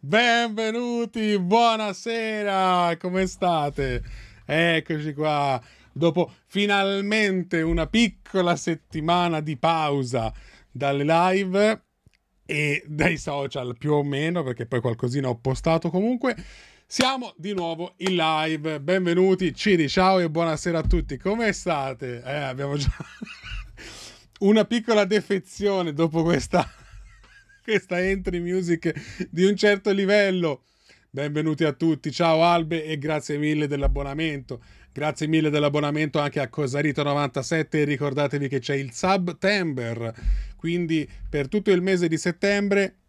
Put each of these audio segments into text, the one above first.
Benvenuti, buonasera, come state? Eccoci qua dopo finalmente una piccola settimana di pausa dalle live e dai social più o meno, perché poi qualcosina ho postato comunque. Siamo di nuovo in live, benvenuti, Ciri, ciao e buonasera a tutti, come state? Eh, abbiamo già una piccola defezione dopo questa, questa entry music di un certo livello. Benvenuti a tutti, ciao Albe e grazie mille dell'abbonamento. Grazie mille dell'abbonamento anche a Cosarito97 ricordatevi che c'è il Subtember, quindi per tutto il mese di settembre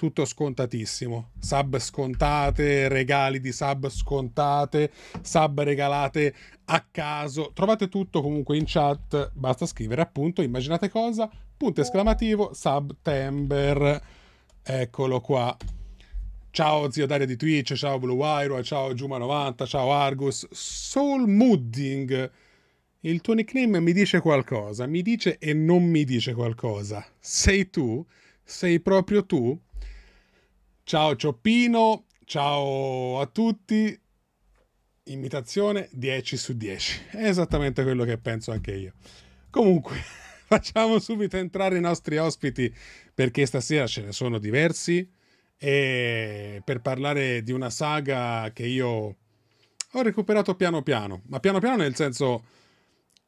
tutto scontatissimo. Sub scontate, regali di sub scontate, sub regalate a caso. Trovate tutto comunque in chat, basta scrivere appunto, immaginate cosa, punto esclamativo, September. Eccolo qua. Ciao zio Dario di Twitch, ciao Blue Wire, ciao Giuma90, ciao Argus. Soul Mudding. Il tuo nickname mi dice qualcosa, mi dice e non mi dice qualcosa. Sei tu? Sei proprio tu? Ciao Cioppino, ciao a tutti. Imitazione 10 su 10. È esattamente quello che penso anche io. Comunque, facciamo subito entrare i nostri ospiti perché stasera ce ne sono diversi e per parlare di una saga che io ho recuperato piano piano, ma piano piano nel senso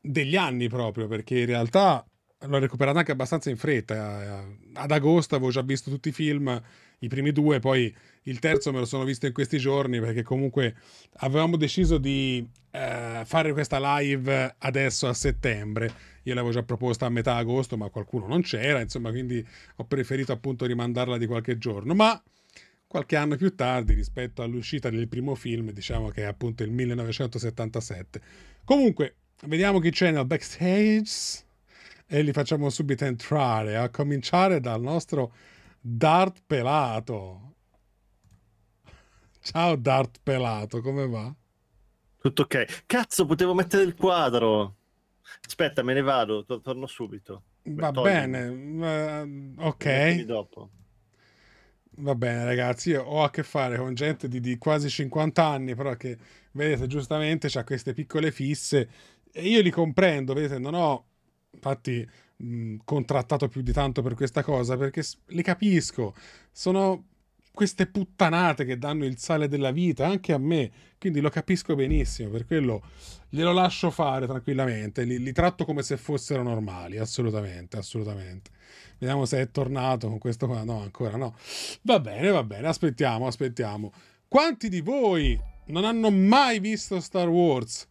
degli anni proprio, perché in realtà l'ho recuperata anche abbastanza in fretta. Ad agosto avevo già visto tutti i film i primi due, poi il terzo me lo sono visto in questi giorni perché comunque avevamo deciso di eh, fare questa live adesso a settembre. Io l'avevo già proposta a metà agosto, ma qualcuno non c'era, insomma, quindi ho preferito appunto rimandarla di qualche giorno. Ma qualche anno più tardi rispetto all'uscita del primo film, diciamo che è appunto il 1977. Comunque, vediamo chi c'è nel backstage e li facciamo subito entrare, a cominciare dal nostro Dart Pelato. Ciao Dart Pelato, come va? Tutto ok. Cazzo, potevo mettere il quadro. Aspetta, me ne vado, to- torno subito. Va Beh, bene, uh, ok. Dopo. Va bene, ragazzi, io ho a che fare con gente di, di quasi 50 anni, però che vedete giustamente ha queste piccole fisse e io li comprendo, vedete, non ho infatti mh, mm, contrattato più di tanto per questa cosa perché le capisco, sono queste puttanate che danno il sale della vita anche a me, quindi lo capisco benissimo, per quello glielo lascio fare tranquillamente, li, li tratto come se fossero normali, assolutamente, assolutamente. Vediamo se è tornato con questo qua, no, ancora no. Va bene, va bene, aspettiamo, aspettiamo. Quanti di voi non hanno mai visto Star Wars?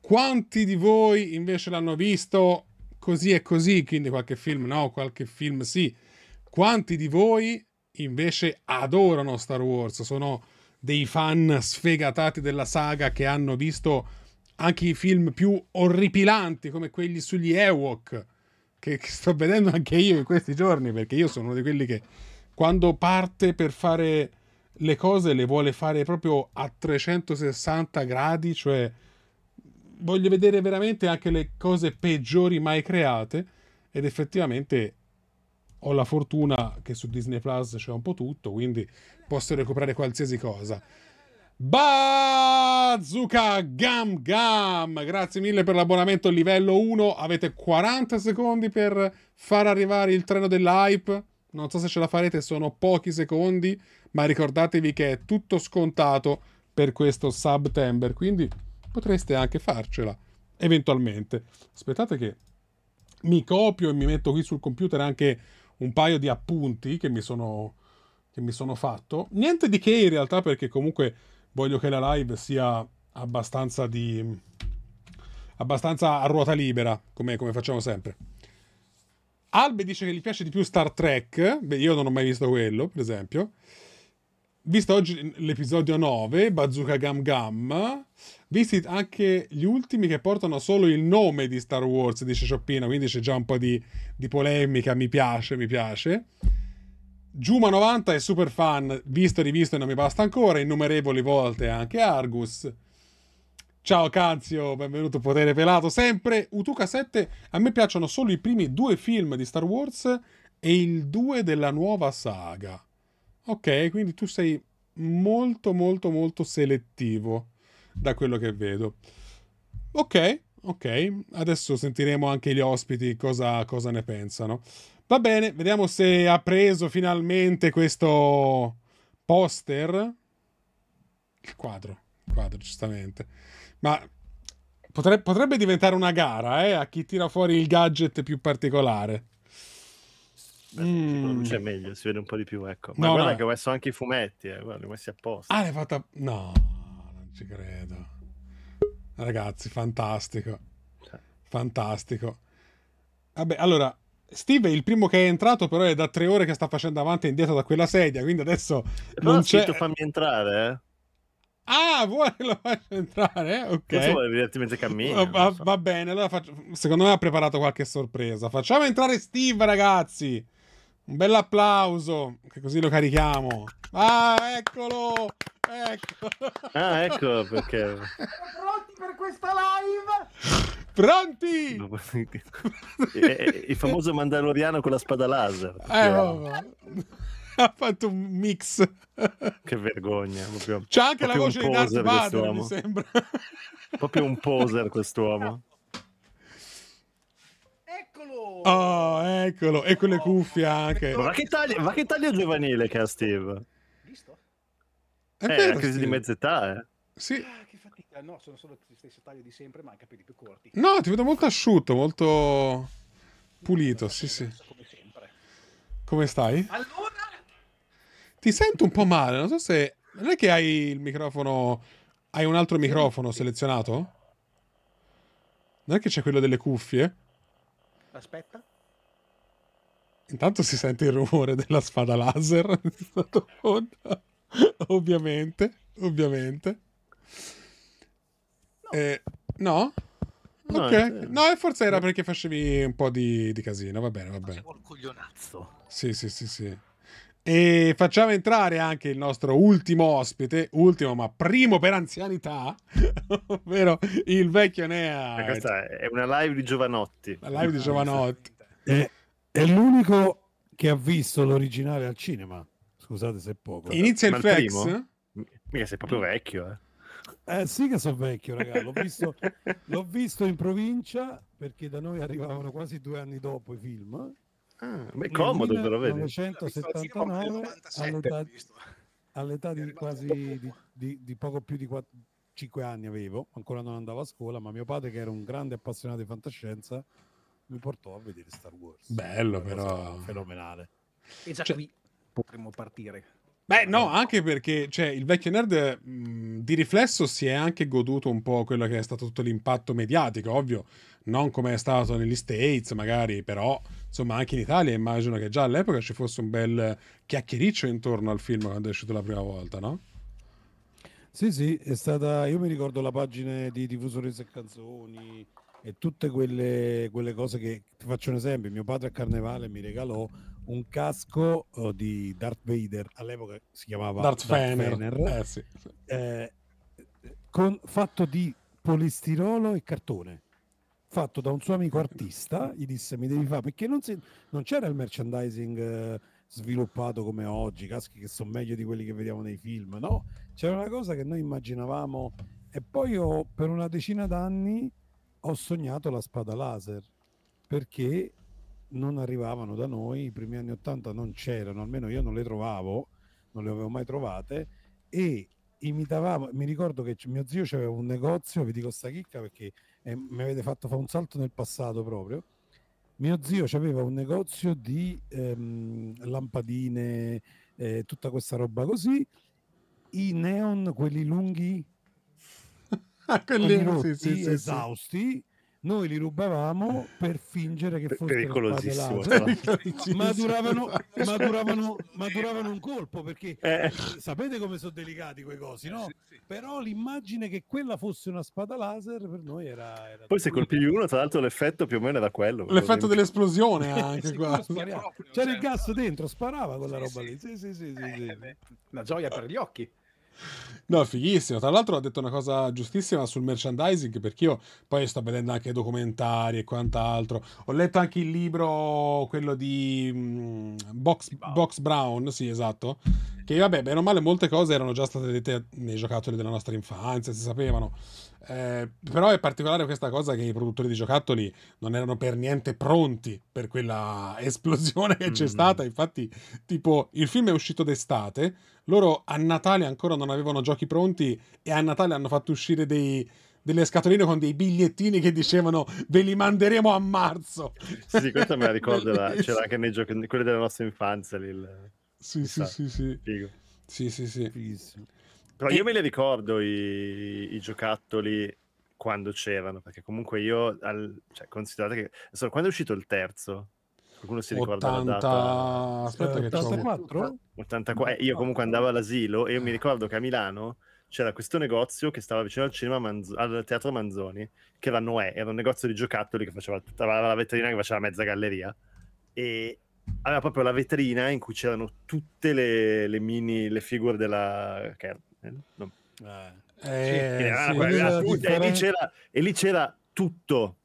Quanti di voi invece l'hanno visto così e così, quindi qualche film no, qualche film sì. Quanti di voi invece adorano Star Wars? Sono dei fan sfegatati della saga che hanno visto anche i film più orripilanti come quelli sugli Ewok che, sto vedendo anche io in questi giorni perché io sono uno di quelli che quando parte per fare le cose le vuole fare proprio a 360 gradi, cioè voglio vedere veramente anche le cose peggiori mai create ed effettivamente ho la fortuna che su Disney Plus c'è un po' tutto, quindi posso recuperare qualsiasi cosa. Bazooka Gam Gam, grazie mille per l'abbonamento livello 1, avete 40 secondi per far arrivare il treno dell'hype. Non so se ce la farete, sono pochi secondi, ma ricordatevi che è tutto scontato per questo September, quindi potreste anche farcela, eventualmente. Aspettate che mi copio e mi metto qui sul computer anche un paio di appunti che mi sono, che mi sono fatto. Niente di che in realtà perché comunque voglio che la live sia abbastanza di... abbastanza a ruota libera, come, come facciamo sempre. Albe dice che gli piace di più Star Trek, Beh, io non ho mai visto quello, per esempio visto oggi l'episodio 9, Bazooka Gam Gam, visti anche gli ultimi che portano solo il nome di Star Wars, dice Cioppino, quindi c'è già un po' di, di polemica, mi piace, mi piace. juma 90 è super fan, visto e rivisto e non mi basta ancora, innumerevoli volte anche Argus. Ciao Canzio, benvenuto Potere Pelato, sempre Utuka 7, a me piacciono solo i primi due film di Star Wars e il 2 della nuova saga. Ok, quindi tu sei molto molto molto selettivo da quello che vedo. Ok, ok, adesso sentiremo anche gli ospiti cosa, cosa ne pensano. Va bene, vediamo se ha preso finalmente questo poster. Il quadro, il quadro giustamente. Ma potrebbe, potrebbe diventare una gara eh, a chi tira fuori il gadget più particolare. Mm. Si produce meglio, si vede un po' di più, ecco. Ma no, guarda no. che ho messo anche i fumetti, eh. guarda, li ho messi apposta. Ah, l'hai fatta... No, non ci credo. Ragazzi, fantastico. Cioè. Fantastico. Vabbè, allora, Steve è il primo che è entrato, però è da tre ore che sta facendo avanti e indietro da quella sedia, quindi adesso però non c'è... fammi entrare, eh. Ah, vuoi lo faccio entrare? Eh, ok. Questo vuole direttamente camminare. Va, va, va, bene, allora faccio... secondo me ha preparato qualche sorpresa. Facciamo entrare Steve, ragazzi. Un bel applauso, che così lo carichiamo. Ah, eccolo! Eccolo! Ah, ecco perché. Pronti per questa live? Pronti! Eh, eh, il famoso mandaloriano con la spada laser. Eh, vabbè. Eh. Ha fatto un mix. Che vergogna. Proprio, C'è anche la voce di Darth Vader, mi sembra. Proprio un poser quest'uomo. Oh, eccolo, e con le cuffie anche. Ma che taglio, ma che taglio giovanile che ha Steve? Visto? È eh, vero, crisi Steve. di mezz'età, eh. Sì. Ah, che fatica. No, sono solo gli stessi tagli di sempre, ma anche capelli più corti. No, ti vedo molto asciutto, molto pulito, sì, sì. Come sempre. Come stai? Allora? Ti sento un po' male, non so se... Non è che hai il microfono... Hai un altro microfono selezionato? Non è che c'è quello delle cuffie? Aspetta. Intanto si sente il rumore della spada laser. ovviamente, ovviamente. No. Eh, no? No, ok, è eh, no, forse era perché facevi un po' di, di casino. Va bene, va bene. Facevo il coglionazzo. Sì, sì, sì, sì. E facciamo entrare anche il nostro ultimo ospite, ultimo ma primo per anzianità, ovvero il vecchio Nea. questa è una live di Giovanotti. La live di ah, Giovanotti. È, è l'unico che ha visto l'originale al cinema. Scusate se è poco. Inizia il flex? Mica sei proprio vecchio, eh. Eh sì che sono vecchio, ragazzi. L'ho visto, l'ho visto in provincia perché da noi arrivavano quasi due anni dopo i film Ah, beh, comodo, però vedi. 1979 all'età, all'età di quasi di, di, di, poco più di 4, 5 anni avevo, ancora non andavo a scuola, ma mio padre che era un grande appassionato di fantascienza mi portò a vedere Star Wars. Bello, però fenomenale. E già cioè, qui potremmo partire. Beh, no, anche perché cioè, il vecchio nerd mh, di riflesso si è anche goduto un po' quello che è stato tutto l'impatto mediatico, ovvio, non come è stato negli States magari, però insomma anche in Italia immagino che già all'epoca ci fosse un bel chiacchiericcio intorno al film quando è uscito la prima volta, no? Sì, sì, è stata, io mi ricordo la pagina di Diffusore e Canzoni e tutte quelle, quelle cose che, ti faccio un esempio, mio padre a Carnevale mi regalò un casco eh, di Darth Vader, all'epoca si chiamava Darth, Darth Fener, Fener eh, sì, Eh, con, fatto di polistirolo e cartone fatto da un suo amico artista, gli disse mi devi fare, perché non, si, non c'era il merchandising eh, sviluppato come oggi, caschi che sono meglio di quelli che vediamo nei film, no? C'era una cosa che noi immaginavamo e poi io per una decina d'anni ho sognato la spada laser, perché non arrivavano da noi, i primi anni 80 non c'erano, almeno io non le trovavo, non le avevo mai trovate e imitavamo, mi ricordo che mio zio aveva un negozio, vi dico sta chicca perché eh, mi avete fatto fare un salto nel passato proprio, mio zio aveva un negozio di ehm, lampadine, eh, tutta questa roba così, i neon, quelli lunghi, ah, quelli rotti, sì, sì, esausti. Sì noi li rubavamo per fingere che fossero pericolosissimo, pericolosissimo. Ma, duravano, ma, duravano, ma, duravano, un colpo perché eh. sapete come sono delicati quei cosi no? Eh, sì, sì. però l'immagine che quella fosse una spada laser per noi era, era poi se colpivi uno tra l'altro l'effetto più o meno era quello l'effetto dell'esplosione anche sì, qua c'era il certo. gas dentro sparava quella roba lì sì sì sì, sì, eh, sì. una gioia per gli occhi No, fighissimo. Tra l'altro ha detto una cosa giustissima sul merchandising, perché io poi sto vedendo anche i documentari e quant'altro. Ho letto anche il libro, quello di um, Box, Box, Brown, sì, esatto. Che vabbè, bene o male molte cose erano già state dette nei giocattoli della nostra infanzia, si sapevano. Eh, però è particolare questa cosa che i produttori di giocattoli non erano per niente pronti per quella esplosione che c'è mm. stata. Infatti, tipo, il film è uscito d'estate, loro a Natale ancora non avevano giochi pronti e a Natale hanno fatto uscire dei, delle scatoline con dei bigliettini che dicevano ve li manderemo a marzo. Sì, questa me la ricordo, la, c'era anche nei giochi, quelli della nostra infanzia. Lì, il, sì, sì, sì, sì, Figo. Sì, sì, sì. Figo. Però e... io me li ricordo i, i giocattoli quando c'erano, perché comunque io, al, cioè, considerate che... Insomma, quando è uscito il terzo? Qualcuno si ricorda 80... la data? Aspetta, che 84? 84. Eh, io comunque andavo all'asilo e mi ah. ricordo che a Milano c'era questo negozio che stava vicino al cinema Manzo- al teatro Manzoni, che era Noè, era un negozio di giocattoli che faceva tutta la vetrina che faceva mezza galleria e aveva proprio la vetrina in cui c'erano tutte le, le mini, le figure della che er-, eh, no. Eh. eh, sì, eh, sì, la, sì, ah, e lì c'era tutto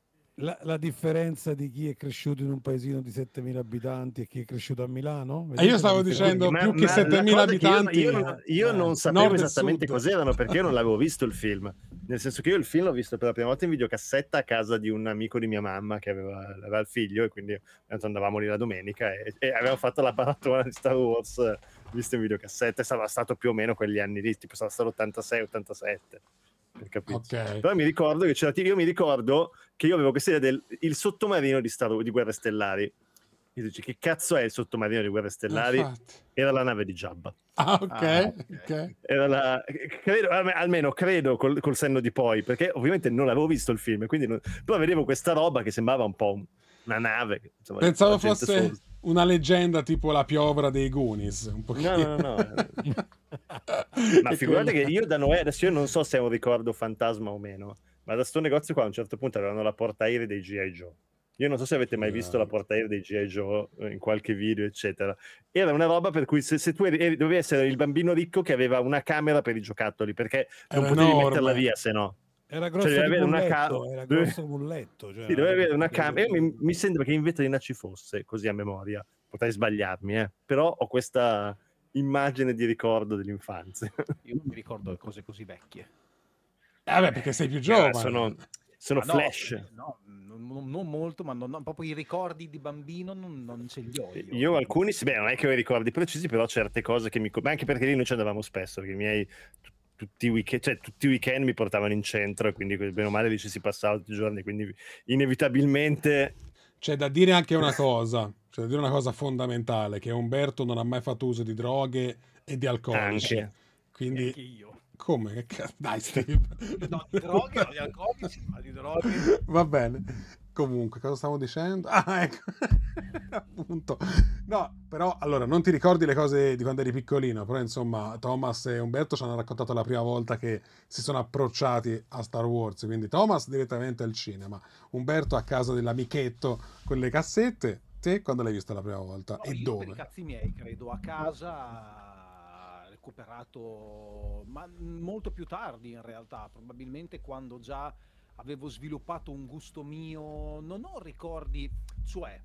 la, la, differenza di chi è cresciuto in un paesino di 7.000 abitanti e chi è cresciuto a Milano? Ah, Vedete io stavo dicendo ma, più ma che 7.000 abitanti. Io, io, non, eh, sapevo esattamente cos'erano perché io non l'avevo visto il film. Nel senso che io il film l'ho visto per la prima volta in videocassetta a casa di un amico di mia mamma che aveva, aveva il figlio e quindi andavamo lì la domenica e, e avevamo fatto la maratona di Star Wars eh, visto in videocassetta e sarà stato più o meno quegli anni lì, tipo sarà stato l'86-87 per Okay. Però mi ricordo che c'era. Io mi ricordo che io avevo questa idea del il sottomarino di, Star, di Guerre Stellari. E dici, che cazzo è il sottomarino di Guerre Stellari? Infatti. Era la nave di Jabba. Ah, ok. Ah, okay. okay. La, credo, almeno credo col, col, senno di poi, perché ovviamente non avevo visto il film, quindi non, però vedevo questa roba che sembrava un po' una nave. Insomma, Pensavo fosse. Solo una leggenda tipo la piovra dei Goonies. Un pochino. no, no, no. Eh. ma figurate che io da Noè, adesso io non so se è un ricordo fantasma o meno, ma da sto negozio qua a un certo punto avevano la portaerei dei G.I. Joe. Io non so se avete mai visto la esatto. portaerei dei G.I. Joe eh, in qualche video, eccetera. Era una roba per cui se, se tu eri, dovevi essere il bambino ricco che aveva una camera per i giocattoli, perché non Era potevi enorme. metterla via se no. Era cioè, grosso cioè, bulletto, una ca- era grosso bulletto. Cioè, sì, doveva avere una camera. Mi, mi, sembra che in vetrina ci fosse, così a memoria. Potrei sbagliarmi, eh. però ho questa immagine di ricordo dell'infanzia. Io non mi ricordo cose così vecchie. Eh, vabbè, perché sei più ah, giovane. Eh, sono, sono flash. No, non, non, molto, ma non, no, proprio i ricordi di bambino non, non ce li ho. Io, io alcuni, sì, beh, non è che ho i ricordi precisi, però certe cose che mi... Ma anche perché lì noi ci andavamo spesso, perché i miei tutti i, weekend, cioè, tutti i weekend mi portavano in centro e quindi bene o male lì ci si passava tutti i giorni, quindi inevitabilmente... C'è da dire anche una cosa, c'è da dire una cosa fondamentale, che Umberto non ha mai fatto uso di droghe e di alcolici. Anche. Quindi... Anche io. Come? Dai, Steve. No, di droghe, di alcolici, ma di droghe. Va bene. Comunque, cosa stavo dicendo? Ah, ecco, appunto. No, però, allora, non ti ricordi le cose di quando eri piccolino, però insomma, Thomas e Umberto ci hanno raccontato la prima volta che si sono approcciati a Star Wars, quindi Thomas direttamente al cinema, Umberto a casa dell'amichetto con le cassette, te quando l'hai vista la prima volta no, e dove? Per i cazzi miei, credo, a casa recuperato, ma molto più tardi in realtà, probabilmente quando già avevo sviluppato un gusto mio, non ho ricordi, cioè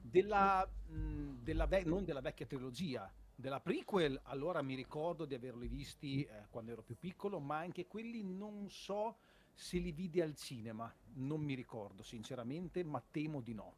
della, mh, mm, della ve- non della vecchia trilogia, della prequel, allora mi ricordo di averli visti eh, quando ero più piccolo, ma anche quelli non so se li vidi al cinema, non mi ricordo sinceramente, ma temo di no.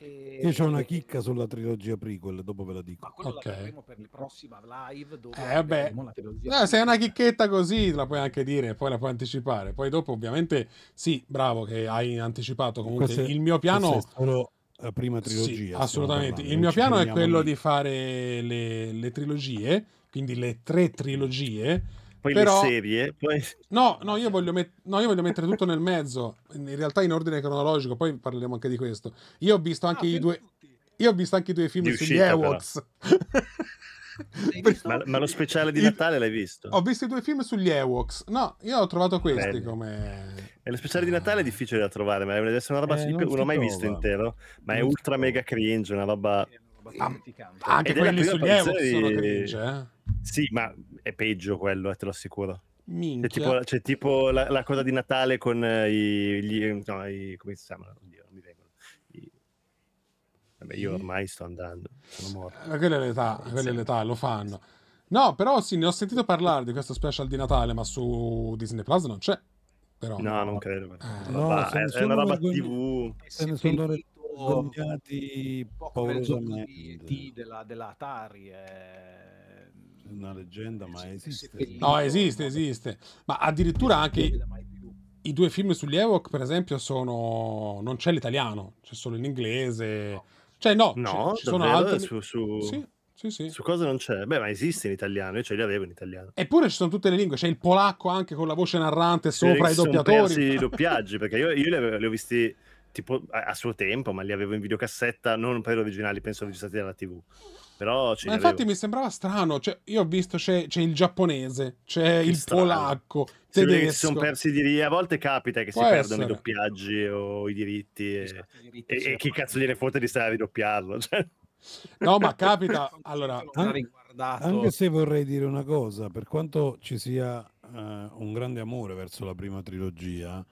E... Io c'ho una chicca sulla trilogia prequel, dopo ve la dico. Ma quello la per la prossima live dove eh, vabbè. la trilogia. No, se è una chicchetta così la puoi anche dire, poi la puoi anticipare. Poi dopo ovviamente sì, bravo che hai anticipato comunque Queste, il mio piano Solo la eh, prima trilogia. Sì, assolutamente. il mio piano è quello lì. di fare le, le, trilogie, quindi le tre trilogie, poi Però... le serie. Eh, poi... No, no, io voglio met... no, io voglio mettere tutto nel mezzo, in realtà in ordine cronologico, poi parleremo anche di questo. Io ho visto ah, anche ah, i due... Io ho visto anche i due film di sugli Ewoks. ma, ma, lo speciale di Natale l'hai visto? Ho visto i due film sugli Ewoks. No, io ho trovato questi Bene. come. E eh, lo speciale di Natale è difficile da trovare, ma deve essere una roba eh, non l'ho mai visto intero. Ma non è ultra trova. mega cringe, una roba. Ah, anche Ed quelli sugli Ewoks di... sono cringe, eh? Sì, ma è peggio quello, eh, te lo assicuro. Minchia. C'è tipo, c'è tipo la, la, cosa di Natale con eh, i, gli, no, i, come si chiamano? Oddio, non mi vengono. I... Vabbè, io ormai sto andando, sono morto. Eh, quella è l'età, eh, quella è l'età, lo fanno. No, però sì, ne ho sentito parlare di questo special di Natale, ma su Disney Plus non c'è. Però, no, non credo. Eh, no, va, è, è una roba TV. Se ne sono vergognati paurosamente. Della, della Atari. Eh una leggenda, ma esiste. No, esiste, esiste. Ma addirittura anche i due film sugli Ewok, per esempio, sono. Non c'è l'italiano, c'è solo l'inglese. Cioè, no, no ci, ci sono altri. Su, su... Sì. Sì, sì. Su cosa non c'è? Beh, ma esiste in italiano, io ce li avevo in italiano. Eppure ci sono tutte le lingue, c'è il polacco anche con la voce narrante sopra i doppiatori. Sì, i doppiaggi, perché io, io li, avevo, li ho visti tipo a, a, suo tempo, ma li avevo in videocassetta, non per originali, penso registrati dalla TV. Però ce ma infatti avevo. mi sembrava strano, cioè, io ho visto c'è, c'è il giapponese, c'è che il strano. polacco, si tedesco. si sono persi di a volte capita che Può si essere. perdono i doppiaggi o i diritti e, esatto, diritti e, e chi cazzo gliene fotte di stare a ridoppiarlo. Cioè. No, ma capita, allora... Eh? Anche, anche se vorrei dire una cosa, per quanto ci sia uh, un grande amore verso la prima trilogia,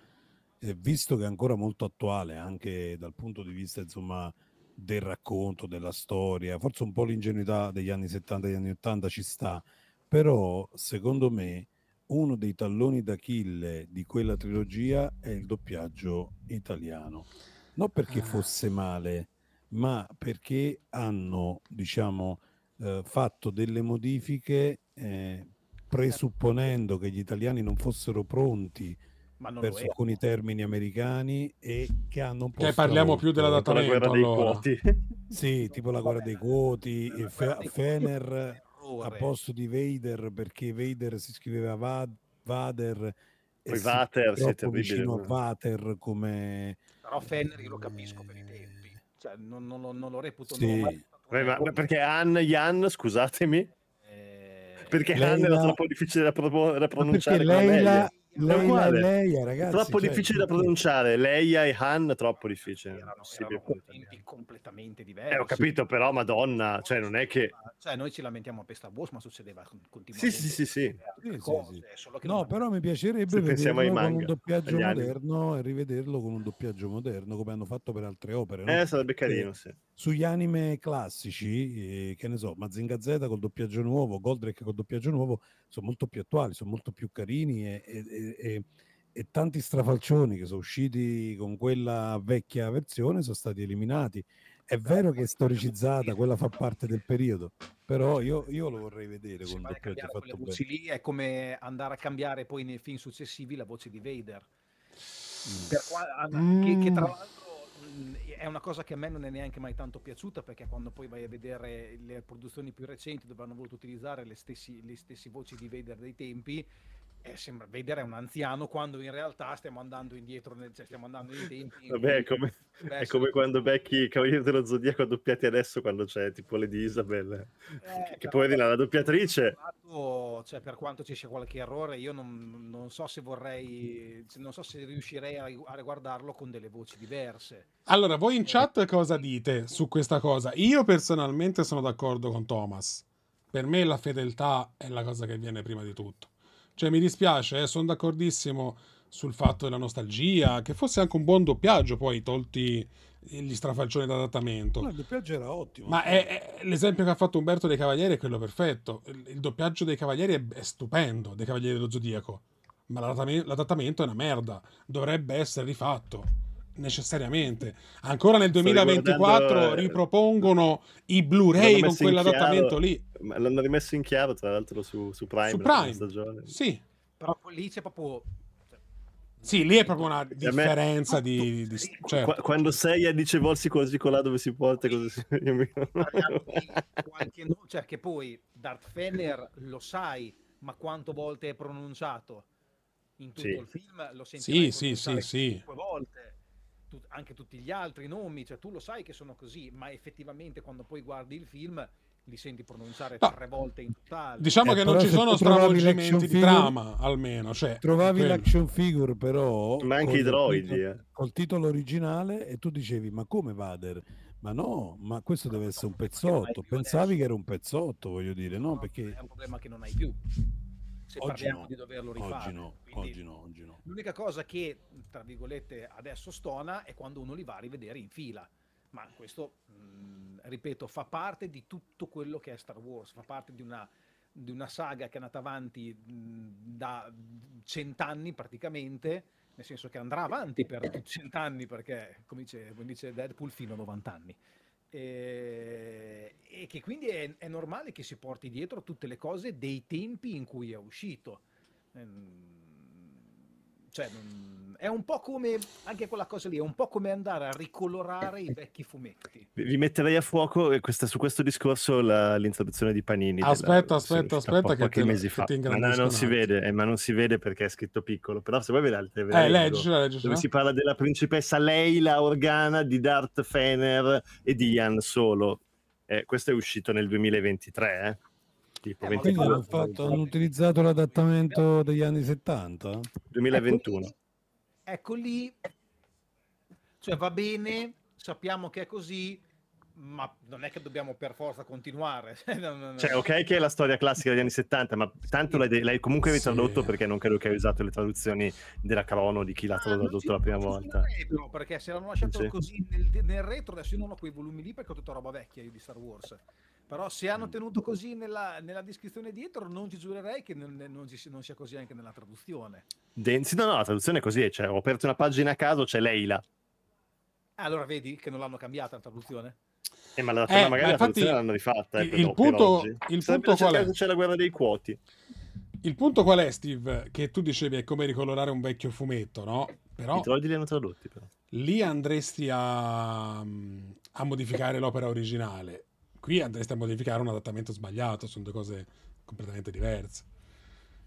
eh, visto che è ancora molto attuale anche dal punto di vista insomma, del racconto, della storia, forse un po' l'ingenuità degli anni 70 e degli anni 80 ci sta, però secondo me uno dei talloni d'Achille di quella trilogia è il doppiaggio italiano. Non perché ah. fosse male, ma perché hanno, diciamo, eh, fatto delle modifiche eh, certo. presupponendo che gli italiani non fossero pronti verso alcuni termini americani e che hanno un po'... Cioè parliamo più della data della guerra allora. dei quoti. sì, tipo la guerra dei quoti, e Fe- Fener a posto di Vader perché Vader si scriveva Vad- Vader poi Vater si è vicino a Vater come però Fener io lo capisco per i eh. tempi cioè, non, non, non, lo reputo sì. Mai... ma, ma perché Ann Jan scusatemi eh... perché Leila... Ann era troppo difficile da, pro- da pronunciare perché Leila lei, lei, Leia, ragazzi, troppo cioè, difficile da pronunciare. Leia e Han, troppo difficile. Erano, erano completamente diversi. Eh, ho capito, però, Madonna, cioè, non è che. Cioè, noi ci lamentiamo a pesta bos, ma succedeva continuamente. Sì, sì, sì. sì. sì, cose, sì. no, non... però mi piacerebbe vederlo con un doppiaggio moderno e rivederlo con un doppiaggio moderno, come hanno fatto per altre opere. No? Eh, sarebbe carino, sì. Sugli anime classici, eh, che ne so, Mazinga Z col doppiaggio nuovo, Goldrake col doppiaggio nuovo, sono molto più attuali, sono molto più carini e, e e, e, tanti strafalcioni che sono usciti con quella vecchia versione sono stati eliminati. È vero che è storicizzata, quella fa parte del periodo, però io, io lo vorrei vedere con il fatto bene. Lì è come andare a cambiare poi nei film successivi la voce di Vader. Mm. Qua, ah, che, che, tra mm. l'altro mm, è una cosa che a me non è neanche mai tanto piaciuta perché quando poi vai a vedere le produzioni più recenti dove hanno voluto utilizzare le stesse voci di Vader dei tempi eh, sembra vedere un anziano quando in realtà stiamo andando indietro, nel, cioè, stiamo andando nei tempi. Vabbè, è come, è come quando becchi i Cavalieri dello Zodiaco doppiati adesso quando c'è tipo le di Isabel, eh, eh, che, che poi là, la doppiatrice. Fatto, cioè, per quanto ci sia qualche errore, io non, non, so se vorrei, non so se riuscirei a, riguardarlo con delle voci diverse. Allora, voi in eh. chat cosa dite su questa cosa? Io personalmente sono d'accordo con Thomas. Per me la fedeltà è la cosa che viene prima di tutto cioè, mi dispiace, eh, sono d'accordissimo sul fatto della nostalgia, che fosse anche un buon doppiaggio, poi tolti gli strafalcioni d'adattamento. No, il doppiaggio era ottimo. Ma è, eh, è, eh, l'esempio che ha fatto Umberto dei Cavalieri è quello perfetto. Il, il doppiaggio dei Cavalieri è, è, stupendo, dei Cavalieri dello Zodiaco. Ma l'adattamento è una merda, dovrebbe essere rifatto necessariamente. Ancora nel 2024 eh, ripropongono i Blu-ray con quell'adattamento lì. L'hanno rimesso in chiaro, tra l'altro, su, su Prime. Su Prime, stagione. sì. Però lì c'è proprio... Cioè, sì, lì è proprio una differenza me... di... di... Cioè... Quando sei a dice volsi così colà dove si porta, così Qualche... cioè, che poi Darth Fener lo sai, ma quanto volte è pronunciato in tutto sì. il film lo senti sì, sì, sì, sì. volte tu, anche tutti gli altri nomi, cioè tu lo sai che sono così, ma effettivamente quando poi guardi il film li senti pronunciare no. tre volte in totale. Diciamo eh, che non ci sono stravolgimenti di trama, almeno. Cioè, trovavi quello. l'action figure, però. Ma anche i droidi. Titolo, eh. Col titolo originale, e tu dicevi: Ma come Vader? Ma no, ma questo deve essere un pezzotto. Pensavi adesso. che era un pezzotto, voglio dire, no? no perché è un problema che non hai più se oggi parliamo no. di doverlo rifare. Oggi no, oggi no, oggi no. L'unica cosa che, tra virgolette, adesso stona è quando uno li va a rivedere in fila. Ma questo, mh, mm, ripeto, fa parte di tutto quello che è Star Wars, fa parte di una, di una saga che è andata avanti mh, mm, da cent'anni praticamente, nel senso che andrà avanti per cent'anni perché, come dice, come dice Deadpool, fino a 90 anni eh, e che quindi è, è, normale che si porti dietro tutte le cose dei tempi in cui è uscito. Ehm, cioè, non, è un po' come anche quella cosa lì, è un po' come andare a ricolorare i vecchi fumetti. Vi metterei a fuoco eh, questa, su questo discorso la, l'introduzione di Panini. Aspetta, della, aspetta, aspetta, che qualche mesi fa. Che ma, no, non si vede, eh, ma non si vede perché è scritto piccolo. Però se vuoi vedere, eh, leggila, leggila. Dove si parla della principessa Leila Organa di Darth Fener e di Ian Solo. Eh, questo è uscito nel 2023, eh? tipo eh, 20 hanno, fatto, hanno utilizzato l'adattamento degli anni 70 2021 ecco lì, cioè va bene, sappiamo che è così, ma non è che dobbiamo per forza continuare. cioè, ok che è la storia classica degli anni 70, ma tanto l'hai, l'hai comunque ritradotto sì. perché non credo che hai usato le traduzioni della Crono di chi l'ha ah, tradotto la prima volta. Però perché se l'hanno lasciato sì. così nel, nel, retro, adesso io non ho quei volumi lì perché ho tutta roba vecchia io di Star Wars. Però se hanno mm. tenuto così nella, nella descrizione dietro, non ti giurerei che non, non, ci, non, sia così anche nella traduzione. Denzi, no, no, la traduzione è così. Cioè, ho aperto una pagina a caso, c'è Leila. Eh, allora vedi che non l'hanno cambiata la traduzione? Eh, ma la, eh, magari ma la traduzione l'hanno rifatta. Eh, il, punto, il punto qual è? C'è la guerra dei quoti. Il punto qual è, Steve? Che tu dicevi è come ricolorare un vecchio fumetto, no? Però, I troidi li hanno tradotti, però. Lì andresti a, mm, a modificare l'opera originale Qui andresti a modificare un adattamento sbagliato, sono due cose completamente diverse.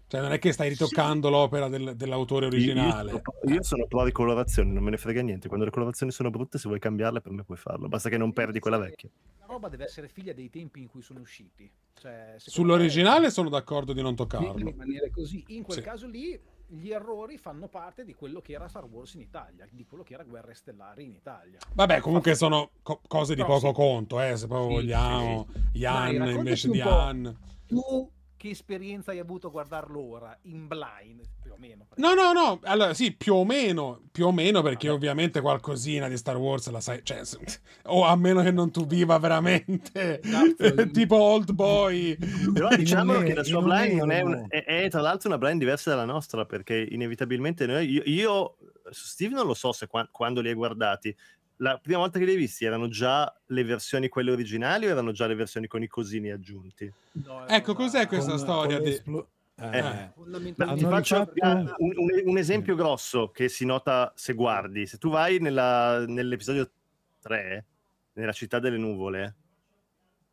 Cioè, non è che stai ritoccando sì. l'opera del, dell'autore originale. Io, io, sono pro ricolorazioni, non me ne frega niente. Quando le colorazioni sono brutte, se vuoi cambiarle, per me puoi farlo. Basta che non perdi quella vecchia. La roba deve essere figlia dei tempi in cui sono usciti. Cioè, Sull'originale me... sono d'accordo di non toccarlo. In così. In quel sì. caso lì gli errori fanno parte di quello che era Star Wars in Italia, di quello che era Guerre Stellari in Italia. Vabbè, comunque sono co- cose di Però poco sì. conto, eh, se proprio sì, vogliamo. Sì, Ian Dai, invece di Ian. Tu che esperienza hai avuto a guardarlo ora in blind più o meno no no no allora sì più o meno più o meno perché ah, ovviamente qualcosina di Star Wars la sai cioè, o a meno che non tu viva veramente esatto, tipo Old Boy però diciamolo che la sua blind non è, un, è, è, tra l'altro una blind diversa dalla nostra perché inevitabilmente noi, io, io Steve non lo so se quando li hai guardati la prima volta che li hai visti erano già le versioni quelle originali o erano già le versioni con i cosini aggiunti? No, ecco, cos'è questa con, storia? Con di... espl- eh, eh. eh. Ti faccio un, un, un, esempio grosso che si nota se guardi. Se tu vai nella, nell'episodio 3, nella città delle nuvole,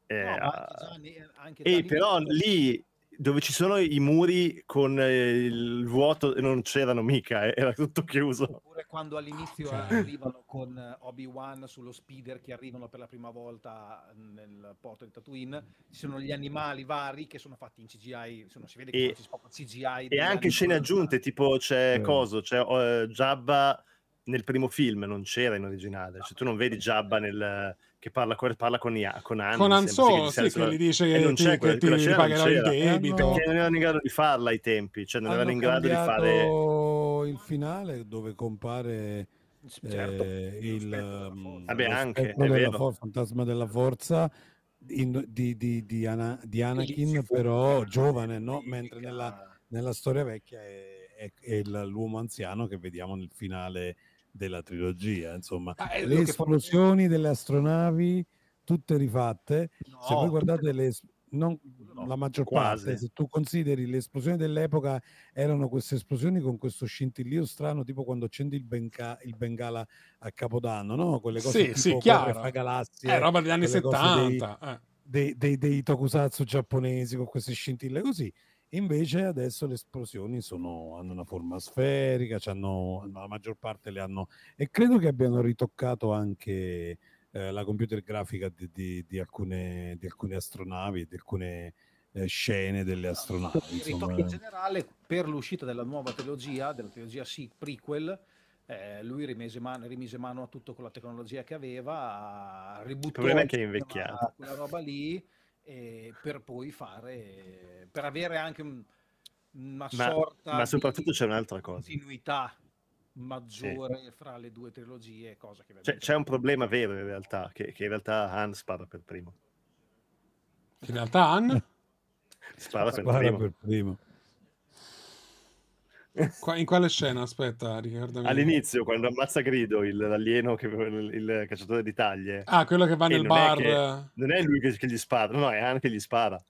eh, no, eh, Gianni, eh, e però lì dove ci sono i muri con eh, il vuoto non c'erano mica, eh, era tutto chiuso. Oppure quando all'inizio ah, arrivano con eh, Obi-Wan sullo speeder che arrivano per la prima volta nel porto di Tatooine, ci sono gli animali vari che sono fatti in CGI, sono, si vede che e, ci CGI. E anche scene aggiunte, tipo c'è mm. Coso, c'è uh, Jabba nel primo film, non c'era in originale, cioè tu non vedi Jabba nel che parla, parla con, Ia, con Anni. Con Anso, sì, che gli dice che, non ti, c'è, quella, che ti ripagherò il eh, debito. Perché non erano in grado di farla ai tempi, cioè non erano in grado di fare... il finale dove compare... Certo. Eh, il mm, Vabbè, anche, forza, fantasma della forza in, di, di, di, Ana, di, Anakin, però giovane, no? mentre nella, nella storia vecchia è, è, è l'uomo anziano che vediamo nel finale della trilogia, insomma, ah, le esplosioni poi... delle astronavi tutte rifatte. No, se voi guardate le, non, no, la maggior quasi. parte, se tu consideri le esplosioni dell'epoca, erano queste esplosioni con questo scintillio strano, tipo quando accendi il, benca, il bengala a capodanno, no? Quelle cose sì, tipo sì, chiaro. galassie, eh, roba degli anni 70. Dei, eh. dei, dei, dei, tokusatsu giapponesi con queste scintille così. Invece adesso le esplosioni sono, hanno una forma sferica, la maggior parte le hanno... E credo che abbiano ritoccato anche eh, la computer grafica di, di, di, alcune, di alcune astronavi, di alcune eh, scene delle astronavi. I ritocchi in generale per l'uscita della nuova teologia, della teologia sì, prequel. Eh, lui rimise mano, rimise mano, a tutto con la tecnologia che aveva, ributtò il quella roba lì eh, per poi fare, eh, per avere anche un, una ma, sorta ma soprattutto c'è un'altra cosa. continuità maggiore sì. fra le due trilogie, cosa che c'è, c'è un problema vero in realtà, che, che in realtà Han spara per primo. In realtà Han spara, spara, per, primo. per primo in quale scena? Aspetta, ricordami. All'inizio, quando ammazza Grido, il, l'alieno, che, il, il cacciatore di taglie. Ah, quello che va nel non bar. È che, non è lui che, che, gli spara, no, è anche gli spara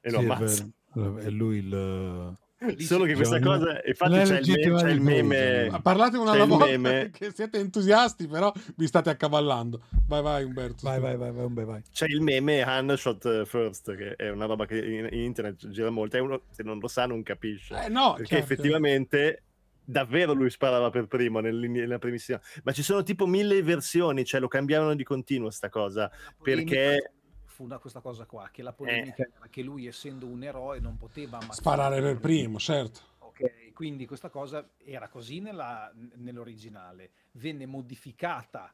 e lo sì, ammazza. È, è lui il Solo che questa cosa, infatti, c'è il, me- c'è il, meme. Parlate una alla volta meme. perché siete entusiasti, però vi state accavallando. Vai, vai, Umberto. Vai, vai, vai, vai, vai, vai. C'è il meme Handshot First, che è una roba che in, internet gira molto. E uno, se non lo sa, non capisce. Eh, no, perché certo. effettivamente davvero lui sparava per primo nella primissima ma ci sono tipo mille versioni cioè lo cambiavano di continuo sta cosa perché fu da questa cosa qua, che la eh. polemica eh. era che lui essendo un eroe non poteva Sparare per primo, certo. Ok, quindi questa cosa era così nella, nell'originale, venne modificata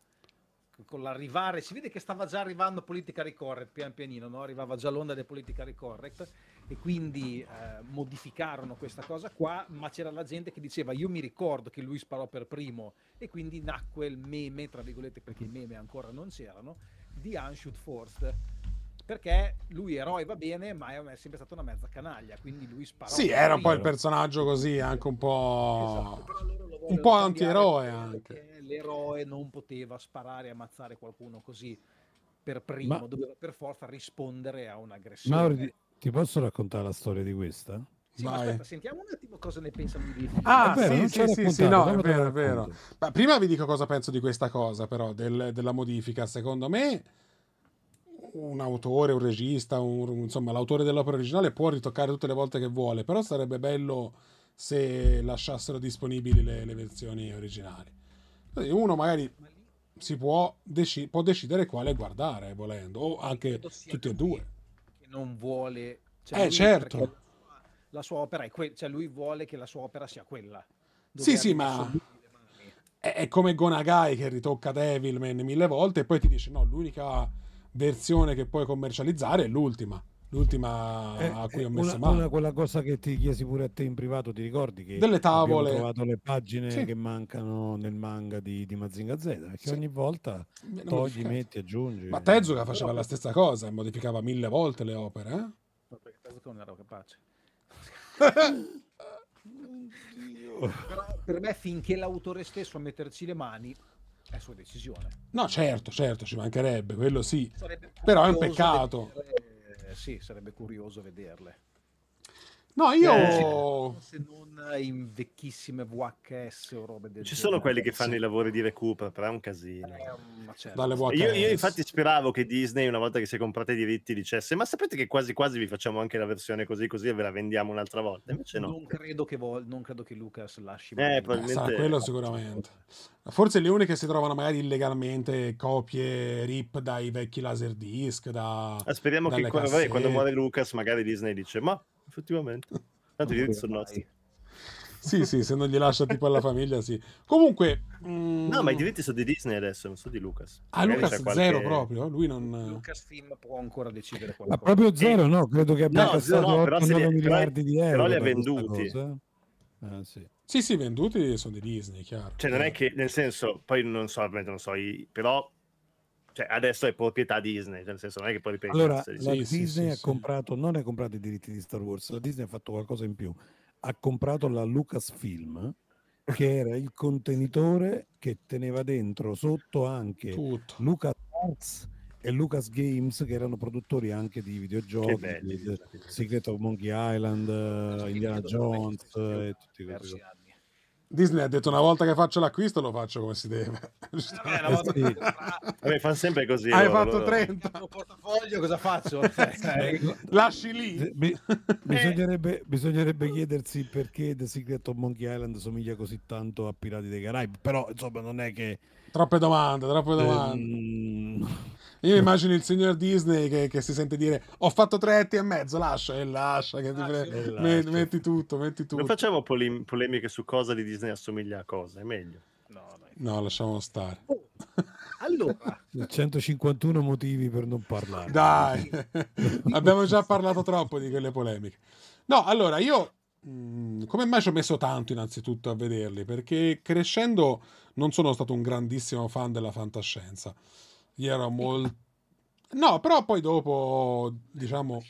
con l'arrivare, si vede che stava già arrivando politica ricorrect pian pianino, no? arrivava già l'onda del politica ricorrect e quindi eh, modificarono questa cosa qua, ma c'era la gente che diceva io mi ricordo che lui sparò per primo e quindi nacque il meme, tra virgolette perché i meme ancora non c'erano, di Anschut Forst perché lui eroe va bene, ma è sempre stato una mezza canaglia, quindi lui spara. Sì, era un po' il personaggio così, anche un po'... Esatto, un po' anti-eroe anche. L'eroe non poteva sparare e ammazzare qualcuno così per primo, ma... doveva per forza rispondere a un'aggressione. Mauri, ti posso raccontare la storia di questa? Sì, aspetta, sentiamo un attimo cosa ne pensano di Disney. Ah, vero, sì, sì, sì, no, è vero, è vero. Ma prima vi dico cosa penso di questa cosa, però, del, della modifica. Secondo me un autore, un regista, un, insomma l'autore dell'opera originale può ritoccare tutte le volte che vuole, però sarebbe bello se lasciassero disponibili le, le versioni originali. uno magari si può, deci- può, decidere quale guardare volendo, o anche tutti e due. Che non vuole... Cioè eh certo. la sua opera è quella, cioè lui vuole che la sua opera sia quella. Sì, sì, ma è, come Gonagai che ritocca Devilman mille volte e poi ti dice no, l'unica versione che puoi commercializzare è l'ultima. L'ultima eh, a cui ho eh, messo una, mano. Una, quella cosa che ti chiesi pure a te in privato, ti ricordi che delle tavole. ho trovato le pagine sì. che mancano nel manga di, di Mazinga Z, perché sì. ogni volta Viene togli, metti, aggiungi. Ma Tezuka faceva Però... la stessa cosa, e modificava mille volte le opere. Eh? Perché Tezuka non era capace. Però per me finché l'autore stesso a metterci le mani è sua decisione. No, certo, certo, ci mancherebbe, quello sì. Però è un peccato. Vedere, eh, sì, sarebbe curioso vederle. No, io... Eh, se non in vecchissime VHS o robe del genere. Ci sono quelli che fanno i lavori di recupero, però è un casino. Eh, mm, certo. io, io, infatti speravo che Disney, una volta che si è comprata i diritti, dicesse ma sapete che quasi quasi vi facciamo anche la versione così così e ve la vendiamo un'altra volta. Invece no. Non credo che, vo- non credo che Lucas lasci... Eh, probabilmente... quello sicuramente. Forse le uniche si trovano magari illegalmente copie rip dai vecchi laserdisc, da... Ah, speriamo che quando, vabbè, quando muore Lucas magari Disney dice ma effettivamente. Tanto i sono nostri. Sì, sì, se non gli lascia tipo alla famiglia, sì. Comunque... Mm... No, ma i mm, diritti sono di Disney adesso, non sono di Lucas. Ah, Magari Lucas qualche... zero proprio, lui non... Lucasfilm può ancora decidere qualcosa. Ma proprio zero, eh. no? Credo che abbia no, cassato no, 8, li... miliardi di euro. Però li ha venduti. Ah, sì. sì, sì, venduti sono di Disney, chiaro. Cioè, non è eh. che, nel senso, poi non so, non so, però cioè, adesso è proprietà Disney, nel senso non è che poi ripeto. Allora, la Disney sì, ha sì. comprato, non ha comprato i diritti di Star Wars, la Disney ha fatto qualcosa in più, ha comprato la Lucasfilm, che era il contenitore che teneva dentro sotto anche Tutto. Lucas Arts e Lucas Games, che erano produttori anche di videogiochi, belli, di Secret of Monkey Island, Indiana Jones e tutti questi. Disney ha detto una volta che faccio l'acquisto lo faccio come si deve. Vabbè, eh, una volta Vabbè, eh fanno sempre così. Hai loro, fatto 30. Il portafoglio cosa faccio? Eh, lasci lì. Bi- bisognerebbe, eh. bisognerebbe, chiedersi perché The Secret of Monkey Island somiglia così tanto a Pirati dei Caraibi, però insomma non è che... Troppe domande, troppe domande. Ehm... Io immagino il signor Disney che, che, si sente dire: Ho fatto tre etti e mezzo, lascia e lascia, che ti pre... Ah, lascia. metti tutto, metti tutto. Non facciamo polem- polemiche su cosa di Disney assomiglia a cosa, è meglio. No, no lasciamo stare. Oh, allora, 151 motivi per non parlare. Dai, abbiamo già parlato troppo di quelle polemiche. No, allora io mm, come mai ci ho messo tanto innanzitutto a vederli? Perché crescendo non sono stato un grandissimo fan della fantascienza. Io ero molto... No, però poi dopo, diciamo...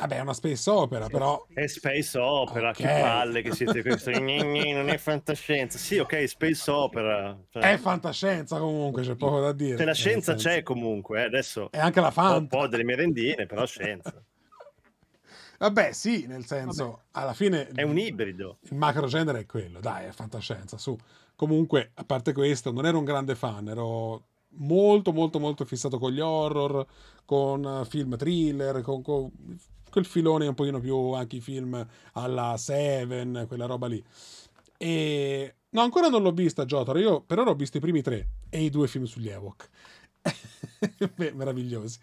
Vabbè, è una space opera, sì. però. È space opera, okay. che palle che siete questi. non è fantascienza. Sì, ok, space opera. Cioè... È fantascienza comunque, c'è poco da dire. se cioè, la scienza c'è comunque, eh, adesso. È anche la fan. Un po' delle merendine, però scienza. Vabbè, sì, nel senso, Vabbè. alla fine. È un ibrido. Il macro genere è quello, dai, è fantascienza, su. Comunque, a parte questo, non ero un grande fan, ero molto molto molto fissato con gli horror, con eh, film thriller, con, con quel filone un pochino più anche i film alla Seven, quella roba lì. E no, ancora non l'ho vista Jotaro, io per ora ho visto i primi tre e i due film sugli Ewok. Beh, meravigliosi.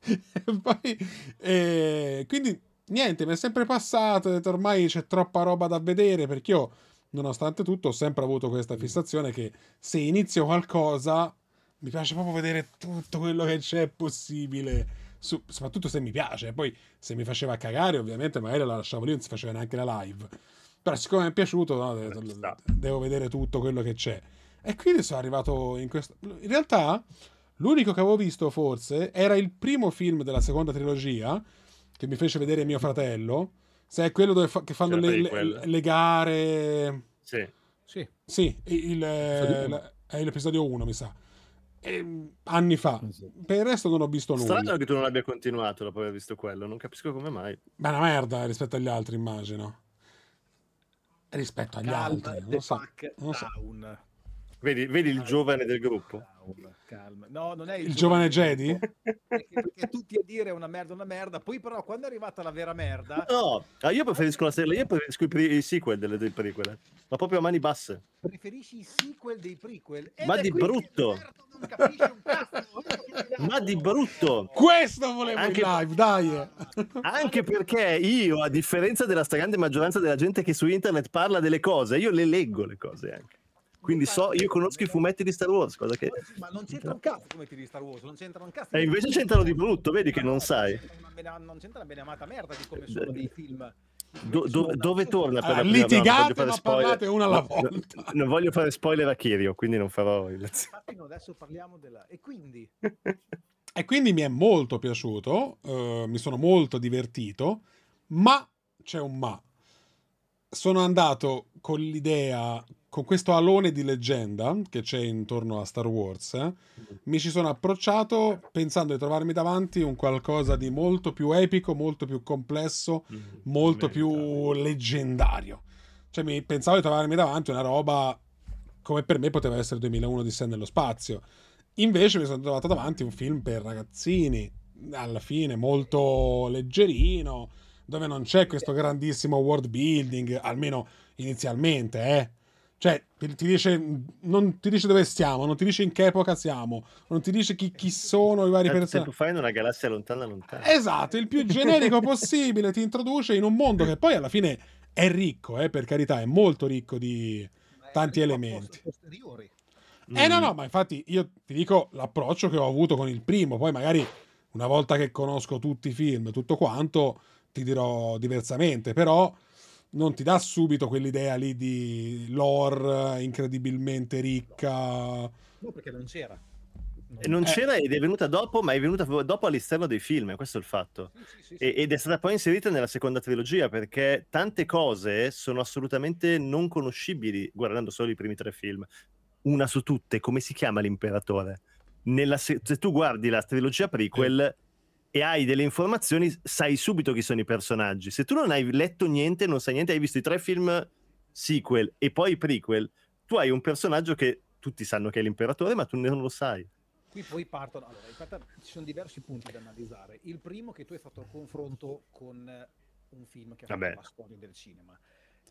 Poi, eh, quindi niente, mi è sempre passato, ho detto ormai c'è troppa roba da vedere perché io nonostante tutto, ho sempre avuto questa fissazione che se inizio qualcosa mi piace proprio vedere tutto quello che c'è possibile. Su, soprattutto se mi piace. Poi se mi faceva cagare, ovviamente magari la lasciavo lì, non si faceva neanche la live. Però siccome mi è piaciuto, no, devo, devo vedere tutto quello che c'è. E quindi sono arrivato in questo. In realtà, l'unico che avevo visto forse era il primo film della seconda trilogia che mi fece vedere mio fratello. Se è quello fa... che fanno le, le, le, gare. Sì. Sì. sì il, il, eh, l'episodio 1, mi sa eh, anni fa. Eh per il resto non ho visto nulla. Strano che tu non abbia continuato dopo aver visto quello, non capisco come mai. Ma una merda rispetto agli altri, immagino. Rispetto agli Calma altri, non so. Non so. Vedi, vedi il giovane del gruppo? Calma, No, non è il, il giovane, Jedi? Perché, perché, tutti a dire una merda, una merda, poi però quando è arrivata la vera merda... No, ah, io preferisco la serie, io preferisco i, i sequel delle, dei prequel, eh. ma proprio a mani basse. Preferisci i sequel dei prequel? ma di brutto! ma di brutto! Questo volevo anche, in live, dai! Anche perché io, a differenza della stragrande maggioranza della gente che su internet parla delle cose, io le leggo le cose anche. Quindi so, io conosco i fumetti di Star Wars, cosa che... Ma non c'entra un cazzo i fumetti di Star Wars, non c'entra un cazzo. E invece c'entrano di brutto, vedi che non sai. Non c'entra la benamata merda di come sono dei film. Do, do, dove torna per ah, allora, litigate ma spoiler. parlate una alla volta non voglio fare spoiler a Kirio quindi non farò il... Infatti, no, adesso parliamo della e quindi e quindi mi è molto piaciuto eh, mi sono molto divertito ma c'è un ma sono andato con l'idea con questo alone di leggenda che c'è intorno a Star Wars, eh, mi ci sono approcciato pensando di trovarmi davanti un qualcosa di molto più epico, molto più complesso, mm-hmm. molto più leggendario. Cioè, mi, pensavo di trovarmi davanti una roba come per me poteva essere 2001 di Sen nello spazio. Invece mi sono trovato davanti un film per ragazzini, alla fine molto leggerino, dove non c'è questo grandissimo world building, almeno inizialmente, eh cioè, ti, dice, non ti dice dove siamo, non ti dice in che epoca siamo, non ti dice chi, chi sono i vari se, personaggi. Se tu fai in una galassia lontana, lontana. Esatto, il più generico possibile ti introduce in un mondo che poi alla fine è ricco, eh, per carità, è molto ricco di tanti elementi. Posteriori. Eh no, mm. no, ma infatti io ti dico l'approccio che ho avuto con il primo, poi magari una volta che conosco tutti i film, tutto quanto, ti dirò diversamente, però non ti dà subito quell'idea lì di lore eh, incredibilmente ricca. No, perché non c'era. Eh, non eh. c'era ed è venuta dopo, ma è venuta dopo all'esterno dei film, eh, questo è il fatto. Sì, sì, sì, ed è stata poi inserita nella seconda trilogia perché tante cose sono assolutamente non conoscibili guardando solo i primi tre film. Una su tutte, come si chiama l'imperatore? Se-, se tu guardi la trilogia prequel, eh e hai delle informazioni, sai subito chi sono i personaggi. Se tu non hai letto niente, non sai niente, hai visto i tre film sequel e poi prequel, tu hai un personaggio che tutti sanno che è l'imperatore, ma tu non lo sai. Qui poi partono, allora, in ci sono diversi punti da analizzare. Il primo è che tu hai fatto il confronto con eh, un film che ha fatto la storia del cinema.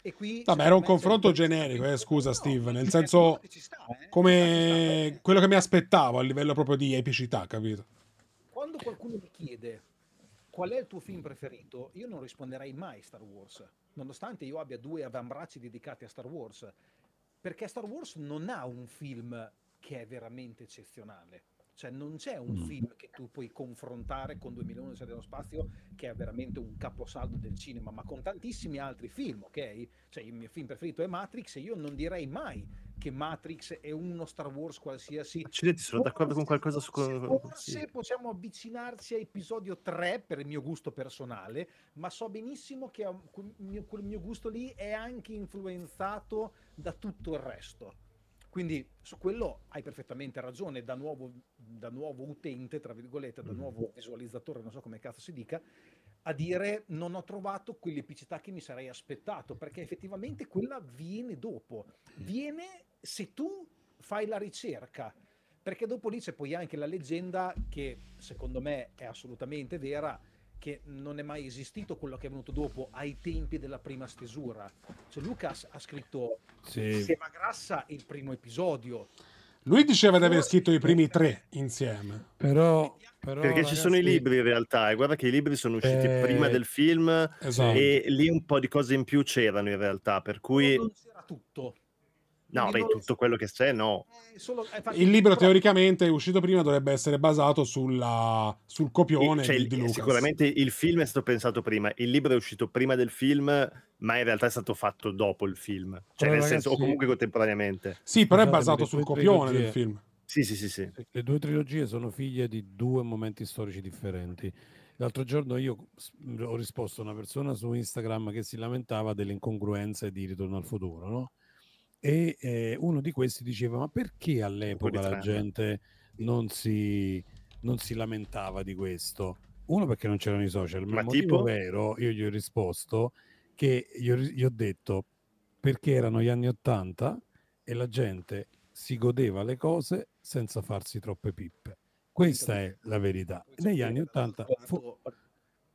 E qui, Vabbè, era un confronto generico, eh, scusa no, Steve, nel eh, senso sta, eh? come sta, eh. quello che mi aspettavo a livello proprio di epicità, capito? Quando qualcuno mi chiede qual è il tuo film preferito, io non risponderei mai Star Wars, nonostante io abbia due avambracci dedicati a Star Wars, perché Star Wars non ha un film che è veramente eccezionale. Cioè non c'è un mm. film che tu puoi confrontare con 2001 c'è dello spazio che è veramente un caposaldo del cinema, ma con tantissimi altri film, ok? Cioè il mio film preferito è Matrix e io non direi mai che Matrix è uno Star Wars qualsiasi. Accidenti, sono forse, d'accordo con qualcosa su quello. Forse possiamo avvicinarci a episodio 3 per il mio gusto personale, ma so benissimo che quel mio, quel mio gusto lì è anche influenzato da tutto il resto. Quindi su quello hai perfettamente ragione, da nuovo, da nuovo utente, tra virgolette, da mm. nuovo visualizzatore, non so come cazzo si dica, a dire non ho trovato quell'epicità che mi sarei aspettato, perché effettivamente quella viene dopo, viene se tu fai la ricerca, perché dopo lì c'è poi anche la leggenda che secondo me è assolutamente vera, che non è mai esistito quello che è venuto dopo ai tempi della prima stesura. Cioè Lucas ha scritto sì. Sema Grassa il primo episodio. Lui diceva di aver scritto i primi tre insieme. Però, però Perché ragazzi... ci sono i libri in realtà, e guarda che i libri sono usciti eh... prima del film esatto. e lì un po' di cose in più c'erano in realtà, per cui... non c'era tutto. No, beh, tutto quello che c'è, no. Eh, solo, eh, infatti, il libro però... teoricamente uscito prima dovrebbe essere basato sulla, sul copione cioè, di, di Lucas. Sicuramente il film è stato pensato prima, il libro è uscito prima del film, ma in realtà è stato fatto dopo il film. Cioè, nel ragazzi, senso, o comunque contemporaneamente. Sì, però è esatto, basato sul copione del film. Sì, sì, sì, sì. Le due trilogie sono figlie di due momenti storici differenti. L'altro giorno io ho risposto a una persona su Instagram che si lamentava delle incongruenze di Ritorno al futuro, no? e eh, uno di questi diceva ma perché all'epoca la gente non si, non si, lamentava di questo? Uno perché non c'erano i social, ma, ma tipo vero, io gli ho risposto che gli ho, gli ho detto perché erano gli anni 80 e la gente si godeva le cose senza farsi troppe pippe. Questa è la verità. Negli anni 80, fu...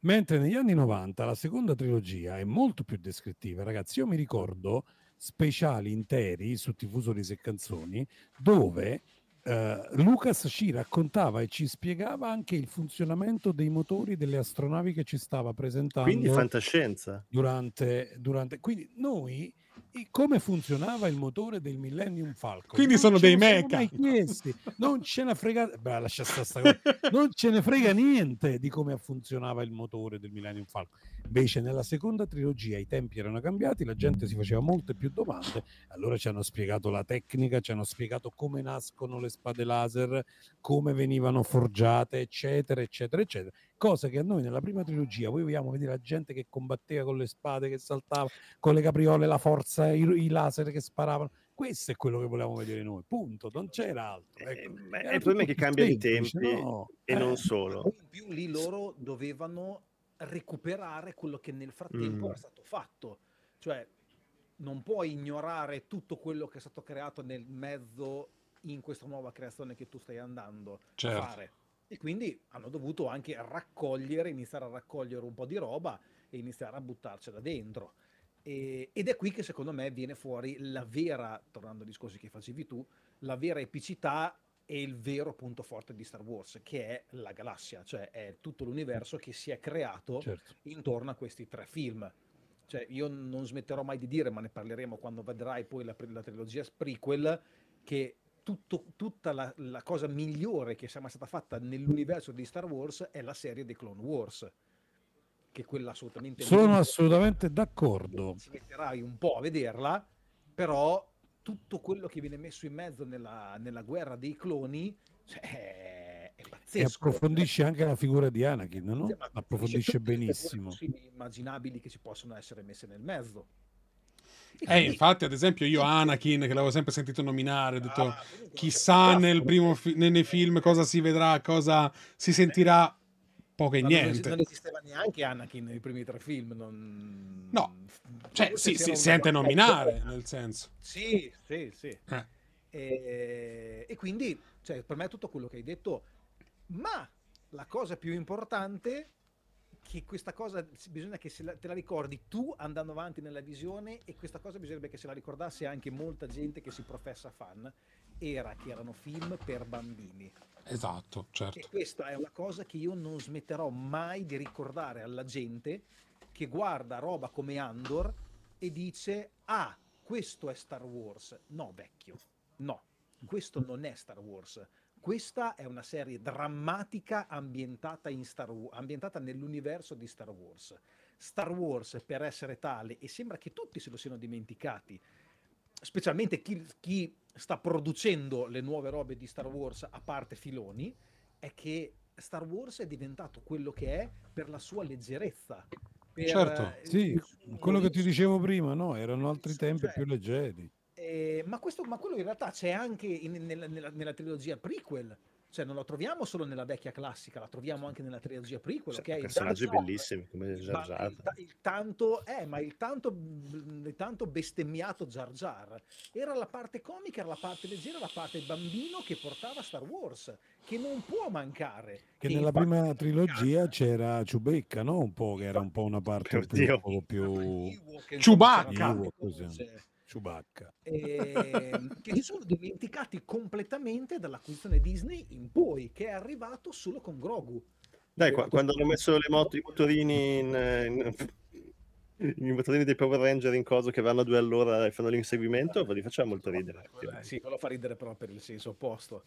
mentre negli anni 90 la seconda trilogia è molto più descrittiva, ragazzi. Io mi ricordo speciali interi su Tifusoli e Canzoni dove eh, Lucas ci raccontava e ci spiegava anche il funzionamento dei motori delle astronavi che ci stava presentando. Quindi fantascienza. Durante, durante... Quindi noi come funzionava il motore del Millennium Falcon. Quindi non sono dei mecha. Non ce ne frega Beh, lascia sta cosa. non ce ne frega niente di come funzionava il motore del Millennium Falcon. Invece nella seconda trilogia i tempi erano cambiati, la gente si faceva molte più domande, allora ci hanno spiegato la tecnica, ci hanno spiegato come nascono le spade laser, come venivano forgiate, eccetera, eccetera, eccetera. Cosa che a noi nella prima trilogia vogliamo vedere la gente che combatteva con le spade, che saltava, con le capriole, la forza, i, i laser che sparavano. Questo è quello che volevamo vedere noi, punto, non c'era altro. Eh, ecco. Eh, è il problema è che cambia i tempi no? Eh, e eh. non solo. In più lì loro dovevano recuperare quello che nel frattempo mm. è stato fatto. Cioè, non puoi ignorare tutto quello che è stato creato nel mezzo in questa nuova creazione che tu stai andando certo. a fare. E quindi hanno dovuto anche raccogliere, iniziare a raccogliere un po' di roba e iniziare a buttarcela dentro. E, ed è qui che secondo me viene fuori la vera, tornando ai discorsi che facevi tu, la vera epicità e il vero punto forte di Star Wars, che è la galassia, cioè è tutto l'universo che si è creato certo. intorno a questi tre film. Cioè, io non smetterò mai di dire, ma ne parleremo quando vedrai poi la, la trilogia prequel, che tutto, tutta la, la, cosa migliore che sia mai stata fatta nell'universo di Star Wars è la serie dei Clone Wars. Che è quella assolutamente. Sono assolutamente d'accordo. Ci metterai un po' a vederla, però tutto quello che viene messo in mezzo nella, nella guerra dei cloni cioè, è pazzesco. E approfondisce anche la figura di Anakin, no? Sì, approfondisce benissimo. Le immaginabili che ci possono essere messe nel mezzo. eh, infatti, ad esempio, io Anakin, che l'avevo sempre sentito nominare, ho detto ah, chissà nel primo fi- nei film cosa si vedrà, cosa si sentirà poco e non niente. Non esisteva neanche Anakin nei primi tre film. Non... No, cioè sì, si, si sente nominare, nel senso. Sì, sì, sì. Eh. E, e, quindi, cioè, per me è tutto quello che hai detto, ma la cosa più importante che questa cosa bisogna che la, te la ricordi tu andando avanti nella visione e questa cosa bisognerebbe che se la ricordasse anche molta gente che si professa fan era che erano film per bambini. Esatto, certo. E questa è una cosa che io non smetterò mai di ricordare alla gente che guarda roba come Andor e dice "Ah, questo è Star Wars". No, vecchio. No, questo non è Star Wars. Questa è una serie drammatica ambientata, Star, ambientata, nell'universo di Star Wars. Star Wars, per essere tale, e sembra che tutti se lo siano dimenticati, specialmente chi, chi sta producendo le nuove robe di Star Wars, a parte Filoni, è che Star Wars è diventato quello che è per la sua leggerezza. Per, certo, sì, quello che ti dicevo prima, no? erano altri tempi cioè, più leggeri. Eh, ma, questo, ma quello in realtà c'è anche in, nella, nella, nella trilogia prequel cioè, non la troviamo solo nella vecchia classica, la troviamo anche nella trilogia prequel. Cioè, okay? Personaggi Dark bellissimi, come Jar Jar. Il, il, tanto, eh, ma il tanto, il tanto bestemmiato Jar Jar era la parte comica, era la parte leggera, la parte bambino che portava Star Wars, che non può mancare. Che, che nella prima trilogia c'era Ciubecca, no? Un po', che era un po' una parte un po' più... Chewbacca! Chewbacca. Ciubacca. Eh, che si sono dimenticati completamente dall'acquisizione Disney in poi, che è arrivato solo con Grogu. Dai, qua, quando hanno messo le moto, i motorini in, in, i motorini dei Power Ranger in coso che vanno a due all'ora e fanno l'inseguimento, li facciamo molto ridere. Eh, sì, quello fa ridere però per il senso opposto.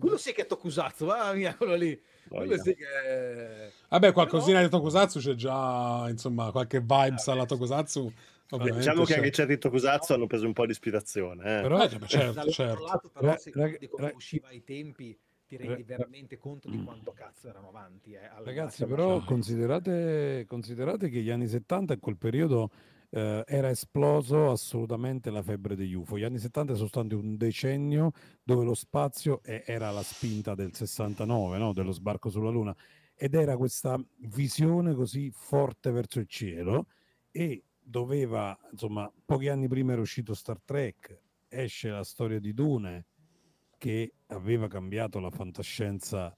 Quello sì che è Tokusatsu, va mia, quello lì. quello sì che... Vabbè, qualcosina però... di Tokusatsu c'è già, insomma, qualche vibes ah, alla Tokusatsu Ovviamente, diciamo, diciamo che anche certi Cusazzo hanno preso un po' di ispirazione. Eh. Però, eh, certo, certo. Lato, però, se rag- rag- usciva ai tempi ti rendi veramente conto di mm. quanto cazzo erano avanti. Eh, Ragazzi, però considerate, considerate, che gli anni 70 in quel periodo eh, era esploso assolutamente la febbre degli UFO. Gli anni 70 sono stati un decennio dove lo spazio è, era la spinta del 69, no? dello sbarco sulla Luna, ed era questa visione così forte verso il cielo e doveva, insomma, pochi anni prima era uscito Star Trek, esce la storia di Dune che aveva cambiato la fantascienza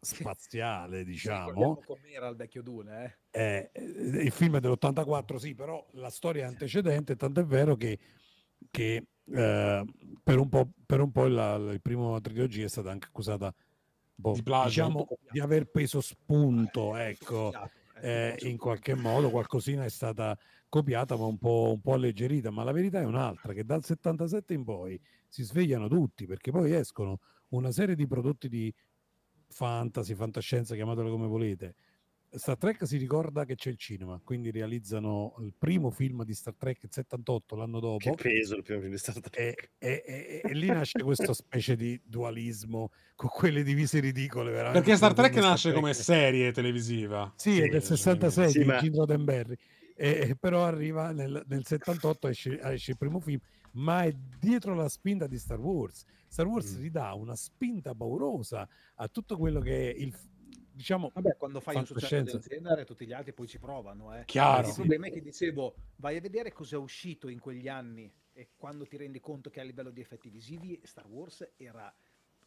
spaziale, diciamo. Com'era il vecchio Dune, eh? Eh, eh il film è dell'84, sì, però la storia è antecedente, tanto è vero che, che eh, per un po', per un po la, la prima trilogia è stata anche accusata boh, di, plagio, diciamo, di aver preso spunto, eh, ecco, eh, in qualche modo qualcosina è stata copiata ma un po', un po', alleggerita, ma la verità è un'altra, che dal 77 in poi si svegliano tutti, perché poi escono una serie di prodotti di fantasy, fantascienza, chiamatelo come volete. Star Trek si ricorda che c'è il cinema, quindi realizzano il primo film di Star Trek 78 l'anno dopo. Che peso il primo film di Star Trek. E, e, e, e lì nasce questa specie di dualismo con quelle divise ridicole. Veramente. Perché Star Trek Star nasce Trek. come serie televisiva. Sì, sì è del 66 sì, di ma... Gene Roddenberry eh, però arriva nel, nel 78 esce, esce, il primo film ma è dietro la spinta di Star Wars Star Wars mm. ridà una spinta paurosa a tutto quello che è il diciamo Vabbè, quando fai un successo del genere tutti gli altri poi ci provano eh. Chiaro. il problema è che dicevo vai a vedere cosa è uscito in quegli anni e quando ti rendi conto che a livello di effetti visivi Star Wars era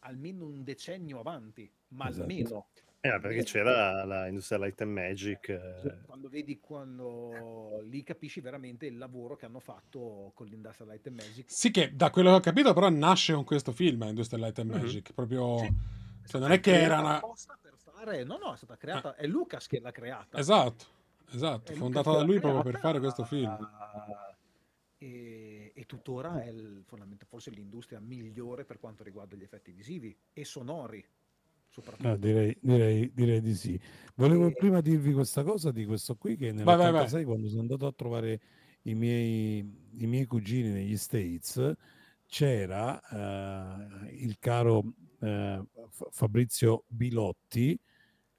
almeno un decennio avanti ma esatto. almeno era eh, perché eh, c'era la Industrial Light and Magic. Cioè, eh. cioè, quando vedi, quando lì capisci veramente il lavoro che hanno fatto con l'Industrial Light and Magic. Sì, che da quello che ho capito, però nasce con questo film Industrial Light and mm-hmm. Magic. Mm-hmm. Proprio. Sì. Cioè, non è che era una. Per fare... No, no, è stata creata. Eh. È Lucas che l'ha creata. Esatto, esatto. È fondata Lucas da lui proprio per fare questo film. E, e tuttora è il, forse l'industria migliore per quanto riguarda gli effetti visivi e sonori soprattutto. No, ah, direi, direi, direi, di sì. Volevo e... prima dirvi questa cosa di questo qui che nel 96 quando sono andato a trovare i miei, i miei cugini negli States c'era eh, il caro eh, Fabrizio Bilotti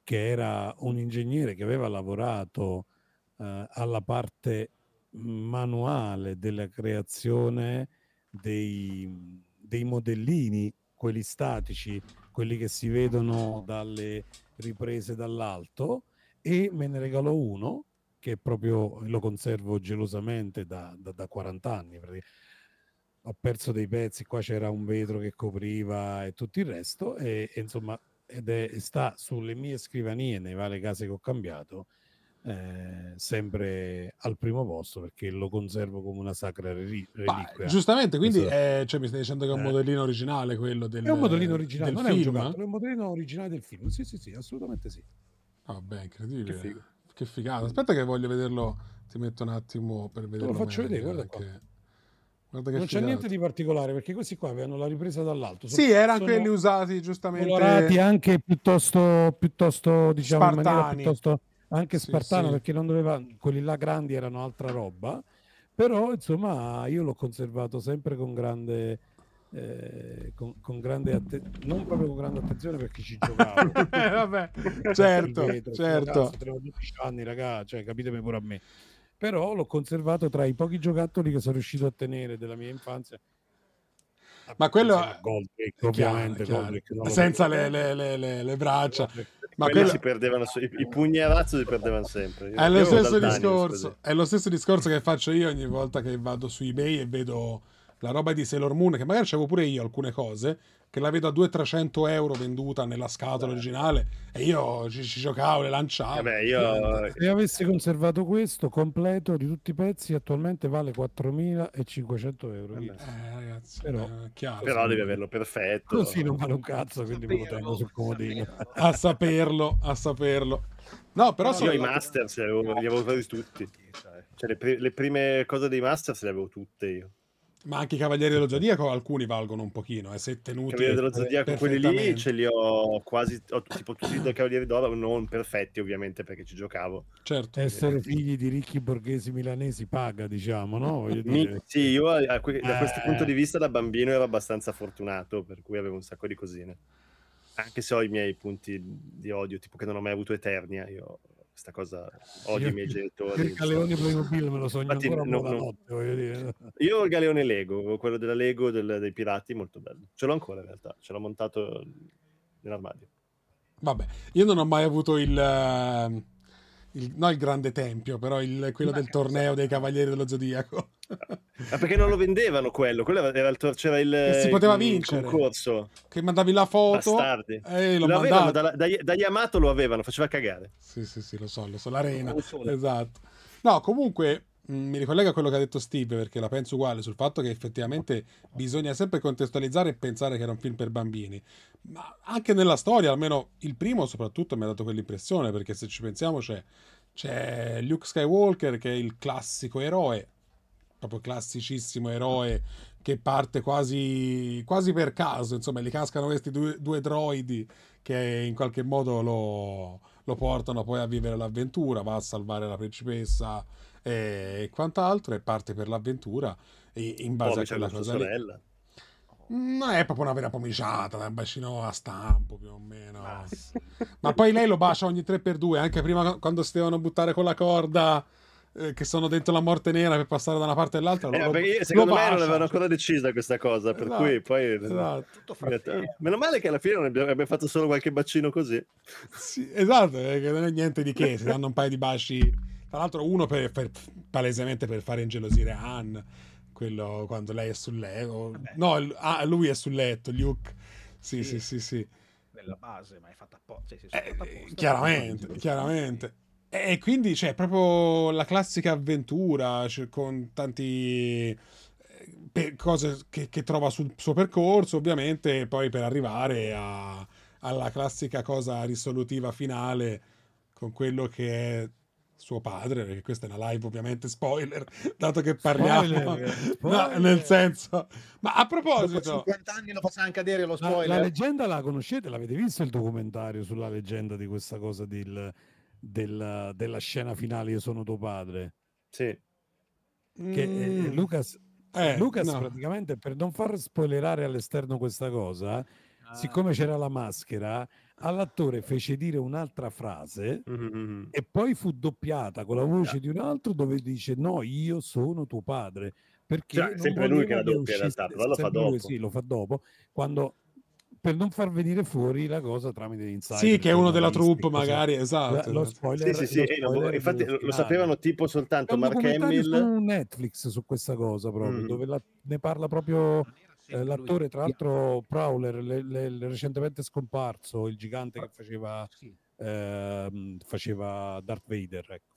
che era un ingegnere che aveva lavorato eh, alla parte manuale della creazione dei, dei modellini, quelli statici quelli che si vedono dalle riprese dall'alto, e me ne regalò uno che proprio lo conservo gelosamente da, da, da 40 anni. Ho perso dei pezzi, qua c'era un vetro che copriva e tutto il resto, e, e insomma, ed è, sta sulle mie scrivanie nei varie case che ho cambiato eh, sempre al primo posto perché lo conservo come una sacra reliquia. Bah, giustamente, quindi è, eh, cioè, mi stai dicendo che è un eh. modellino originale quello del È un modellino originale, non film, è un giocattolo, eh? è un modellino originale del film. Sì, sì, sì, assolutamente sì. Ah, vabbè, ah, incredibile. Che, che, figata. Aspetta che voglio vederlo, ti metto un attimo per vederlo. Te lo faccio vedere, guarda Che... Guarda non figata. c'è niente di particolare perché questi qua avevano la ripresa dall'alto. Sì, erano quelli usati giustamente. Colorati anche piuttosto, piuttosto diciamo, Spartani. in maniera piuttosto anche Spartano sì. perché non doveva, quelli là grandi erano altra roba, però insomma io l'ho conservato sempre con grande... Eh, con, con, grande attenzione, non proprio con grande attenzione perché ci giocavo. eh, vabbè, cioè, certo, certo. Avevo 12 anni, raga, cioè, capitemi pure a me. Però l'ho conservato tra i pochi giocattoli che sono riuscito a tenere della mia infanzia. Ma quello... Goldrick, ovviamente, chiaro, chiaro. Goldrick, senza le, le, le, le braccia. Goldrick ma quello... si perdevano i pugni a razzo si perdevano sempre è, lo io discorso, è lo, stesso discorso, che faccio io ogni volta che vado su ebay e vedo la roba di Sailor Moon che magari c'avevo pure io alcune cose che la vedo a 200-300 euro venduta nella scatola Beh. originale e io ci, ci giocavo, le lanciavo. Vabbè, io... Se avessi conservato questo completo di tutti i pezzi, attualmente vale 4.500 euro. Eh, ragazzi, però, eh, chiaro, però devi averlo perfetto. Così non vale un cazzo, quindi saperlo, me lo tengo sul comodino. A saperlo, a saperlo. No, però no, sono io i Masters li avevo, li avevo presi tutti. Cioè, le, pr- le prime cose dei Masters le avevo tutte io. Ma anche i Cavalieri dello Zodiaco alcuni valgono un pochino, eh, se tenuti. I Cavalieri dello Zodiaco, quelli lì ce li ho quasi, ho tipo tutti i Cavalieri d'Oro, non perfetti ovviamente perché ci giocavo. Certo. Essere figli di ricchi borghesi milanesi paga, diciamo, no? Mi, sì, io a, a, da questo eh. punto di vista da bambino ero abbastanza fortunato, per cui avevo un sacco di cosine. Anche se ho i miei punti di odio, tipo che non ho mai avuto Eternia, eh, io questa cosa odio io, i miei genitori. Il galeone Playmobil me lo sogno Infatti, ancora no, no. Notte, voglio dire. Io il galeone Lego, quello della Lego del, dei pirati, molto bello. Ce l'ho ancora in realtà, ce l'ho montato nell'armadio. Vabbè, io non ho mai avuto il... Ehm, il, no il grande tempio, però il, quello Ma del cazzo. torneo dei Cavalieri dello Zodiaco. Ma perché non lo vendevano quello? Quello era il, c'era il, che si poteva il, vincere. Il concorso. Che mandavi la foto. Bastardi. Eh, lo, lo avevano, da, da, da, Yamato lo avevano, faceva cagare. Sì, sì, sì, lo so, lo so, l'arena. Lo so. Esatto. No, comunque Mm, mi ricollego a quello che ha detto Steve, perché la penso uguale sul fatto che effettivamente bisogna sempre contestualizzare e pensare che era un film per bambini. Ma anche nella storia, almeno il primo soprattutto mi ha dato quell'impressione, perché se ci pensiamo c'è, c'è Luke Skywalker che è il classico eroe, proprio classicissimo eroe che parte quasi, quasi per caso, insomma, gli cascano questi due, due droidi che in qualche modo lo, lo portano poi a vivere l'avventura, va a salvare la principessa e quant'altro e parte per l'avventura e, in base oh, a quella cosa sorella. No, è proprio una vera pomiciata, un bacino a stampo più o meno. Ah, ma poi lei lo bacia ogni 3x2, anche prima quando si devono buttare con la corda eh, che sono dentro la morte nera per passare da una parte all'altra. Eh, lo, secondo me non avevano ancora decisa questa cosa, per esatto, cui poi... Eh, esatto. Detto, meno male che alla fine abbiamo, abbiamo, fatto solo qualche bacino così. Sì, esatto, eh, non è niente di che, si danno un paio di baci tra l'altro uno per, per, palesemente per fare ingelosire Anne, quello quando lei è sul letto. Ah, no, ah, lui è sul letto, Luke. Sì, sì, sì, sì. sì. Nella base, ma è fatta cioè, eh, apposta. Sì, eh, chiaramente, chiaramente. E quindi c'è cioè, proprio la classica avventura cioè, con tanti eh, cose che, che, trova sul suo percorso, ovviamente, poi per arrivare a, alla classica cosa risolutiva finale con quello che è suo padre, perché questa è una live ovviamente spoiler, dato che parliamo, spoiler, spoiler. nel senso... Ma a proposito... Dopo 50 anni lo facciamo cadere lo spoiler. La, la, leggenda la conoscete, l'avete visto il documentario sulla leggenda di questa cosa del, del, della scena finale Io sono tuo padre? Sì. Che eh, mm. Eh, Lucas, eh, Lucas no. praticamente per non far spoilerare all'esterno questa cosa, ah. siccome c'era la maschera, all'attore fece dire un'altra frase mm-hmm. e poi fu doppiata con la voce di un altro dove dice no io sono tuo padre perché cioè, sempre lui che la doppia in realtà però lo fa dopo lui, sì, lo fa dopo quando per non far venire fuori la cosa tramite l'insider. Sì, che è uno della troupe, magari, esatto. Lo spoiler, sì, sì, sì, eh, spoiler infatti lo, lo sapevano tipo soltanto Mark Hamill. C'è un Netflix su questa cosa proprio, mm. dove la, ne parla proprio eh, l'attore, tra l'altro, Prowler, le, le, le recentemente scomparso, il gigante che faceva, sì. eh, faceva Darth Vader. Ecco.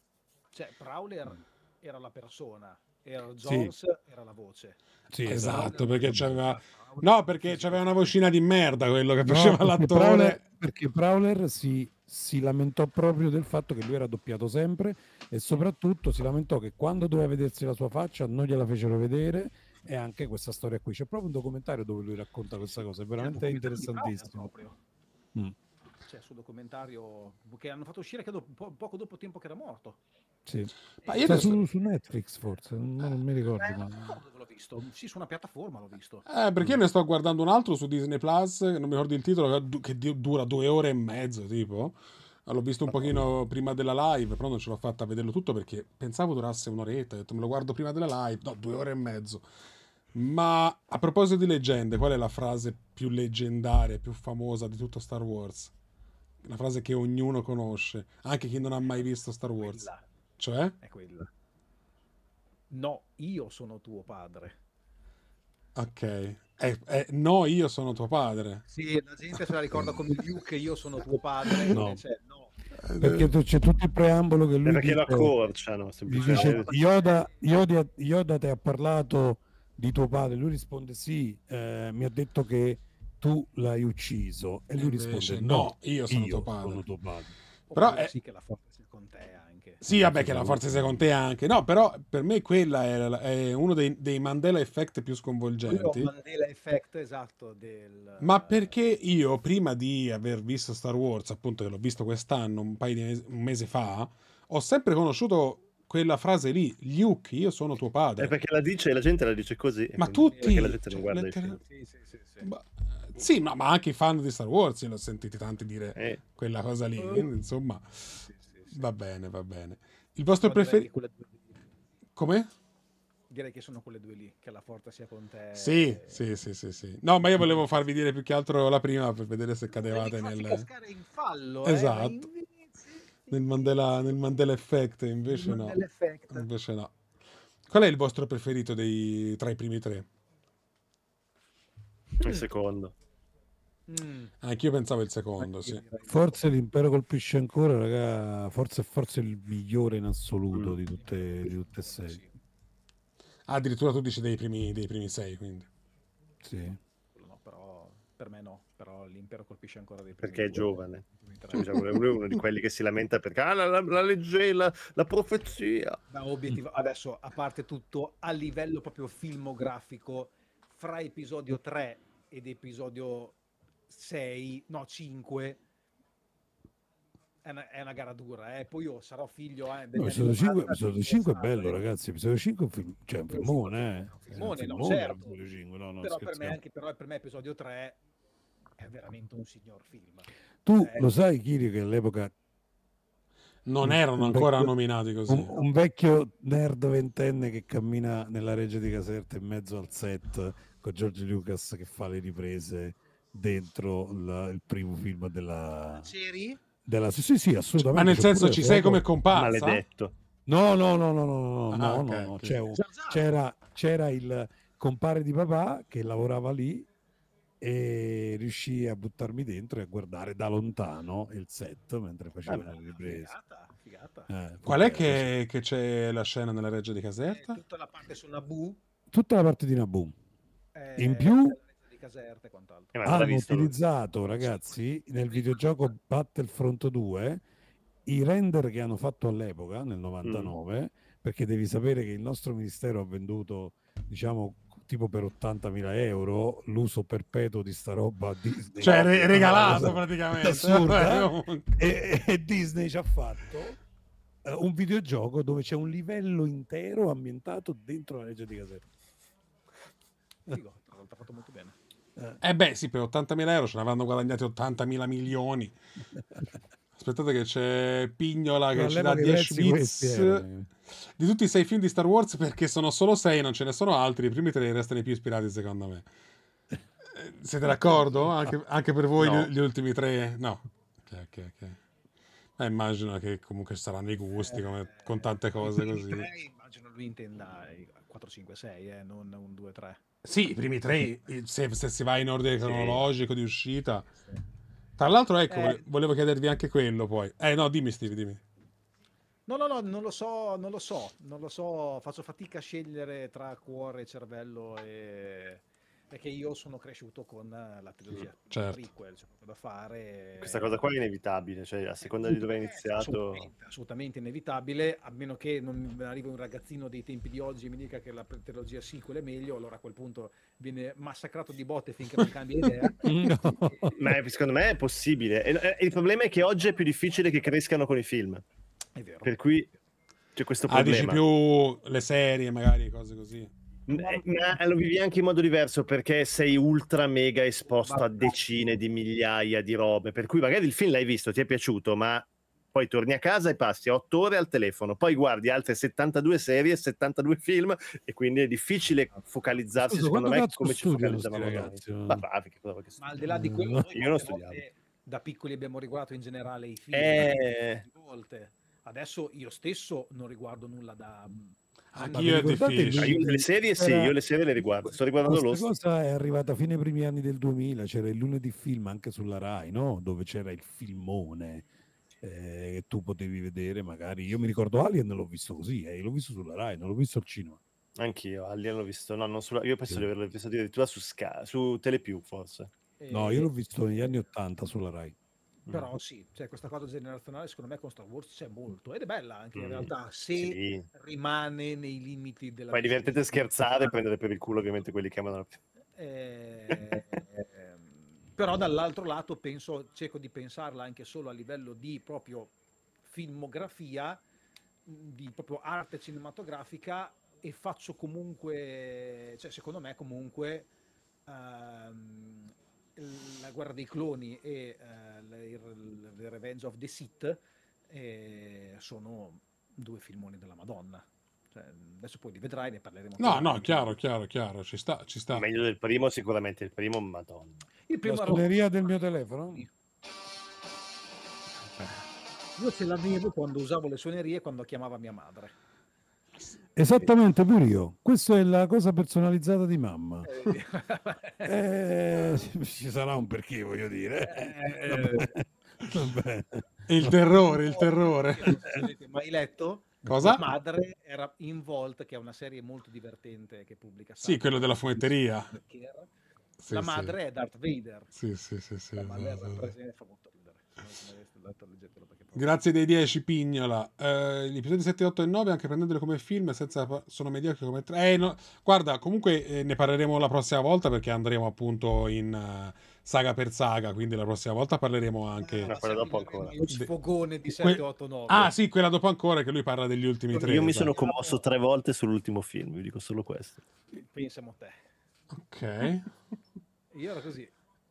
Cioè, Prowler mm. era la persona, era Jones, sì. era la voce. Sì, esatto, perché c'aveva... No, perché c'aveva una vocina di merda quello che faceva no, l'attore. Prowler, perché Prowler si, si, lamentò proprio del fatto che lui era doppiato sempre e mm. soprattutto si lamentò che quando doveva vedersi la sua faccia non gliela fecero vedere e anche questa storia qui. C'è proprio un documentario dove lui racconta questa cosa, è veramente interessantissimo. Mm. C'è cioè, suo documentario che hanno fatto uscire credo po- poco dopo tempo che era morto. Sì. Ma io cioè, su, su, Netflix forse, non, non mi ricordo. Eh, ma... l'ho visto. Sì, su una piattaforma l'ho visto. Eh, perché io mm. ne sto guardando un altro su Disney Plus, non mi ricordo il titolo, che dura due ore e mezzo tipo. Eh, l'ho visto un pochino prima della live, però non ce l'ho fatta a vederlo tutto perché pensavo durasse un'oretta. Ho detto me lo guardo prima della live, no, due ore e mezzo. Ma a proposito di leggende, qual è la frase più leggendaria, più famosa di tutto Star Wars? La frase che ognuno conosce, anche chi non ha mai visto Star Wars. Quella. Cioè? È quella. No, io sono tuo padre. Ok. Eh, eh, no, io sono tuo padre. Sì, la gente se la ricorda come Luke, io sono tuo padre. No. Invece, no. Perché c'è tutto il preambolo che lui perché dice, la corciano semplicemente. Dice, Yoda, Yoda, Yoda ti ha parlato di tuo padre? Lui risponde sì, eh, mi ha detto che tu l'hai ucciso. E lui Invece, risponde no, io sono io tuo padre. Sono tuo padre. Però è... sì che la forza sia con te anche. Sì, vabbè che la forza sia con te anche. No, però per me quella è, è uno dei, dei, Mandela Effect più sconvolgenti. Mandela Effect, esatto. Del... Ma perché io prima di aver visto Star Wars, appunto che l'ho visto quest'anno, un, paio di mesi, un mese fa, ho sempre conosciuto quella frase lì, Luke, io sono tuo padre. È perché la dice, la gente la dice così. Ma tutti... La gente non cioè, guarda lettera... sì, sì, sì, sì. Ma, eh, sì ma, ma, anche i fan di Star Wars, io l'ho sentito tanti dire eh. quella cosa lì, mm. insomma. Sì, sì, va bene, va bene. Il vostro preferito... Come? direi che sono quelle due lì, che la forza sia con te. Sì, e... sì, sì, sì, sì, No, ma io volevo farvi dire più che altro la prima per vedere se cadevate nel... cascare in fallo, eh, Esatto. Eh? nel Mandela, nel Mandela Effect, invece no. Effect. Invece no. Qual è il vostro preferito dei, tra i primi tre? Il secondo. Mm. Anche io pensavo il secondo, sì. Forse l'impero colpisce ancora, raga. Forse, forse il migliore in assoluto mm. di tutte, e sei. Ah, addirittura tu dici dei primi, dei primi sei, quindi. Sì. No, però per me no. Però l'impero colpisce ancora dei primi Perché è giovane lui diciamo, è uno di quelli che si lamenta perché ah, la, la, la legge, la, la profezia. Da obiettivo, adesso a parte tutto, a livello proprio filmografico, fra episodio 3 ed episodio 6, no 5, è una, è una, gara dura. Eh. Poi io sarò figlio. Eh, no, episodio 5, episodio 5 è bello, eh. ragazzi. Episodio 5 è un, film, cioè, un filmone. Eh. Filmone, eh, no, certo. 5, no, no, però, per me, anche, però per me episodio 3 è veramente un signor film. Tu eh. lo sai, Chiri, che all'epoca... Non erano ancora vecchio, nominati così. Un, un, vecchio nerd ventenne che cammina nella regia di Caserta in mezzo al set con George Lucas che fa le riprese dentro la, il primo film della serie? Della, sì, sì, sì, assolutamente. Ma ah, nel senso ci sei come comparsa? Maledetto. No, no, no, no, no, ah, no, okay, no, okay. Un, esatto. c'era, c'era il compare di papà che lavorava lì e riuscii a buttarmi dentro e a guardare da lontano il set mentre facevo ah, le riprese. Figata, figata. Eh, Qual è che, che, c'è la scena nella Reggio di Caserta? Eh, tutta la parte su Naboo. Tutta la parte di Nabu. Eh, In più... Di Caserta e quant'altro. Eh, hanno visto... utilizzato, ragazzi, nel videogioco Battlefront 2 i render che hanno fatto all'epoca, nel 99, mm. perché devi sapere che il nostro ministero ha venduto, diciamo, tipo per 80.000 euro l'uso perpetuo di sta roba Disney cioè re- regalato praticamente assurda, e, e Disney ci ha fatto eh, un videogioco dove c'è un livello intero ambientato dentro la legge di Caserta. Dico, ha fatto molto bene. eh, eh beh, sì, per 80.000 euro ce ne avranno guadagnati 80.000 milioni. Aspettate che c'è Pignola che ci dà 10 bits di tutti i 6 film di Star Wars perché sono solo 6, non ce ne sono altri. I primi tre restano i più ispirati secondo me. Eh, siete d'accordo? Anche, anche per voi no. gli, ultimi tre? No. Ok, ok, ok. Eh, immagino che comunque ci saranno i gusti come, con tante cose così. immagino lui intenda 4, 5, 6, eh, non un 2, 3. Sì, i primi tre, se, se, si va in ordine cronologico di uscita, sì. Tra l'altro, ecco, eh, volevo chiedervi anche quello poi. Eh no, dimmi Steve, dimmi. No, no, no, non lo so, non lo so, non lo so, faccio fatica a scegliere tra cuore, cervello e perché io sono cresciuto con eh, la trilogia mm, certo. prequel, cioè, da fare. Questa cosa qua è inevitabile, cioè a seconda di dove è eh, iniziato. Assolutamente, assolutamente, inevitabile, a meno che non arrivi un ragazzino dei tempi di oggi e mi dica che la trilogia sequel è meglio, allora a quel punto viene massacrato di botte finché non cambia idea. no. Ma secondo me è possibile. il problema è che oggi è più difficile che crescano con i film. È vero. Per cui c'è questo problema. Ah, dici più le serie, magari cose così. Eh, ma lo vivi anche in modo diverso perché sei ultra mega esposto a decine di migliaia di robe. Per cui magari il film l'hai visto, ti è piaciuto, ma poi torni a casa e passi 8 ore al telefono, poi guardi altre 72 serie, 72 film e quindi è difficile focalizzarsi Scusa, secondo me come ci focalizzavamo noi. Ma, bravi, che cosa che ma al di là di quello, io non studiavo. Da piccoli abbiamo riguardato in generale i film eh... volte. Adesso io stesso non riguardo nulla da Ah, Anch'io difficile. Ah, io le serie sì, era... io le serie le riguardo. Sto riguardando lo Lost. cosa è arrivata a fine primi anni del 2000, c'era il lunedì film anche sulla Rai, no? Dove c'era il filmone eh, che tu potevi vedere magari. Io mi ricordo Alien l'ho visto così, eh, l'ho visto sulla Rai, non l'ho visto al cinema. Anch'io, Alien l'ho visto, no, sulla... io penso sì. di averlo visto addirittura su, Sky, su Telepiù forse. E... No, io eh, l'ho visto negli anni 80 sulla Rai. Però mm. sì, cioè, questa cosa generazionale secondo me con Star Wars c'è molto ed è bella anche in mm. realtà se sì. rimane nei limiti della... Poi divertete scherzare e prendere per il culo ovviamente quelli che amano la... Eh, però dall'altro lato penso, cerco di pensarla anche solo a livello di proprio filmografia, di proprio arte cinematografica e faccio comunque, cioè secondo me comunque... Um, la Guerra dei Cloni e uh, eh, The Revenge of the Sith eh, sono due filmoni della Madonna. Cioè, adesso poi li vedrai, ne parleremo. No, no, chiaro, chiaro, chiaro, ci sta, ci sta. Meglio del primo, sicuramente il primo, Madonna. Il primo La scuderia del mio telefono? Sì. Io ce l'avevo quando usavo le suonerie quando chiamava mia madre. Esattamente, pure io. Questa è la cosa personalizzata di mamma. Eh, eh ci sarà un perché, voglio dire. Eh, vabbè. Eh. Il terrore, il terrore. Avete mai letto? Cosa? La madre era Involved, che è una serie molto divertente che pubblica. Sì, Santa, quello della fumetteria. La madre sì. è Darth Vader. Sì, sì, sì. sì la madre esatto. rappresenta molto Grazie dei 10, Pignola. Eh, gli episodi 7, 8 e 9, anche prendendoli come film, senza, sono mediocri come 3. Eh, no, guarda, comunque eh, ne parleremo la prossima volta perché andremo appunto in uh, saga per saga. Quindi la prossima volta parleremo anche. Eh, quella dopo ancora. Il sfogone di 7, que- 8, 9. Ah, sì, quella dopo ancora che lui parla degli ultimi tre. Io mi esatto. sono commosso tre volte sull'ultimo film, vi dico solo questo. Pensiamo a te. Ok. Io ero così.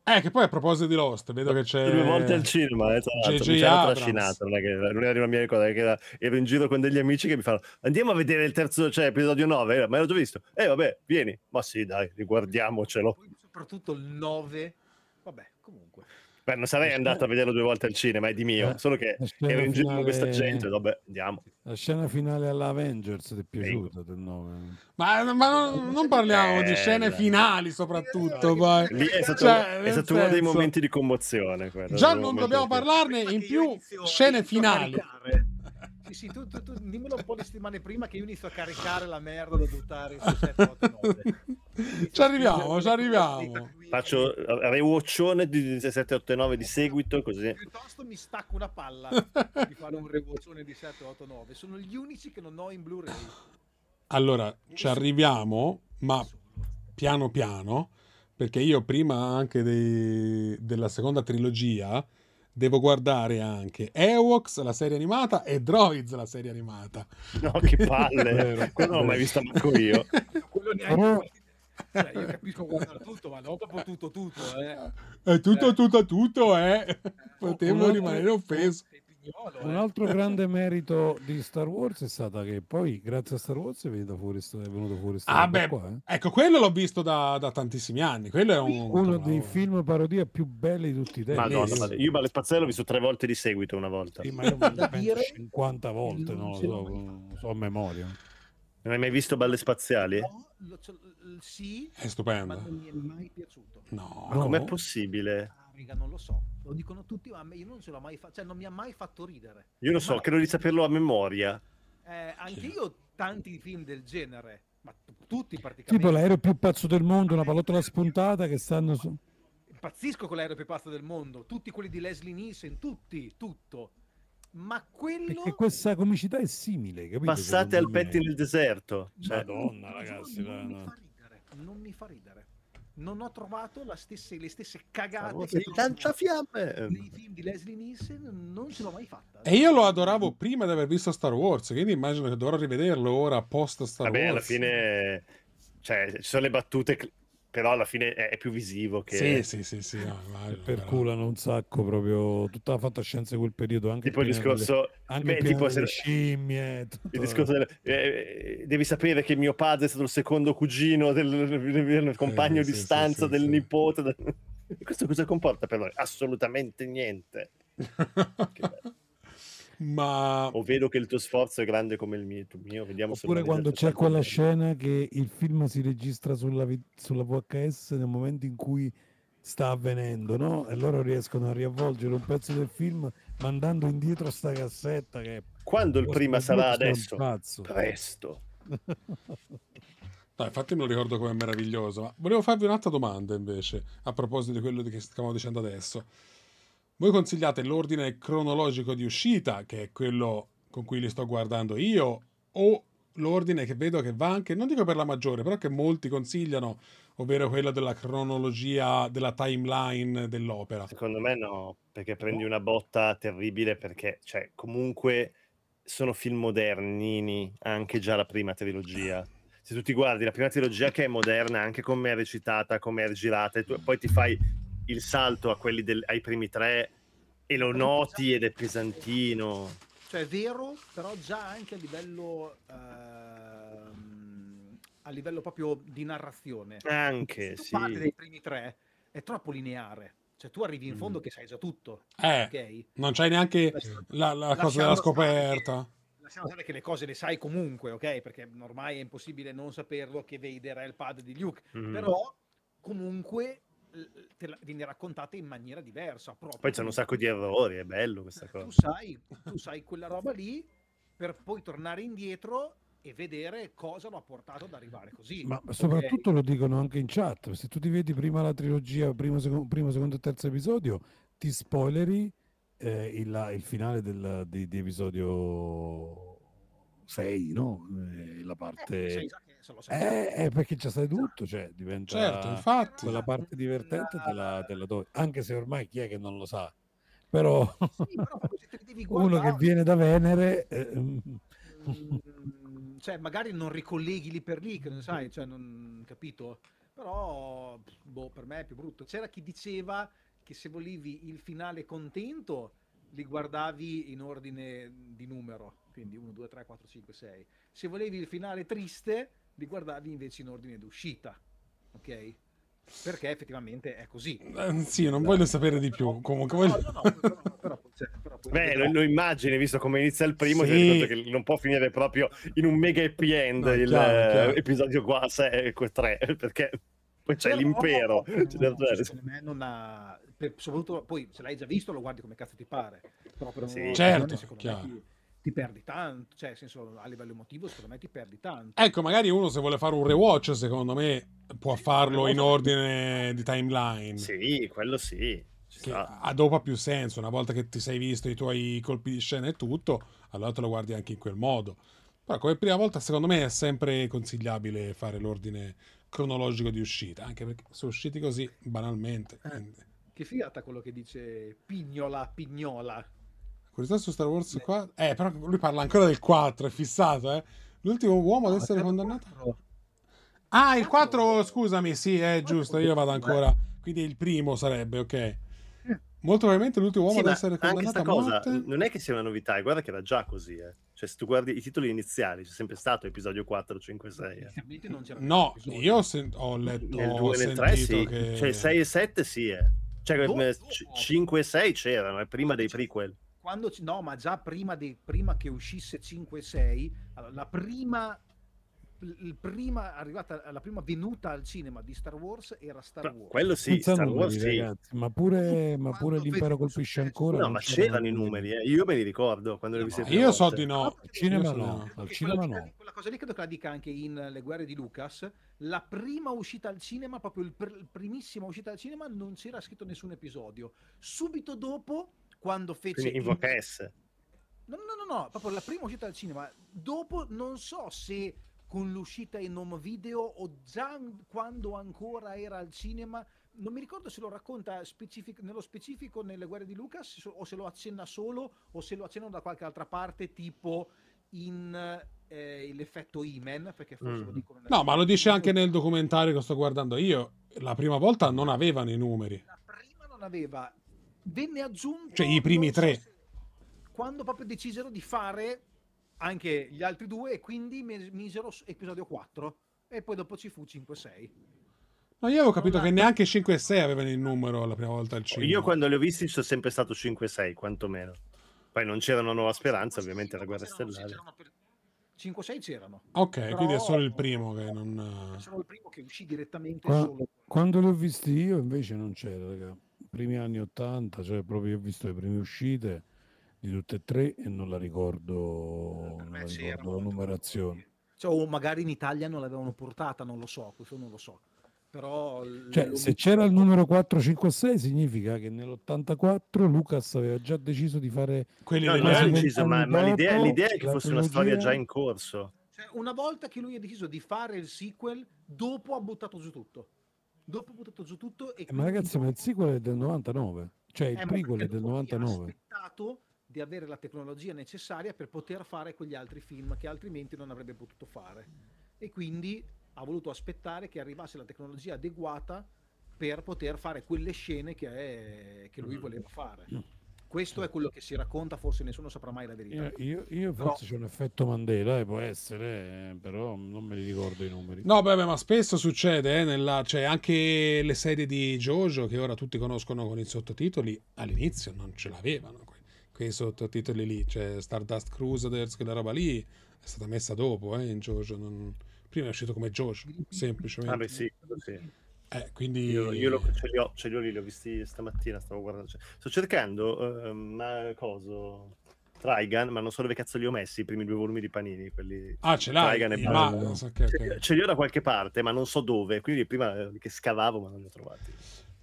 Eh, che poi a proposito di Lost, vedo che c'è. Due volte al cinema, eh, tra Mi sono trascinato. Non è che l'unica della mia ricorda che ero in giro con degli amici che mi fanno: Andiamo a vedere il terzo, cioè episodio 9. Eh, Ma l'ho già visto. Eh, vabbè, vieni. Ma sì, dai, riguardiamocelo. Soprattutto il 9. Vabbè, comunque. Beh, non sarei andato a vederlo due volte al cinema, è di mio, eh, solo che ero in giro con questa gente, vabbè, andiamo. La scena finale all'Avengers ti è piaciuta del 9? Ma, ma non, eh, non, parliamo di scene finali soprattutto. Eh, Lì è stato, cioè, è stato uno dei momenti di commozione. Quello, Già non dobbiamo parlarne, in più scene finali. Sì, sì, tu, tu, tu dimmelo un po' di settimane prima che io inizio a caricare la merda da buttare su 7, ci arriviamo, ci arriviamo. Faccio rewatchone di 789 di seguito così. Piuttosto mi stacco una palla di fare un rewatchone di 789. Sono gli unici che non ho in Blu-ray. Allora, ci arriviamo, ma piano piano, perché io prima anche dei, della seconda trilogia devo guardare anche Ewoks, la serie animata, e Droids, la serie animata. No, che palle! Quello non l'ho mai visto manco io. Quello neanche... Eh. Cioè, io capisco guardare tutto, ma dopo tutto, tutto, eh. È eh, tutto, eh. tutto, tutto, eh. eh. Potevo rimanere offeso. Se Piolo, un eh. altro grande merito di Star Wars è stata che poi grazie a Star Wars è, fuori, è venuto fuori Star ah, beh, qua, eh. ecco quello l'ho visto da, da, tantissimi anni quello è un, uno dei film parodia più belli di tutti i tempi Madonna, sì. io Bale Spazzello l'ho visto tre volte di seguito una volta sì, ma io dire... 50 volte non lo so, non so a memoria non hai mai visto Balle Spaziali? No, lo, cioè, lo, sì, è stupendo. Ma non mi è mai piaciuto. No, ma com'è possibile? tecnica non lo so, lo dicono tutti, ma io non ce l'ho mai fatto, cioè non mi ha mai fatto ridere. Io lo so, ma... credo di saperlo a memoria. Eh, anche sì. io tanti film del genere, ma t- tutti praticamente. Tipo l'aereo più pazzo del mondo, una pallottola spuntata che stanno su... Pazzisco con l'aereo più pazzo del mondo, tutti quelli di Leslie Nielsen, tutti, tutto. Ma quello... Perché questa comicità è simile, capito? Passate al petti nel deserto. Cioè... Madonna, ragazzi. Non, non mi fa ridere, non mi fa ridere non ho trovato stesse, le stesse cagate che lanciafiamme nei film di Leslie Nielsen non ce l'ho mai fatta e io lo adoravo prima di aver visto Star Wars quindi immagino che dovrò rivederlo ora post Star Vabbè, Wars vabbè alla fine cioè, ci sono le battute però alla fine è, più visivo che... Sì, sì, sì, sì. No, perculano un sacco proprio tutta la fantascienza di quel periodo. Anche tipo il discorso... Delle, anche beh, tipo se... scimmie... Tutto. Il discorso del, eh, eh, devi sapere che mio padre è stato il secondo cugino del, del, eh, compagno eh, di sì, stanza sì, del sì, nipote. Questo cosa comporta per noi? Assolutamente niente. che bello. Ma... O vedo che il tuo sforzo è grande come il mio, mio vediamo Oppure quando c'è quella scena che il film si registra sulla, sulla VHS nel momento in cui sta avvenendo, no? E loro riescono a riavvolgere un pezzo del film mandando indietro sta cassetta che... Quando il prima sarà adesso? Presto. Dai, infatti me lo ricordo come meraviglioso, ma volevo farvi un'altra domanda invece, a proposito di quello che stiamo dicendo adesso voi consigliate l'ordine cronologico di uscita, che è quello con cui li sto guardando io, o l'ordine che vedo che va anche, non dico per la maggiore, però che molti consigliano, ovvero quello della cronologia, della timeline dell'opera. Secondo me no, perché prendi una botta terribile perché, cioè, comunque sono film modernini, anche già la prima trilogia. Se tu ti guardi la prima trilogia che è moderna, anche come è recitata, come è girata, e tu, poi ti fai il salto a del, ai primi tre e lo noti ed è pesantino. Cioè è vero, però già anche a livello... Ehm, a livello proprio di narrazione. Anche, sì. parte dei primi tre è troppo lineare. Cioè, tu arrivi in mm. fondo che sai già tutto. Eh, okay? Non c'hai neanche la, la, la cosa della scoperta. Lasciamo stare che le cose le sai comunque, ok? Perché ormai è impossibile non saperlo che Vader è il padre di Luke. Mm. Però, comunque, la, viene raccontata in maniera diversa. Proprio. Poi c'è un sacco di errori, è bello questa eh, cosa. Tu sai, tu sai quella roba lì per poi tornare indietro e vedere cosa lo ha portato ad arrivare così. Ma okay. soprattutto lo dicono anche in chat, se tu ti vedi prima la trilogia, primo, secondo, primo, secondo e terzo episodio, ti spoileri eh, il, il, finale del, di, di, episodio 6, no? Eh, la parte... Eh, esatto lo sai. Eh, eh, perché c'è sai tutto, cioè diventa certo, infatti. quella parte divertente della, della dove, anche se ormai chi è che non lo sa, però, sì, però uno che viene da Venere... Eh, mm, cioè, magari non ricolleghi lì per lì, che non sai, cioè, non capito. Però, boh, per me è più brutto. C'era chi diceva che se volevi il finale contento, li guardavi in ordine di numero, quindi 1, 2, 3, 4, 5, 6. Se volevi il finale triste, di guardarli invece in ordine d'uscita, ok? Perché effettivamente è così. Eh, sì, non voglio sapere di più. Comunque, voglio... no, no, però, però, cioè, però Beh, lo, lo, immagini, visto come inizia il primo, sì. che non può finire proprio in un mega happy end il, chiaro, eh, chiaro. episodio 6 3, perché poi c'è però, l'impero. Cioè, cioè, secondo me non ha... Per, soprattutto poi se l'hai già visto lo guardi come cazzo ti pare. Però per sì, certo, chiaro. Me, ti perdi tanto, cioè nel senso a livello emotivo secondo me ti perdi tanto. Ecco, magari uno se vuole fare un rewatch secondo me può sì, farlo in ordine di timeline. Sì, quello sì. Che adopa più senso, una volta che ti sei visto i tuoi colpi di scena e tutto, allora te lo guardi anche in quel modo. Però come prima volta secondo me è sempre consigliabile fare l'ordine cronologico di uscita, anche perché sono usciti così banalmente. Eh, che figata quello che dice Pignola Pignola. Curiosità su Star Wars 4. Eh, però lui parla ancora del 4, è fissato, eh. L'ultimo uomo ad ah, essere condannato. Ah, il 4, scusami, sì, è giusto, io vado ancora. Quindi il primo sarebbe, ok. Eh. Molto probabilmente l'ultimo uomo sì, ad essere condannato anche cosa, morte... Non è che sia una novità, guarda che era già così, eh. Cioè, se tu guardi i titoli iniziali, c'è sempre stato episodio 4, 5, 6. Eh. No, io sen- ho letto nel 2 e nel 3 sì. Che... Cioè, 6 e 7 sì, eh. Cioè, 5 boh, boh. e 6 c'erano, è eh, prima dei prequel quando ci, no, ma già prima, di, prima che uscisse 5 6, allora, la prima prima arrivata, la prima venuta al cinema di Star Wars era Star Wars. Quello sì, Senza Star numeri, Wars ragazzi, Ma pure, ma pure l'impero colpisce ancora. No, ma c'erano i numeri, eh. io me li ricordo quando no, eh, li no, Io so di no, al cinema no. Al cinema no. Quella cosa lì credo che la dica anche in Le guerre di Lucas. La prima uscita al cinema, proprio il pr- primissima uscita al cinema, non c'era scritto nessun episodio. Subito dopo quando fece... Quindi Invokess. No, no, no, no, proprio la prima uscita al cinema. Dopo non so se con l'uscita in home video o già quando ancora era al cinema, non mi ricordo se lo racconta specific- nello specifico nelle guerre di Lucas o se lo accenna solo o se lo accenna da qualche altra parte, tipo in eh, l'effetto Imen, perché forse mm. lo dicono No, ma lo dice anche nel documentario che sto guardando io, la prima volta non avevano i numeri. La prima non aveva, venne aggiunto... Cioè i primi tre. quando proprio decisero di fare anche gli altri due e quindi misero episodio 4 e poi dopo ci fu 5-6. No, io avevo capito che neanche 5 e 6 avevano il numero la prima volta al oh, cinema. Io quando li ho visti sono sempre stato 5 e 6, quantomeno. Poi non c'era una nuova speranza, ovviamente, la guerra stellare. 5 e 6 c'erano. Ok, Però... quindi è solo il primo che non... È eh. solo il primo che uscì direttamente. Qua... Solo... Quando li ho visti io invece non c'era, ragazzi primi anni 80, cioè proprio ho visto le prime uscite di tutte e tre e non la ricordo, eh, non la, ricordo la numerazione. Cioè, o magari in Italia non l'avevano portata, non lo so, questo non lo so. Però cioè, se c'era il numero 456 significa che nell'84 Lucas aveva già deciso di fare... Quello no, non deciso, ma, ma l'idea, l'idea, è che fosse una storia già in corso. Cioè, una volta che lui ha deciso di fare il sequel, dopo ha buttato su tutto dopo buttato giù tutto. E eh, ma ragazzi, ma il sequel è del 99, cioè il eh, prequel è del 99. Ha aspettato di avere la tecnologia necessaria per poter fare quegli altri film che altrimenti non avrebbe potuto fare. E quindi ha voluto aspettare che arrivasse la tecnologia adeguata per poter fare quelle scene che, è, che lui mm. voleva fare. Questo è quello che si racconta, forse nessuno saprà mai la verità. Eh, io, io, io forse però... c'è un effetto Mandela, e eh, può essere, eh, però non me li ricordo i numeri. No, beh, beh ma spesso succede, eh, nella, cioè anche le serie di Jojo che ora tutti conoscono con i sottotitoli, all'inizio non ce l'avevano quei, quei sottotitoli lì, cioè Stardust Crusaders, quella roba lì è stata messa dopo in Jojo, non... prima è uscito come Jojo, mm-hmm. semplicemente. Ah, beh, sì, sì. Eh, quindi... Io, io lo, ce, li ho, ce li ho lì, li ho visti stamattina, stavo guardando. Cioè, sto cercando, uh, ma coso... Trigun, ma non so dove cazzo li ho messi i primi due volumi di Panini. Quelli... Ah, ce l'hai? Trigun Ma... Ah, okay, okay. Ce li ho da qualche parte, ma non so dove. Quindi prima eh, che scavavo, ma non li ho trovati.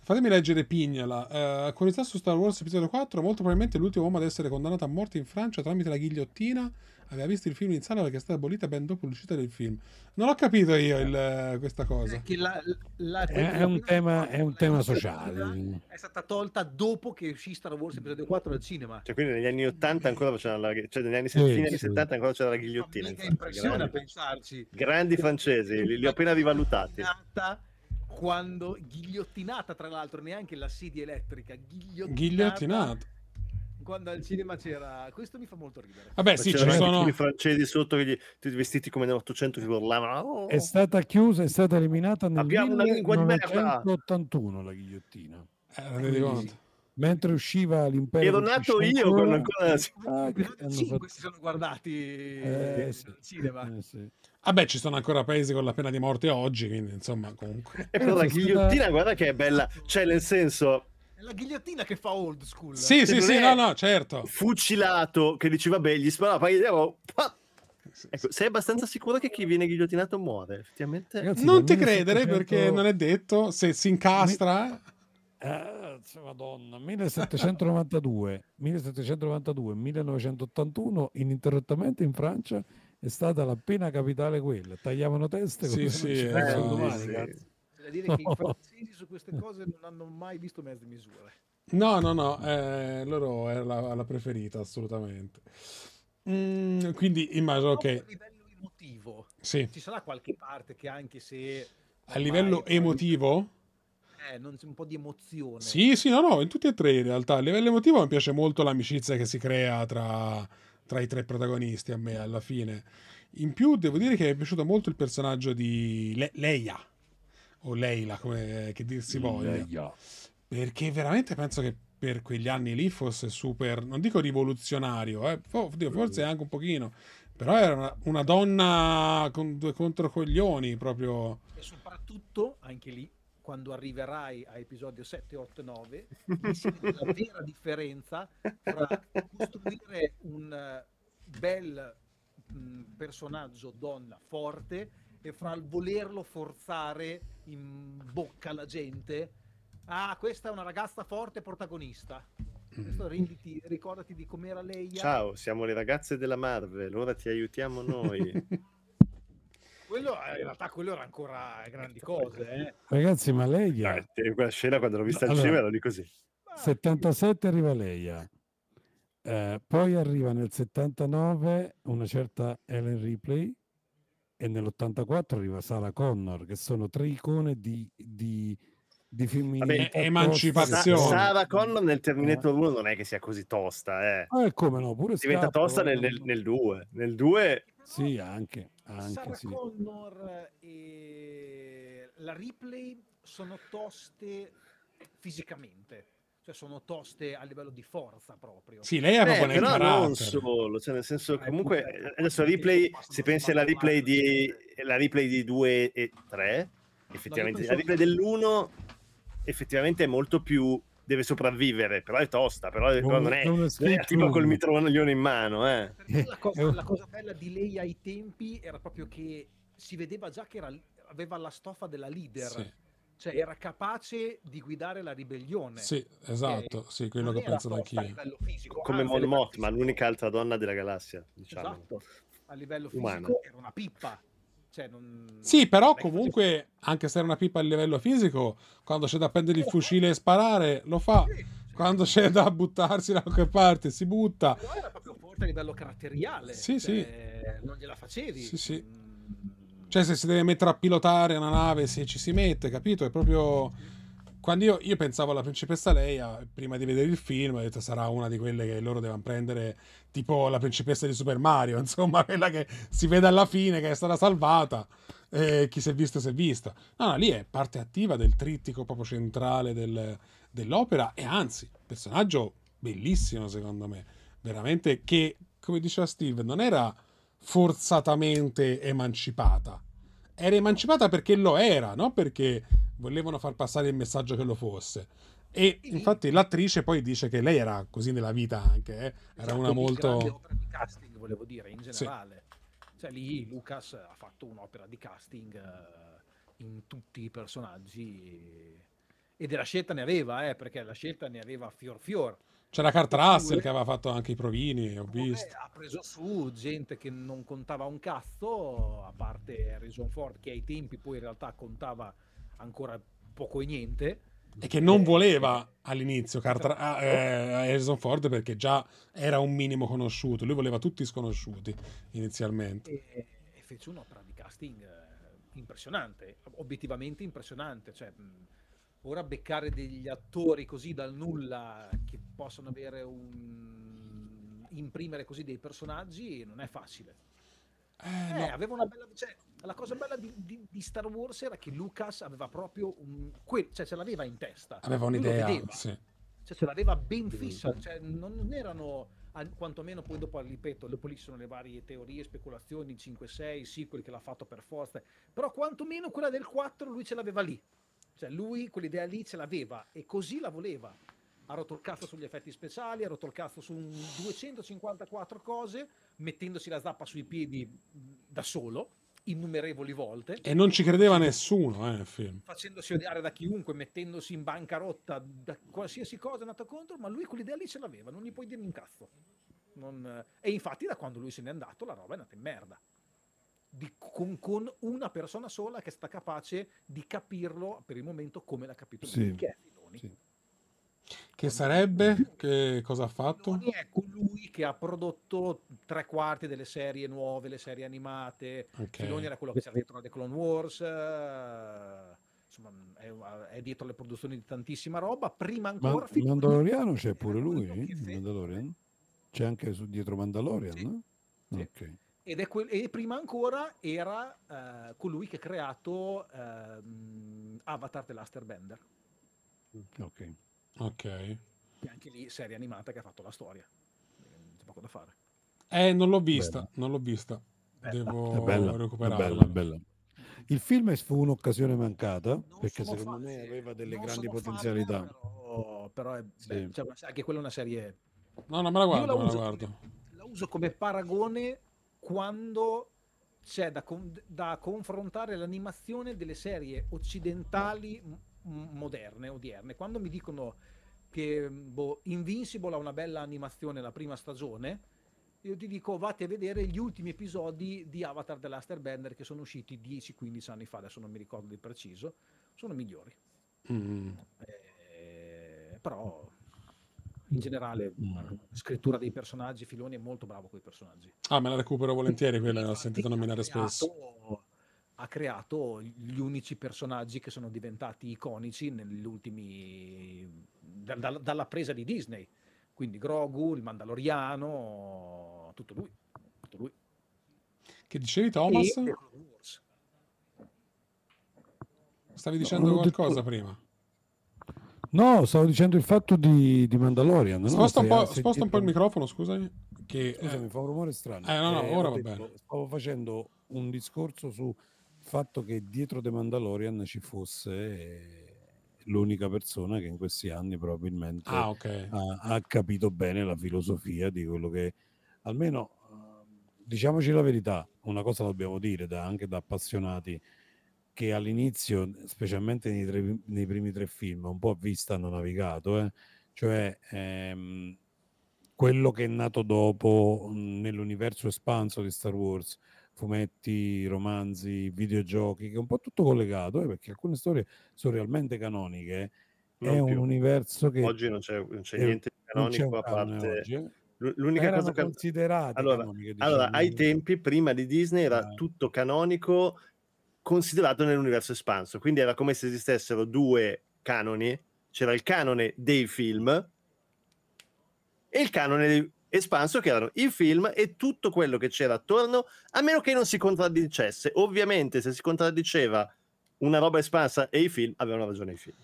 Fatemi leggere Pignala. Uh, curiosità su Star Wars Episodio 4. Molto probabilmente l'ultimo uomo ad essere condannato a morte in Francia tramite la ghigliottina aveva visto il film in sala perché è stata bollita ben dopo l'uscita del film. Non ho capito io il, eh, questa cosa. La, la, la, è, è, un tema, è, un tema, sociale. È stata tolta dopo che uscì Star Wars episodio 4 al cinema. Cioè, quindi negli anni 80 ancora c'era la cioè negli anni, sì, anni sì. 70 ancora c'era la ghigliottina. È impressione a pensarci. Grandi francesi, li, li ho appena rivalutati. Quando ghigliottinata, tra l'altro, neanche la sedia elettrica, ghigliottinata. ghigliottinata quando al cinema c'era questo mi fa molto ridere vabbè sì ci sono i francesi sotto gli, vestiti come nell'ottocento che urlavano oh, oh, oh. è stata chiusa è stata eliminata nel abbiamo 1981 la ghigliottina eh, eh, mentre usciva l'impero ero nato io quando eh, ancora ah, fatto... questi sono guardati eh, sì. cinema eh, sì. Vabbè, ah ci sono ancora paesi con la pena di morte oggi, quindi insomma, comunque. E però la eh, ghigliottina, guarda che è bella, cioè, nel senso, la ghigliottina che fa old school. Sì, eh. sì, sì, no, no, certo. Fucilato che dice, vabbè, gli sparava, poi devo... Ecco, sei abbastanza sicuro che chi viene ghigliottinato muore, effettivamente? Ragazzi, non ti credere 700... perché non è detto, se si incastra... Eh, madonna, 1792, 1792, 1981, ininterrottamente in Francia è stata la pena capitale quella. Tagliavano teste. Sì, sì, eh, domani, sì da dire che i francesi su queste cose non hanno mai visto mezze misure. No, no, no, eh, loro è la, la preferita assolutamente. Mm, quindi immagino che... A livello emotivo, sì. ci sarà qualche parte che anche se... A livello emotivo? Eh, non c'è un po' di emozione. Sì, sì, no, no, in tutti e tre in realtà. A livello emotivo mi piace molto l'amicizia che si crea tra, tra i tre protagonisti a me alla fine. In più devo dire che mi è piaciuto molto il personaggio di Le- Leia o Leila, come che dir si voglia. Leia. Perché veramente penso che per quegli anni lì fosse super, non dico rivoluzionario, eh, forse mm. anche un pochino, però era una, una donna con due controcoglioni proprio. E soprattutto, anche lì, quando arriverai a episodio 7, 8, 9, la vera differenza tra costruire un eh, bel mm, personaggio donna forte e fra il volerlo forzare in bocca alla gente, ah, questa è una ragazza forte protagonista. Questo renditi, ricordati di com'era lei. Eh. Ciao, siamo le ragazze della Marvel, ora ti aiutiamo noi. quello, eh, in realtà quello era ancora grandi cose. Eh. Ragazzi, ma lei... Leia... Eh, quella scena quando l'ho vista allora, cinema ero lì così. 77 ah. arriva Leia. Eh. eh, poi arriva nel 79 una certa Ellen Ripley e nell'84 arriva Sara Connor, che sono tre icone di, di, di femminile. Emancipazione. Sa- Sara Connor nel Terminator 1 eh. non è che sia così tosta, eh. Ah, come no, pure Diventa scappo, tosta nel, eh. nel, nel 2. Nel 2... Sì, anche. anche Sara sì. Connor e la Ripley sono toste fisicamente cioè sono toste a livello di forza proprio. Sì, lei è proprio eh, però non solo, cioè nel senso comunque eh, adesso replay, se pensi alla replay di la replay di 2 e 3, effettivamente la replay dell'1 effettivamente è molto più deve sopravvivere, però è tosta, però, non, però non è, non è attiva col mitraglione in mano. Eh. eh la, cosa, la cosa bella di lei ai tempi era proprio che si vedeva già che era, aveva la stoffa della leader. Sì cioè, era capace di guidare la ribellione. Sì, esatto, sì, quello che penso anch'io. A livello fisico, come Mon Mothma, l'unica altra donna della galassia, diciamo. Esatto. A livello fisico era una pippa. Cioè, non... Sì, però comunque, anche se era una pippa a livello fisico, quando c'è da prendere il fucile e sparare, lo fa. Quando c'è da buttarsi da qualche parte, si butta. Però era proprio forte a livello caratteriale. Sì, cioè, sì. Non gliela facevi. Sì, sì. Mm. Cioè, se si deve mettere a pilotare una nave, se ci si mette, capito? È proprio. Quando io, io pensavo alla principessa Leia, prima di vedere il film, ho detto sarà una di quelle che loro devono prendere, tipo la principessa di Super Mario, insomma, quella che si vede alla fine, che è stata salvata, eh, chi si è visto si è vista. No, no, lì è parte attiva del trittico proprio centrale del, dell'opera e anzi, personaggio bellissimo secondo me, veramente che, come diceva Steve, non era forzatamente emancipata. Era emancipata perché lo era, non perché volevano far passare il messaggio che lo fosse. E infatti l'attrice poi dice che lei era così nella vita anche, eh? era esatto, una molto... opera di casting, volevo dire, in generale. Sì. Cioè lì Lucas ha fatto un'opera di casting uh, in tutti i personaggi e... e della scelta ne aveva, eh, perché la scelta ne aveva fior fior. C'era Carter Russell che aveva fatto anche i provini, ho visto. Ha preso su gente che non contava un cazzo, a parte Harrison Ford che ai tempi poi in realtà contava ancora poco e niente. E che non eh, voleva eh, all'inizio eh, Carter, esatto. eh, Harrison Ford perché già era un minimo conosciuto, lui voleva tutti sconosciuti inizialmente. E, e fece un'opera di casting impressionante, obiettivamente impressionante, cioè ora beccare degli attori così dal nulla che possono avere un imprimere così dei personaggi non è facile. Eh, eh, no. aveva una bella cioè, la cosa bella di, di, di, Star Wars era che Lucas aveva proprio un que, cioè ce l'aveva in testa. Aveva un'idea, sì. Cioè ce l'aveva ben fissa, cioè, non erano quantomeno poi dopo ripeto dopo lì sono le varie teorie speculazioni 5-6 sequel che l'ha fatto per forza però quantomeno quella del 4 lui ce l'aveva lì cioè, lui quell'idea lì ce l'aveva e così la voleva. Ha rotto il cazzo sugli effetti speciali, ha rotto il cazzo su 254 cose, mettendosi la zappa sui piedi da solo, innumerevoli volte. E non ci credeva nessuno, eh, film. Facendosi odiare da chiunque, mettendosi in bancarotta da qualsiasi cosa è andato contro, ma lui quell'idea lì ce l'aveva, non gli puoi dire un cazzo. Non... Eh, e infatti da quando lui se n'è andato la roba è andata in merda di, con, con, una persona sola che è stata capace di capirlo per il momento come l'ha capito sì. che è Filoni. Sì. Che sarebbe? Che cosa ha fatto? Filoni è colui che ha prodotto tre quarti delle serie nuove, le serie animate. Okay. Filoni era quello che c'era dietro The Clone Wars. Eh, insomma, è, è, dietro le produzioni di tantissima roba. Prima ancora. Ma Mandaloriano c'è pure lui. Mandalorian. C'è anche su, dietro Mandalorian. Sì. No? Sì. Okay. Ed è que- e prima ancora era uh, colui che ha creato uh, Avatar The Last Bender. Ok. Ok. E anche lì serie animata che ha fatto la storia. Non c'è poco da fare. Eh, non l'ho vista, bella. non l'ho vista. Bella. Devo bella, recuperarla. Bella, bella. Il film fu un'occasione mancata non perché secondo fatti, me aveva delle grandi potenzialità. Fatti, però, però è, sì. cioè, anche quella è una serie. No, no, me la guardo. La, me uso, la, guardo. la uso come paragone quando c'è da, con- da confrontare l'animazione delle serie occidentali m- moderne, odierne. Quando mi dicono che boh, Invincible ha una bella animazione la prima stagione, io ti dico vate a vedere gli ultimi episodi di Avatar The Last Airbender che sono usciti 10-15 anni fa, adesso non mi ricordo di preciso, sono migliori. Mm. Eh, però in generale, mm. scrittura dei personaggi, Filoni è molto bravo con i personaggi. Ah, me la recupero volentieri quella, l'ho sentito nominare creato, spesso. Ha creato gli unici personaggi che sono diventati iconici negli ultimi... Da, da, dalla presa di Disney. Quindi Grogu, il Mandaloriano, tutto lui. Tutto lui. Che dicevi Thomas? E... Stavi dicendo no, qualcosa detto... prima? No, stavo dicendo il fatto di, di Mandalorian. Sposta, un, po', sposta un po' il microfono, scusami. Che, scusami, eh... fa un rumore strano. Eh, no, no, eh, ora va bene. Stavo facendo un discorso sul fatto che dietro The Mandalorian ci fosse eh, l'unica persona che in questi anni probabilmente ah, okay. ha, ha, capito bene la filosofia di quello che almeno ehm, diciamoci la verità, una cosa dobbiamo dire da, anche da appassionati che all'inizio, specialmente nei, tre, nei, primi tre film, un po' a vista hanno navigato, eh? cioè ehm, quello che è nato dopo mm, nell'universo espanso di Star Wars, fumetti, romanzi, videogiochi, che è un po' tutto collegato, eh? perché alcune storie sono realmente canoniche. Eh. Non è più. un universo che... Oggi non c'è, non c'è niente di canonico a parte... Oggi, eh? L'unica Erano cosa che... considerata allora, allora, ai tempi prima di Disney era eh. tutto canonico considerato nell'universo espanso. Quindi era come se esistessero due canoni, c'era il canone dei film e il canone espanso che erano i film e tutto quello che c'era attorno, a meno che non si contraddicesse. Ovviamente se si contraddiceva una roba espansa e i film, avevano ragione i film.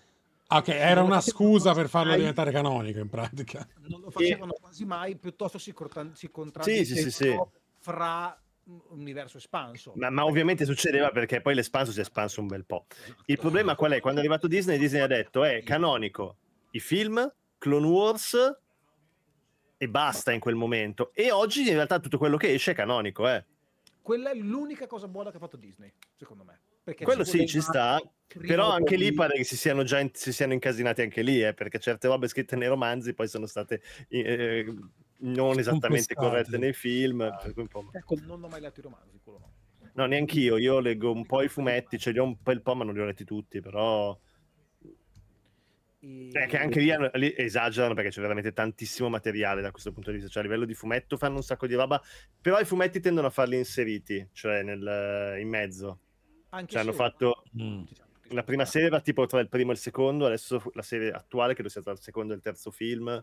Ah, ok, era una scusa per farlo diventare canonico in pratica. Non lo facevano quasi mai, piuttosto si, cortan- si sì, sì, sì, fra universo espanso. Ma, ma, ovviamente succedeva perché poi l'espanso si è espanso un bel po'. Il esatto. problema qual è? Quando è arrivato Disney, Disney ha detto è eh, canonico i film, Clone Wars e basta in quel momento. E oggi in realtà tutto quello che esce è canonico. Eh. Quella è l'unica cosa buona che ha fatto Disney, secondo me. Perché quello sì, ci sta, però anche lì pare che si siano già in, si siano incasinati anche lì, eh, perché certe robe scritte nei romanzi poi sono state... Eh, non esattamente corrette nei film. Ah. Ecco, non ho mai letto i romanzi, quello no. No, neanch'io, io leggo un po' i fumetti, ce li ho un bel po', ma non li ho letti tutti, però... E... Cioè, che anche lì, hanno, lì, esagerano perché c'è veramente tantissimo materiale da questo punto di vista. Cioè, a livello di fumetto fanno un sacco di roba, però i fumetti tendono a farli inseriti, cioè nel, in mezzo. Anche cioè, hanno fatto mm. la prima serie va tipo tra il primo e il secondo, adesso la serie attuale credo sia tra il secondo e il terzo film,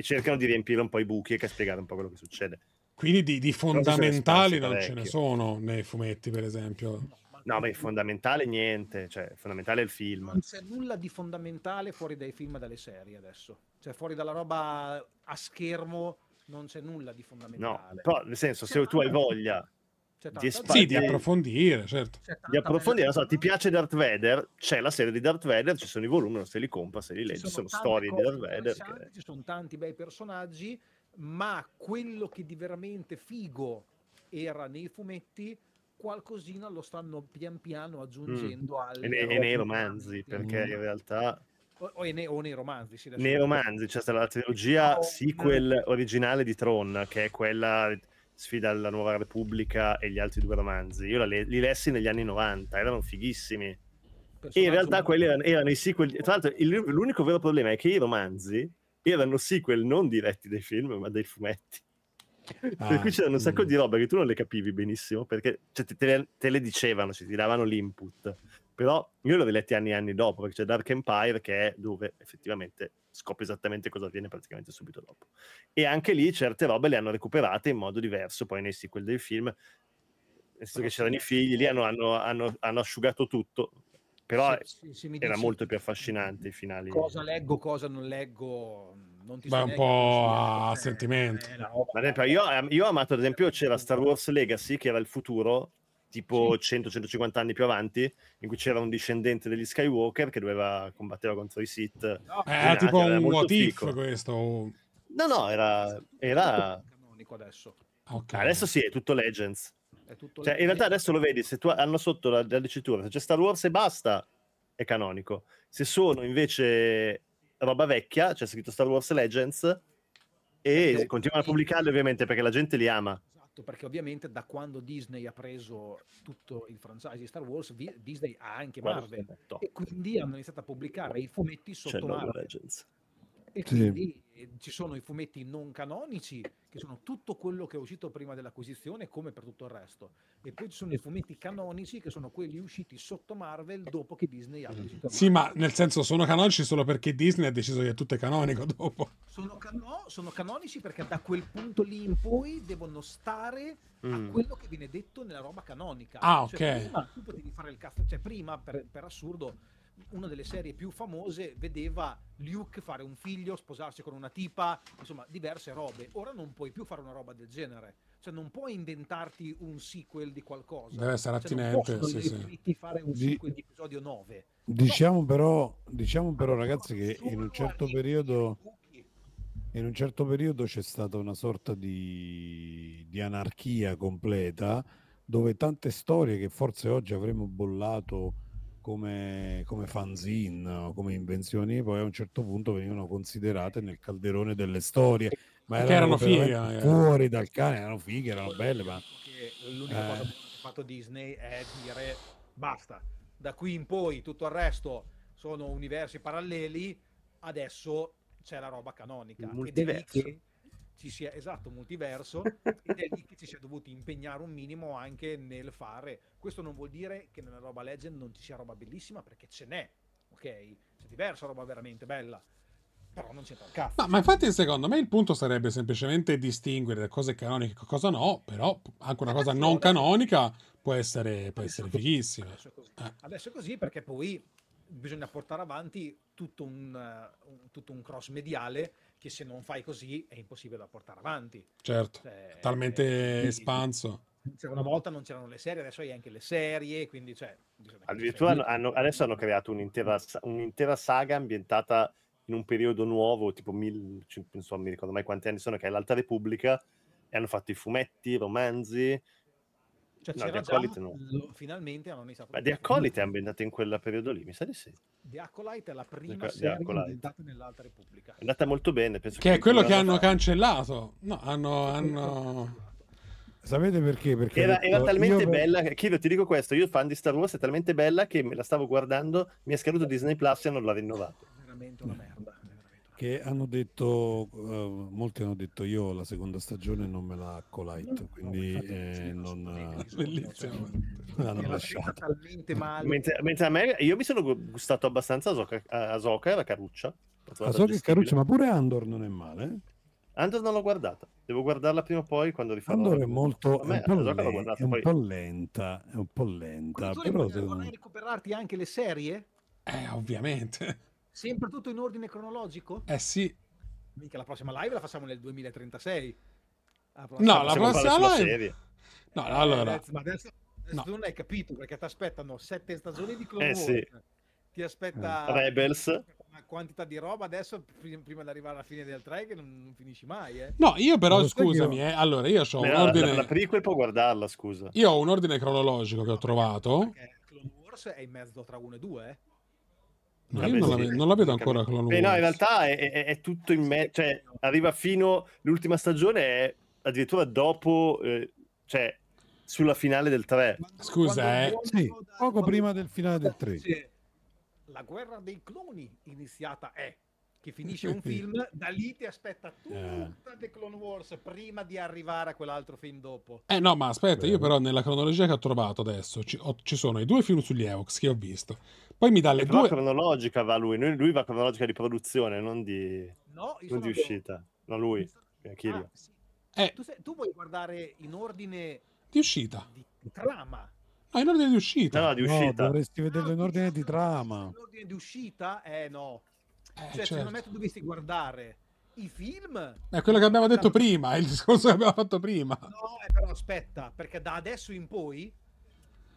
e cercano di riempire un po' i buchi e che spiegare un po' quello che succede. Quindi di, di fondamentali non parecchio. ce ne sono nei fumetti, per esempio. No, ma è fondamentale niente, cioè fondamentale è il film. Non c'è nulla di fondamentale fuori dai film e dalle serie adesso. Cioè fuori dalla roba a schermo non c'è nulla di fondamentale. No, però nel senso, se tu hai voglia di, esp- sì, di approfondire, certo. Di approfondire, so, ti piace Darth Vader? C'è la serie di Darth Vader, ci sono i volumi, non se li compra, se li leggi, ci sono, sono storie di Darth Vader. Che... Ci sono tanti bei personaggi, ma quello che di veramente figo era nei fumetti, qualcosina lo stanno pian piano aggiungendo mm. al... E, e nei romanzi, perché mm. in realtà... O, o, nei, o, nei, romanzi, sì, nei romanzi c'è cioè, stata la trilogia oh, sequel no. originale di Tron, che è quella Sfida alla Nuova Repubblica e gli altri due romanzi. Io li lessi negli anni 90, erano fighissimi. E in realtà quelli erano, erano, i sequel. Tra l'altro, il, l'unico vero problema è che i romanzi erano sequel non diretti dei film, ma dei fumetti. Ah, per cui c'erano un sacco mm. di roba che tu non le capivi benissimo perché cioè, te, le, te, le, dicevano, cioè, ti davano l'input. Però io l'ho riletti anni e anni dopo, perché c'è Dark Empire che è dove effettivamente scopri esattamente cosa avviene praticamente subito dopo. E anche lì certe robe le hanno recuperate in modo diverso poi nei sequel del film, nel senso che c'erano i figli, lì hanno, hanno, hanno, hanno asciugato tutto, però se, se era molto più affascinante i finali. Cosa leggo, cosa non leggo, non ti so. un po' a sentimento. Eh, no, io, io, ho amato, ad esempio, c'era Star Wars Legacy, che era il futuro, tipo sì. 100-150 anni più avanti, in cui c'era un discendente degli Skywalker che doveva combattere contro i Sith. No, era eh, nati, tipo era un what if questo. No, no, era... era... canonico adesso. Okay. Adesso sì, è tutto Legends. È tutto cioè, in realtà adesso lo vedi, se tu hanno sotto la, la dicitura, se c'è Star Wars e basta, è canonico. Se sono invece roba vecchia, c'è scritto Star Wars Legends, e continuano a pubblicarli ovviamente perché la gente li ama fatto, perché ovviamente da quando Disney ha preso tutto il franchise di Star Wars, vi- Disney ha anche Marvel, e quindi hanno iniziato a pubblicare i fumetti sotto Marvel. Legends. E quindi sì ci sono i fumetti non canonici, che sono tutto quello che è uscito prima dell'acquisizione, come per tutto il resto. E poi ci sono i fumetti canonici, che sono quelli usciti sotto Marvel dopo che Disney ha acquisito. Sì, ma nel senso sono canonici solo perché Disney ha deciso che tutto è canonico dopo. Sono, cano- sono canonici perché da quel punto lì in poi devono stare mm. a quello che viene detto nella roba canonica. Ah, cioè, ok. Prima tu potevi fare il cazzo, cioè prima per, per assurdo una delle serie più famose vedeva Luke fare un figlio, sposarsi con una tipa, insomma diverse robe. Ora non puoi più fare una roba del genere, cioè non puoi inventarti un sequel di qualcosa. Deve essere cioè, attinente. Cioè, sì, sì. fare un di... sequel di episodio 9. Diciamo no. però, diciamo però ragazzi che in un certo periodo... In un certo periodo c'è stata una sorta di, di anarchia completa dove tante storie che forse oggi avremmo bollato come, come fanzine, come invenzioni, poi a un certo punto venivano considerate nel calderone delle storie. Ma erano, erano fighe, eh. fuori dal cane, erano fighe, erano belle. Ma... Diciamo L'unica eh. cosa che ha fatto Disney è dire basta, da qui in poi tutto il resto sono universi paralleli, adesso c'è la roba canonica. Multiverso. Che ci sia esatto multiverso ed è lì che ci si è dovuti impegnare un minimo anche nel fare. Questo non vuol dire che nella roba legend non ci sia roba bellissima perché ce n'è, ok? C'è diversa roba veramente bella. Però non c'è un cazzo. No, ma infatti, secondo me il punto sarebbe semplicemente distinguere le cose canoniche e cosa no. Però anche una eh, cosa non canonica può essere, può essere fighissima. Adesso è, così. Eh. Adesso è così perché poi bisogna portare avanti tutto un, un, tutto un cross mediale che se non fai così è impossibile da portare avanti. Certo, cioè, talmente è, eh, espanso. Cioè, una volta non c'erano le serie, adesso hai anche le serie, quindi cioè, Addirittura hanno, hanno, adesso hanno creato un'intera, un'intera, saga ambientata in un periodo nuovo, tipo mil, non so, mi ricordo mai quanti anni sono, che è l'Alta Repubblica, e hanno fatto i fumetti, i romanzi, cioè, no, c'era già, no. lo, finalmente avevano iniziato. Ma The Acolyte è ambientato in quel periodo lì, mi sa di sì. The Acolyte è la prima The serie ambientata nell'Alta Repubblica. È andata molto bene, penso che, che è quello che hanno fare. cancellato. No, hanno... hanno... Sapete perché? perché era, detto, era talmente io... bella, Chiro, ti dico questo, io fan di Star Wars è talmente bella che me la stavo guardando, mi è scaduto Disney Plus e non l'ho rinnovato. Veramente una merda. Che hanno detto, uh, molti hanno detto io la seconda stagione non me la colite, quindi eh, no, eh, non... Bellissimo. L'hanno lasciata. Talmente male. Mentre, mentre, a me, io mi sono gustato abbastanza Asoka e la Caruccia. Asoka e Caruccia, ma pure Andor non è male. Eh? Andor non l'ho guardata, devo guardarla prima o poi quando rifarò. Andor è molto me, è un, po lenta, è un po' lenta, è un po' lenta. Però se... recuperarti anche le serie? Eh, ovviamente. Sempre tutto in ordine cronologico? Eh sì. Mica la prossima live la facciamo nel 2036. La no, la prossima live... No, allora... Eh, ma adesso, adesso no. non hai capito perché ti aspettano sette stagioni di Clone eh, sì. Ti aspetta... Eh, Rebels una quantità di roba adesso prima di arrivare alla fine del 3 che non, non finisci mai. Eh. No, io però non scusami, io. Eh, allora io ho un ordine... La, la prequel può guardarla, scusa. Io ho un ordine cronologico no, che ho trovato. Perché Clone Wars è in mezzo tra 1 e 2, eh. No, io non la, vedo, non la, vedo ancora Clone Wars. Beh, no, in realtà è, è, è tutto in mezzo, cioè arriva fino l'ultima stagione è addirittura dopo eh, cioè sulla finale del 3. Scusa, eh. Sì, poco prima del finale del 3. La guerra dei cloni iniziata è che finisce un film, da lì ti aspetta tutta eh. The Clone Wars prima di arrivare a quell'altro film dopo. Eh no, ma aspetta, io però nella cronologia che ho trovato adesso ci, ho, ci sono i due film sugli Evox che ho visto. Poi mi dà le però due... cronologica va lui, lui va cronologica di produzione, non di, no, non di uscita. No, lui, eh, ah, sì. eh. tu, sei... tu, vuoi guardare in ordine... Di uscita. Di, trama. Ah, in ordine di uscita? No, di uscita. No, dovresti vederlo in ah, ordine di trama. In ordine di uscita? Eh no. Eh, cioè, certo. secondo me tu dovresti guardare i film. È quello che abbiamo detto prima, è il discorso che abbiamo fatto prima. No, eh, però aspetta, perché da adesso in poi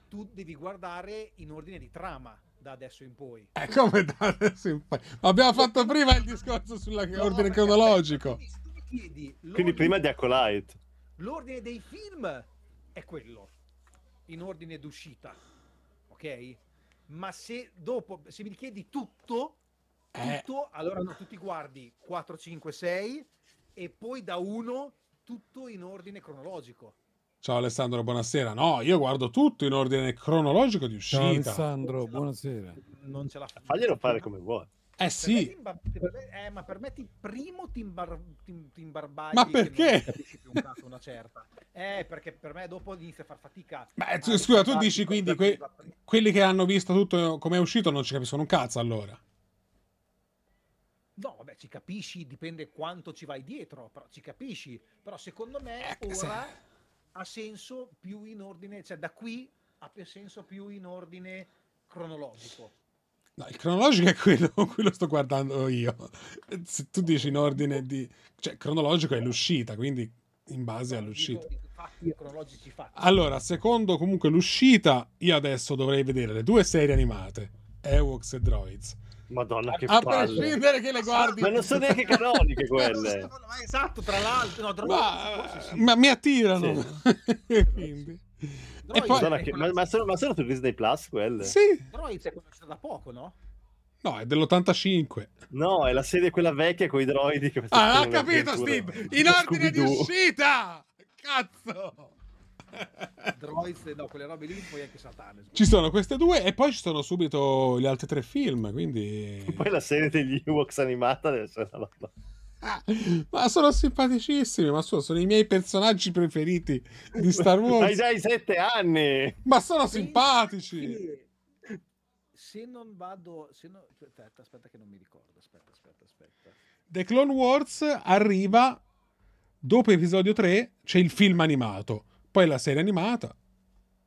tu devi guardare in ordine di trama. Da adesso in poi. È eh, come da adesso in poi. Abbiamo fatto prima il discorso sull'ordine no, cronologico. quindi, quindi prima di Acolyte. L'ordine dei film è quello, in ordine d'uscita. Ok? Ma se dopo, se mi chiedi tutto, eh. tutto, eh. allora no, tu ti guardi 4, 5, 6 e poi da 1 tutto in ordine cronologico. Ciao Alessandro, buonasera. No, io guardo tutto in ordine cronologico di uscita. Ciao Alessandro, buonasera. Non ce la fa. Faglielo fare come vuoi. Eh sì. eh, ma per me ti primo ti, imbar, imbarbagli. Ma perché? Non una certa. Eh, perché per me dopo inizia a far fatica. Beh, scusa, tu dici quindi que- quelli che hanno visto tutto come è uscito non ci capiscono un cazzo allora. No, vabbè, ci capisci, dipende quanto ci vai dietro, però ci capisci. Però secondo me eh, ora sì. ha senso più in ordine, cioè da qui ha senso più in ordine cronologico. No, il cronologico è quello, quello sto guardando io. Se tu dici in ordine di... cioè cronologico è l'uscita, quindi in base all'uscita. Allora, secondo comunque l'uscita, io adesso dovrei vedere le due serie animate, Ewoks e Droids Madonna, che a palle. prescindere che le guardi, ma non sono neanche canoniche quelle. ma esatto, tra l'altro, no, tra ma, sì. Eh, ma mi attirano. Sì. Quindi. Droid, poi... che... ma, ma, sono, ma sono su Disney Plus quelle? Sì. Droids è conosciuta da poco, no? No, è dell'85. No, è la serie quella vecchia con i droidi. Che ah, ha capito, Steve! In ordine di uscita! Cazzo! Droids, no, quelle robe lì, poi anche Satane. Ci sono queste due e poi ci sono subito gli altri tre film, quindi... Poi la serie degli Ewoks animata deve essere una roba... Ah, ma sono simpaticissimi, ma sono, sono, i miei personaggi preferiti di Star Wars. Hai già sette anni! Ma sono sì, simpatici! Sì. Se non vado... Se non... Cioè, aspetta, aspetta che non mi ricordo, aspetta, aspetta, aspetta. The Clone Wars arriva dopo episodio 3, c'è il film animato poi la serie animata.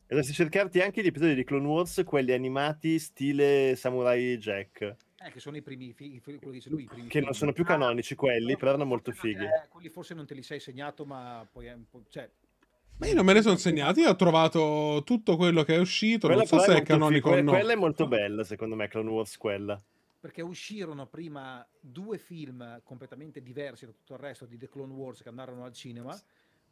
Dovresti cercarti anche gli episodi di Clone Wars, quelli animati stile Samurai Jack. Eh, che sono i primi, fi- quello dice lui, i primi che non sono più ah, canonici quelli, ah, però erano molto fighi. Eh, quelli forse non te li sei segnato, ma poi è un po', cioè... Ma io non me ne sono segnati, io ho trovato tutto quello che è uscito, quella non so se è, è canonico figo, o no. Quella è molto bella, secondo me, Clone Wars quella. Perché uscirono prima due film completamente diversi da tutto il resto di The Clone Wars che andarono al cinema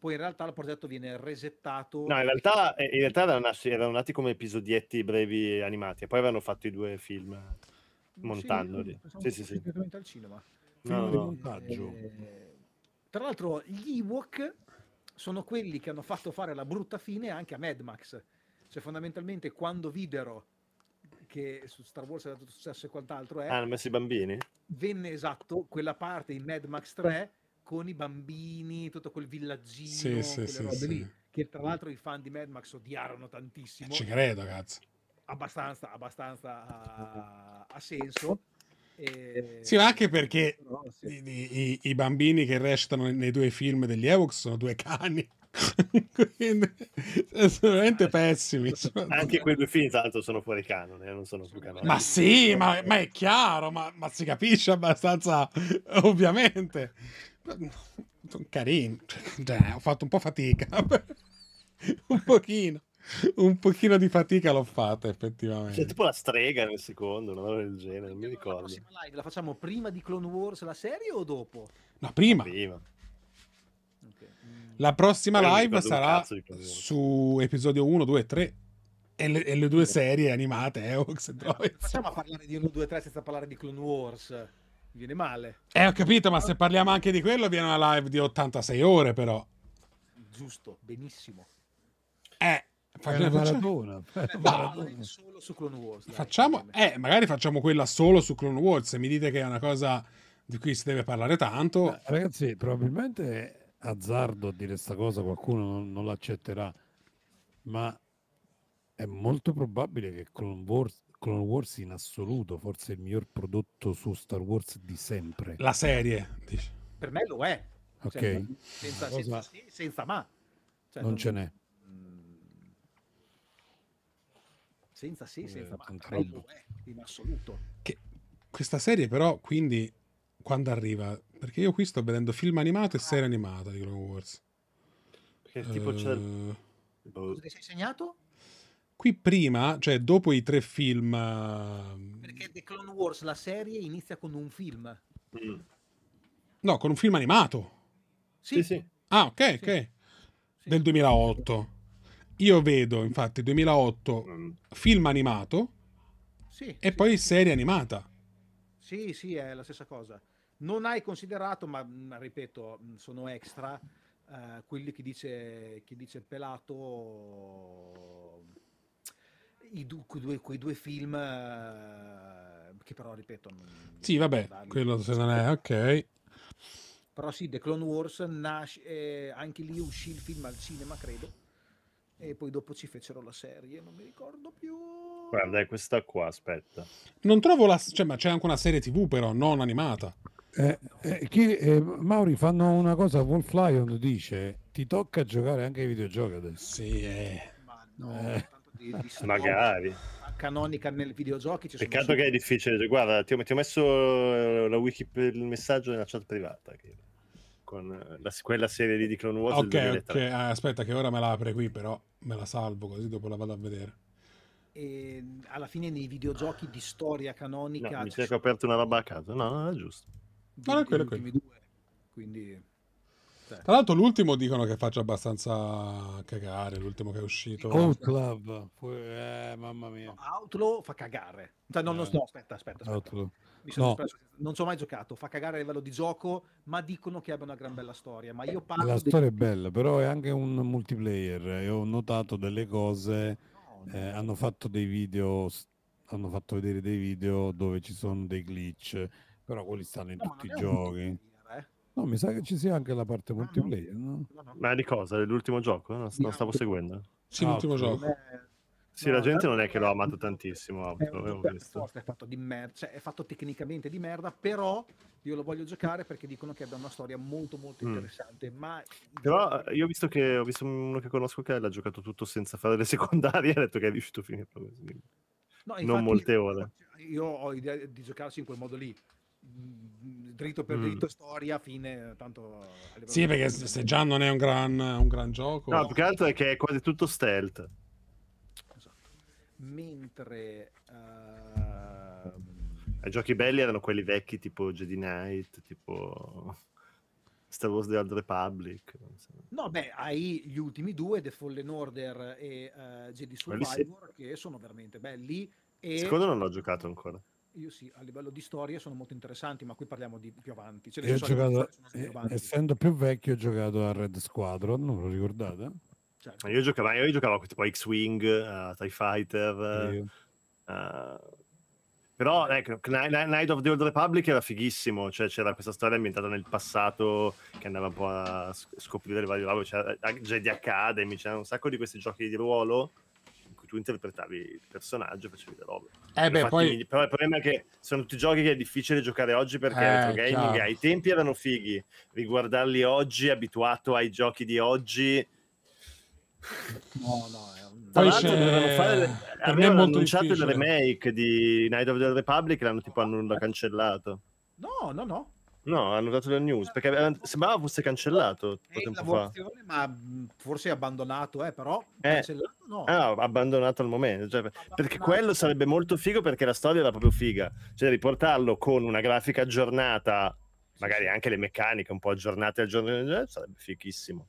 poi in realtà il progetto viene resettato. No, in realtà, eh, in realtà erano, nati, erano, nati, come episodietti brevi animati, e poi avevano fatto i due film mm, montandoli. Sì, sì, sì. Direttamente al cinema. No, no. montaggio. Eh, tra l'altro, gli Ewok sono quelli che hanno fatto fare la brutta fine anche a Mad Max. Cioè, fondamentalmente, quando videro che su Star Wars era tutto successo e quant'altro è... Eh, ah, hanno messo i bambini? Venne, esatto, quella parte in Mad Max 3 con i bambini, tutto quel villaggino, sì, sì, sì, lì, che tra l'altro i fan di Mad Max odiarono tantissimo. Eh, ci credo, cazzo. Abbastanza, abbastanza ha senso. E... Sì, ma anche perché no, i, i, i, bambini che recitano nei due film degli Evox sono due cani. Quindi sono veramente ah, pessimi. Anche quei due film, tra l'altro, sono fuori canone, eh, non sono più canone. Ma sì, ma, ma è chiaro, ma, ma si capisce abbastanza, ovviamente. Carino, cioè, cioè, ho fatto un po' fatica, un pochino. Un pochino di fatica l'ho fatta effettivamente. C'è cioè, tipo la strega nel secondo, una roba del genere, non mi ricordo. La, live, la facciamo prima di Clone Wars la serie o dopo? No, prima. prima. Mm. La prossima live sarà su episodio 1, 2 e 3 e le, e le due serie animate, Eox eh, e Droids. Facciamo a parlare di 1, 2 e 3 senza parlare di Clone Wars viene male. Eh, ho capito, ma se parliamo anche di quello, viene una live di 86 ore, però. Giusto, benissimo. Eh. Facciamo, maratona, eh, maratona. solo su Clone Wars. facciamo, eh, magari facciamo quella solo su Clone Wars. Se mi dite che è una cosa di cui si deve parlare tanto. Beh, ragazzi, probabilmente è azzardo dire questa cosa, qualcuno non, non l'accetterà. Ma è molto probabile che Clone Wars Clone Wars in assoluto, forse il miglior prodotto su Star Wars di sempre. La serie, dici. Per me lo è. Ok. Cioè, senza, senza, sì, senza, ma. Cioè, non, non, ce n'è. Mm. Senza sì, eh, senza eh, ma. Per me lo è, in assoluto. Che, questa serie però, quindi, quando arriva? Perché io qui sto vedendo film animato e serie animata di Clone Wars. Che tipo uh... c'è... Eh, cosa ti sei segnato? Qui prima, cioè dopo i tre film... Ehm, Perché The Clone Wars, la serie, inizia con un film. Mm. No, con un film animato. Sì, sì. sì. Ah, ok, sì. ok. Sì. Del 2008. Io vedo, infatti, 2008 mm. film animato e poi serie animata. Sì, sì, è la stessa cosa. Non hai considerato, ma mm, ripeto, mm, sono extra, eh, quelli che dice, che dice Pelato du- due, quei due film eh, che però ripeto... sì, vabbè, quello se non è ok. Però sì, The Clone Wars nasce, eh, anche lì uscì il film al cinema, credo. E poi dopo ci fecero la serie, non mi ricordo più. Guarda, è questa qua, aspetta. Non trovo la... Cioè, ma c'è anche una serie tv però, non animata. Eh, eh, chi, eh, Mauri fanno una cosa Wolf Lion dice ti tocca giocare anche ai videogiochi adesso sì, eh. no di, di magari canonica nel videogiochi. Peccato sono... che è difficile. Cioè, guarda, ti ho, ti ho messo eh, la wiki per il messaggio nella chat privata. Che... Con eh, la, quella serie lì di Clone Wars. Ok, ok. Ah, aspetta, che ora me la apre qui, però me la salvo così dopo la vado a vedere. E alla fine nei videogiochi di storia canonica. No, mi sa che ho aperto una roba a casa No, no, è giusto. No, è quello, quello. Due, quindi tra l'altro l'ultimo dicono che faccia abbastanza cagare, l'ultimo che è uscito. Out eh, mamma mia. Outlaw fa cagare. Cioè, no, no, no, eh. aspetta, aspetta. aspetta. No. Non ci ho mai giocato, fa cagare a livello di gioco, ma dicono che abbia una gran bella storia. Ma io eh, parlo La di... storia è bella, però è anche un multiplayer. E ho notato delle cose, no, eh, no. hanno fatto dei video, hanno fatto vedere dei video dove ci sono dei glitch, però quelli stanno in tutti i giochi. No, mi sa che ci sia anche la parte ah, multiplayer. No? Ma di cosa? L'ultimo gioco? Non, non stavo seguendo. Sì, l'ultimo ah, okay. gioco. Sì, no, la gente non è che l'ho amato tantissimo. È, visto. è fatto di merda, cioè, è fatto tecnicamente di merda, però io lo voglio giocare perché dicono che abbia una storia molto molto mm. interessante. Mm. Ma... Però eh, io ho visto che ho visto uno che conosco che l'ha giocato tutto senza fare le secondarie, ha detto che è riuscito a finire così. No, non molte ore. Io ho idea di giocarci in quel modo lì dritto per mm. dritto, mm. storia, fine. Tanto sì, perché se, se già non è un gran, un gran gioco. No, più che altro è che è quasi tutto stealth. Esatto. Mentre. Uh... I giochi belli erano quelli vecchi, tipo Jedi Knight, tipo. Star Wars The Old Republic. No, beh, hai gli ultimi due, The Fallen Order e uh, Jedi Survivor, sì. che sono veramente belli. E... Secondo non l'ho giocato ancora io sì, a livello di storia sono molto interessanti, ma qui parliamo di più avanti. Cioè, io ho giocato, eh, essendo più vecchio, ho giocato a Red Squadron, non lo ricordate? Certo. Io, giocavo, io giocavo a tipo X-Wing, uh, TIE Fighter, uh, però ecco, Night of the Old Republic era fighissimo, cioè c'era questa storia ambientata nel passato che andava un po' a scoprire le varie robe, c'era Jedi Academy, c'era un sacco di questi giochi di ruolo tu interpretavi il personaggio, facevi le robe. Eh beh, Infatti, poi... Però il problema è che sono tutti giochi che è difficile giocare oggi perché eh, gaming ai tempi erano fighi, riguardarli oggi, abituato ai giochi di oggi... No, no, è un... Tra poi Fare le... avevano annunciato il remake di Night of the Republic, l'hanno tipo hanno cancellato. No, no, no. No, hanno dato la news perché eh, sembrava fosse eh, cancellato. È eh, tempo fa. ma mm, forse abbandonato, eh, però eh, cancellato no. Ah, abbandonato al momento. Cioè, abbandonato. Perché quello sarebbe molto figo perché la storia era proprio figa. Cioè, riportarlo con una grafica aggiornata, magari anche le meccaniche un po' aggiornate, al giorno, sarebbe fichissimo.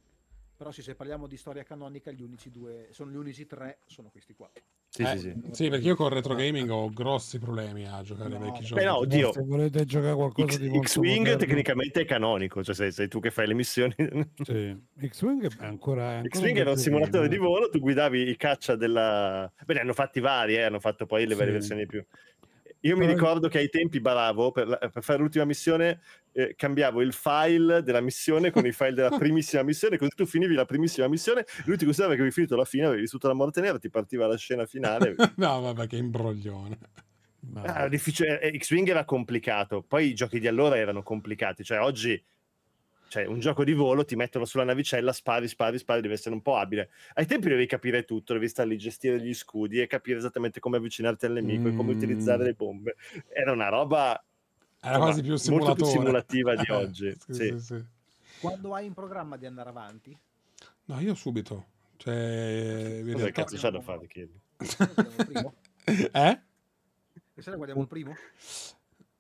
Però sì, se parliamo di storia canonica, gli unici due, sono gli unici tre, sono questi qua. Sì, eh, sì, sì. sì, perché io con retro gaming ho grossi problemi a giocare no. vecchi giochi. Beh, oddio. Se volete giocare qualcosa X, di X-Wing tecnicamente è canonico, cioè sei, sei, tu che fai le missioni. Sì. X-Wing è ancora... È X-Wing era un simulatore di volo, tu guidavi i caccia della... Beh, ne hanno fatti vari, eh, hanno fatto poi le varie versioni più... Io mi ricordo che ai tempi baravo per, per fare l'ultima missione, eh, cambiavo il file della missione con il file della primissima missione, così tu finivi la primissima missione, lui ti considerava che avevi finito la fine, avevi vissuto la morte nera, ti partiva la scena finale. no, vabbè, che imbroglione. Ah, vabbè. Ah, X-Wing era complicato, poi i giochi di allora erano complicati, cioè oggi cioè un gioco di volo, ti mettono sulla navicella, spari, spari, spari, devi essere un po' abile. Ai tempi devi capire tutto, devi stare lì, gestire gli scudi e capire esattamente come avvicinarti al nemico mm. e come mm. utilizzare le bombe. Era una roba era quasi più, molto più simulativa di eh, oggi. sì, sì. Sì, Quando hai in programma di andare avanti? No, io subito. Cioè, Cosa realtà... cazzo c'è da fare, chiedi? eh? E se ne guardiamo il primo?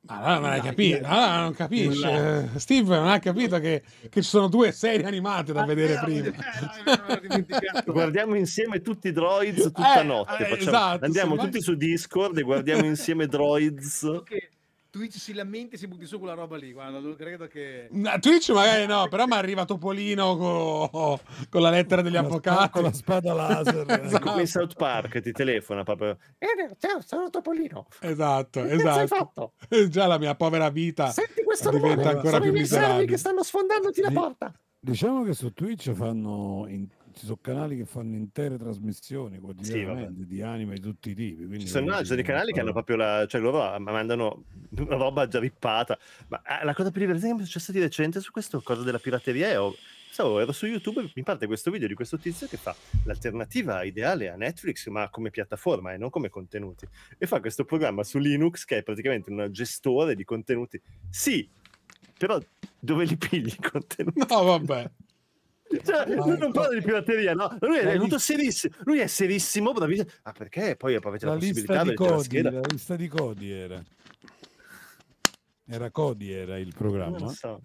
Ma ah, allora non hai capito, no, no, ah, non capisce. No. Steve non ha capito che, che, ci sono due serie animate da ah, vedere vero, prima. Eh, guardiamo insieme tutti i droids tutta eh, notte. Eh, facciamo, esatto, andiamo tutti vai... su Discord e guardiamo insieme droids. Okay. Twitch si lamenta e si butti su quella roba lì. Guarda, credo che. No, Twitch magari no, però mi arriva Topolino con, con la lettera degli con avvocati. con la spada laser. esatto. Come in South Park ti telefona proprio. Eh, eh, ciao, sono Topolino. Esatto, esatto. esatto. Hai fatto? Già la mia povera vita. Senti questo diventa rumore, ancora sono più i miei miserabile. servi che stanno sfondandoti la porta. Diciamo che su Twitch fanno in ci sono canali che fanno intere trasmissioni quotidianamente sì, di anime di tutti i tipi. Ci sono, no, ci sono dei canali che hanno proprio la. cioè loro mandano una roba già rippata. Ma eh, la cosa più divertente che mi è successa di recente su questo cosa della pirateria è. Ov- oh, So, ero su YouTube e mi parte questo video di questo tizio che fa l'alternativa ideale a Netflix, ma come piattaforma e non come contenuti. E fa questo programma su Linux che è praticamente un gestore di contenuti. Sì, però dove li pigli i contenuti? No, vabbè cioè, lui non parla di pirateria, no? Lui è venuto serissimo, lui è serissimo. Ah, perché? Poi avete la, la possibilità di Codi, la, la lista di Codi era. Era Codi era il programma. Non lo so.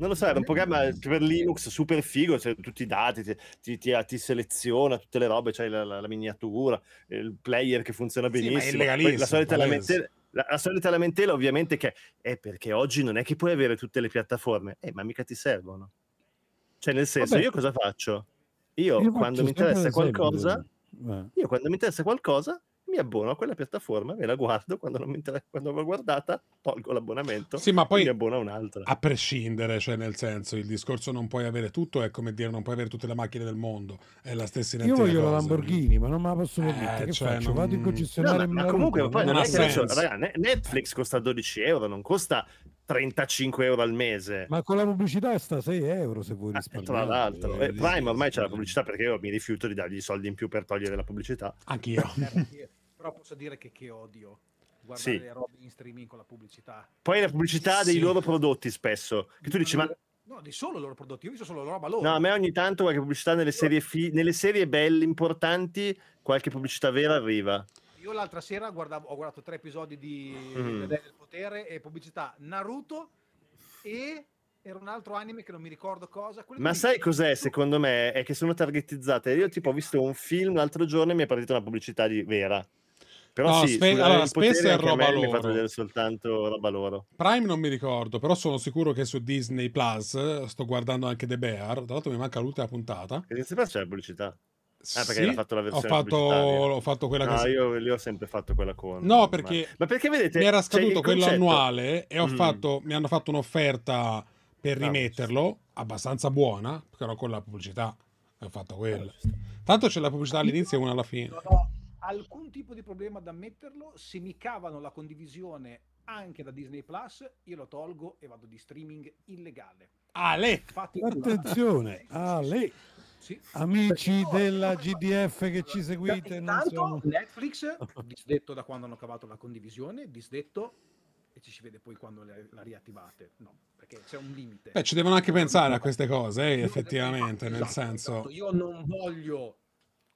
Non lo so, era un programma per Linux super figo, cioè, tutti i dati, ti, ti, ti, ti seleziona tutte le robe, c'hai cioè la, la, la, miniatura, il player che funziona benissimo. Sì, la solita lamentela, la, la, solita lamentela ovviamente che è perché oggi non è che puoi avere tutte le piattaforme, eh, ma mica ti servono. Cioè, nel senso, Vabbè. io cosa faccio? Io, io quando mi interessa qualcosa, eh. io quando mi interessa qualcosa, mi abbono a quella piattaforma, me la guardo, quando non mi interessa, quando l'ho guardata, tolgo l'abbonamento sì, ma poi, mi abbono a un'altra. A prescindere, cioè nel senso, il discorso non puoi avere tutto è come dire non puoi avere tutte le macchine del mondo, è la stessa identica Io voglio cosa. la Lamborghini, ma non me la posso eh, permettere, eh, che cioè, non... Vado in concessionaria no, ma, ma comunque poi non, non ha senso. Adesso, raga, Netflix costa 12 euro, non costa 35 euro al mese. Ma con la pubblicità sta 6 euro se vuoi eh, risparmiare. Ah, tra l'altro, eh, eh Prime ormai c'è la pubblicità perché io mi rifiuto di dargli i soldi in più per togliere la pubblicità. Anch'io. Però posso dire che, che odio guardare sì. le robe in streaming con la pubblicità. Poi la pubblicità dei loro prodotti spesso, che tu dici ma... No, di solo i loro prodotti, io ho visto solo la roba loro. No, a me ogni tanto qualche pubblicità nelle serie, fi- nelle serie belle, importanti, qualche pubblicità vera arriva. Io l'altra sera guardavo, ho guardato tre episodi di mm. del potere e pubblicità Naruto e era un altro anime che non mi ricordo cosa. Quello Ma sai dice... cos'è secondo me? È che sono targetizzate. Io tipo ho visto un film l'altro giorno e mi è partita una pubblicità di vera. Però no, sì, spe- allora, spesso è roba loro. Mi fa vedere soltanto roba loro. Prime non mi ricordo, però sono sicuro che su Disney Plus sto guardando anche The Bear. Tra l'altro mi manca l'ultima puntata. E se c'è la pubblicità? Ah, perché sì, l'ha fatto la versione ho fatto, ho fatto quella no, io, io ho sempre fatto quella con... No, perché... Ma, ma perché vedete... Mi era scaduto cioè, quello annuale e mm. fatto, mi hanno fatto un'offerta per rimetterlo, no, abbastanza buona, però con la pubblicità ho fatto eh, quello Tanto c'è la pubblicità all'inizio e una alla fine. Non ho alcun tipo di problema ad ammetterlo, se mi cavano la condivisione anche da Disney Plus, io lo tolgo e vado di streaming illegale. Ale! Fatti Attenzione, Ale! Sì. Amici Perché della GDF che ci cioè, seguite, intanto sono... Netflix disdetto da quando hanno cavato la condivisione, disdetto e ci si vede poi quando le, la riattivate. No, perché c'è un limite. Beh, ci devono anche pensare a esatto. queste cose, eh, effettivamente, esatto, nel senso... Esatto. Io non voglio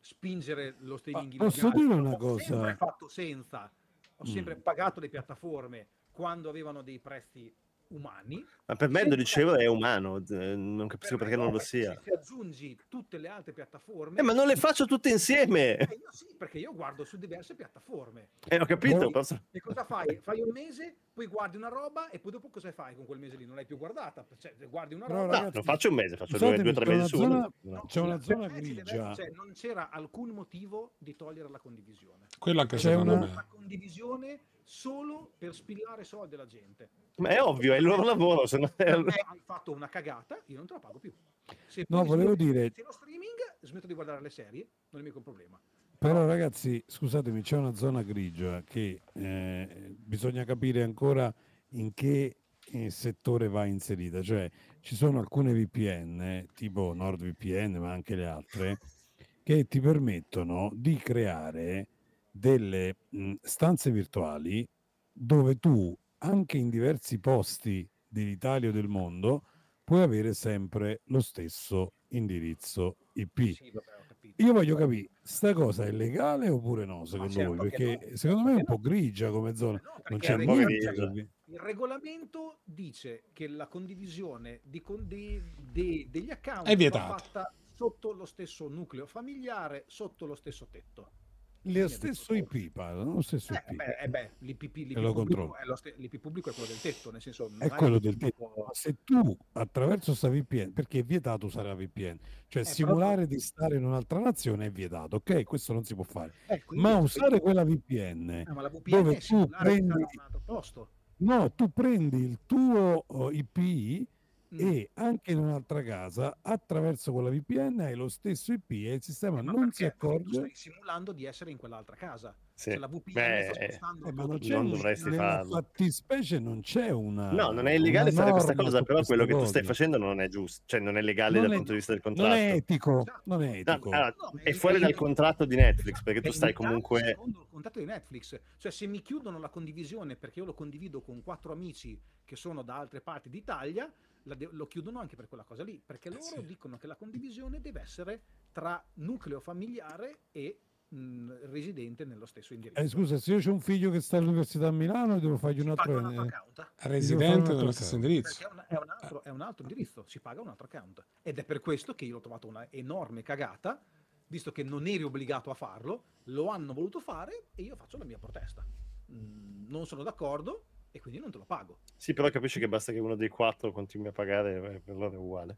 spingere lo streaming Ma Posso dire una cosa? Ho sempre fatto senza, ho sempre mm. pagato le piattaforme quando avevano dei prezzi umani. Ma per me 12 euro è umano, eh, non capisco per perché non lo sia. Se aggiungi tutte le altre piattaforme... Eh, ma non le faccio tutte insieme! Eh, io sì, perché io guardo su diverse piattaforme. Eh, ho capito. Poi, e cosa fai? Fai un mese, poi guardi una roba e poi dopo cosa fai con quel mese lì? Non l'hai più guardata? Cioè, guardi una roba... No, ragazzi, no non faccio un mese, faccio due, o tre mesi su No, c'è una zona grigia. Essere, cioè, non c'era alcun motivo di togliere la condivisione. Quella che c'è una... La condivisione solo per spillare soldi alla gente. Ma è ovvio, è il loro lavoro. Se non è... Hai fatto una cagata, io non te la pago più. Se no, volevo dire... Se lo streaming, smetto di guardare le serie, non è mica un problema. Però ragazzi, scusatemi, c'è una zona grigia che eh, bisogna capire ancora in che in eh, settore va inserita. Cioè, ci sono alcune VPN, tipo NordVPN, ma anche le altre, che ti permettono di creare delle mh, stanze virtuali dove tu anche in diversi posti dell'Italia o del mondo puoi avere sempre lo stesso indirizzo IP. Sì, vabbè, Io voglio capire, sta cosa è legale oppure no, secondo certo voi? Perché, no. secondo me è un po' grigia come zona. No, non c'è modo di capire. Il regolamento dice che la condivisione di, di, di, degli account è vietata. fatta sotto lo stesso nucleo familiare, sotto lo stesso tetto lo stesso IP parla, lo stesso IP. Eh, beh, eh beh, l'IP, l'IP, pubblico st- L'IP, pubblico è quello del tetto, nel senso... È quello del tetto. Tipo... Se tu attraverso questa VPN, perché è vietato usare la VPN, cioè eh, simulare proprio... di stare in un'altra nazione è vietato, ok? Questo non si può fare. Eh, ma usare quella VPN, eh, ma VPN dove tu prendi... No, tu prendi il tuo oh, IP Mm. E anche in un'altra casa, attraverso quella VPN, hai lo stesso IP e il sistema eh, non si accorge. Stai simulando di essere in quell'altra casa. Sì. Cioè, la VPN Beh, sta spostando. Eh, ma non, non dovresti farlo. fattispecie non c'è una. No, non è illegale fare questa cosa, però quello che tu stai facendo non è giusto. Cioè, non è legale non dal è, punto di vista del contratto. Non è etico. Esatto. Non è, etico. No, allora, no, è, è fuori dal contratto di Netflix perché tu stai comunque. Secondo il contratto di Netflix, cioè, se mi chiudono la condivisione perché io lo condivido con quattro amici che sono da altre parti d'Italia de- lo chiudono anche per quella cosa lì, perché eh, loro sì. dicono che la condivisione deve essere tra nucleo familiare e mh, residente nello stesso indirizzo. Eh, scusa, se io ho un figlio che sta all'università a Milano, devo fargli un altro una account. Eh, residente nello stesso indirizzo. È un, è, un altro, è un altro indirizzo, si paga un altro account. Ed è per questo che io ho trovato una enorme cagata, visto che non eri obbligato a farlo, lo hanno voluto fare e io faccio la mia protesta. Mm, non sono d'accordo, e quindi non te lo pago. Sì, però capisci che basta che uno dei quattro continui a pagare, per loro è uguale.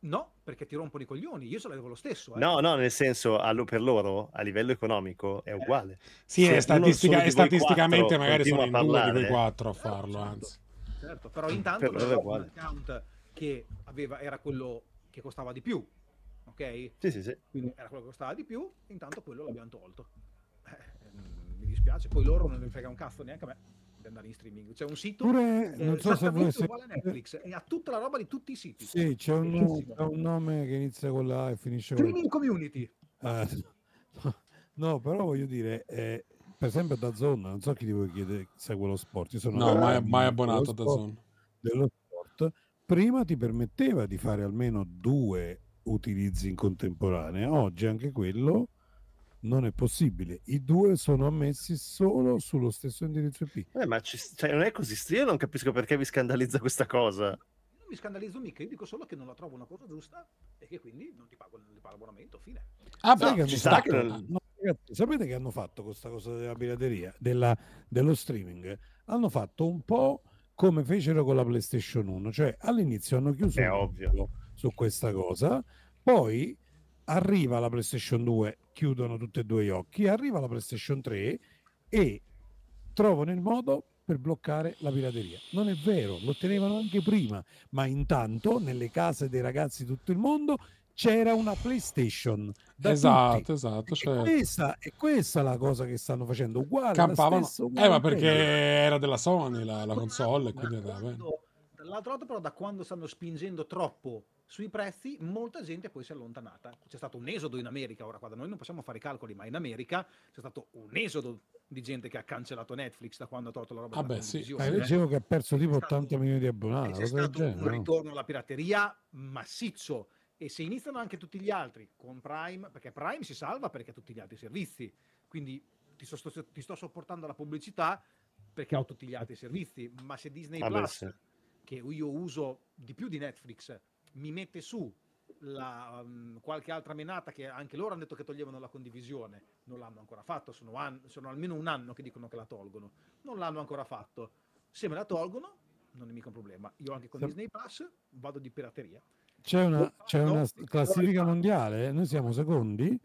No, perché ti rompono i coglioni, io ce l'avevo lo stesso. Eh. No, no, nel senso, allo, per loro, a livello economico, è uguale. Sì, è statistica, è statisticamente magari sono in parlare. due di quei quattro a farlo, certo, anzi. Certo, certo però intanto per un account che aveva, era quello che costava di più, ok? Sì, sì, sì. Quindi era quello che costava di più, intanto quello l'abbiamo tolto. Eh, mi dispiace, poi loro non ne frega un cazzo neanche a me di andare in streaming. C'è un sito Pure, eh, non so se voi se... a Netflix e ha tutta la roba di tutti i siti. Sì, c'è un, nome, c'è un nome che inizia con la e finisce streaming con la Streaming Community. Eh, no, però voglio dire, eh, per esempio da Zone, non so chi ti voi chiedere, segue lo sport. Io sono no, mai, mai abbonato da Zone. Dello sport, prima ti permetteva di fare almeno due utilizzi in contemporanea, oggi anche quello non è possibile. I due sono ammessi solo sullo stesso indirizzo IP. Eh, ma ci, cioè, non è così io non capisco perché vi scandalizza questa cosa. Non mi scandalizzo mica, io dico solo che non la trovo una cosa giusta e che quindi non ti pago, non ti pago l'abbonamento, fine. Ah, no, ci sta che non... Ah, no, sapete che hanno fatto questa cosa della pirateria, della, dello streaming? Hanno fatto un po' come fecero con la PlayStation 1, cioè all'inizio hanno chiuso è ovvio. su questa cosa, poi arriva la PlayStation 2, chiudono tutti e due gli occhi, arriva la PlayStation 3 e trovano il modo per bloccare la pirateria. Non è vero, lo tenevano anche prima, ma intanto nelle case dei ragazzi di tutto il mondo c'era una PlayStation. esatto, tutti. esatto. esatto certo. Questa, è questa la cosa che stanno facendo, uguale. Campavano. Stessa, uguale eh, ma perché era della Sony la, la console. Quando, quindi era, dall'altro lato, però, da quando stanno spingendo troppo sui prezzi, molta gente poi si è allontanata. C'è stato un esodo in America, ora qua da noi non possiamo fare i calcoli, ma in America c'è stato un esodo di gente che ha cancellato Netflix da quando ha tolto la roba ah beh, sì, ma leggevo eh, eh. che ha perso tipo 80 milioni di abbonati. C'è stato genere, un ritorno alla pirateria massiccio e se iniziano anche tutti gli altri con Prime, perché Prime si salva perché ha tutti gli altri servizi, quindi ti, so, sto, ti sto sopportando la pubblicità perché ho tutti gli altri servizi, ma se Disney ah Plus beh, sì che io uso di più di Netflix, mi mette su la, um, qualche altra menata che anche loro hanno detto che toglievano la condivisione, non l'hanno ancora fatto, sono, an- sono almeno un anno che dicono che la tolgono, non l'hanno ancora fatto. Se me la tolgono, non è mica un problema. Io anche con sì. Disney Plus vado di pirateria. C'è una, c'è una classifica mondiale, noi siamo secondi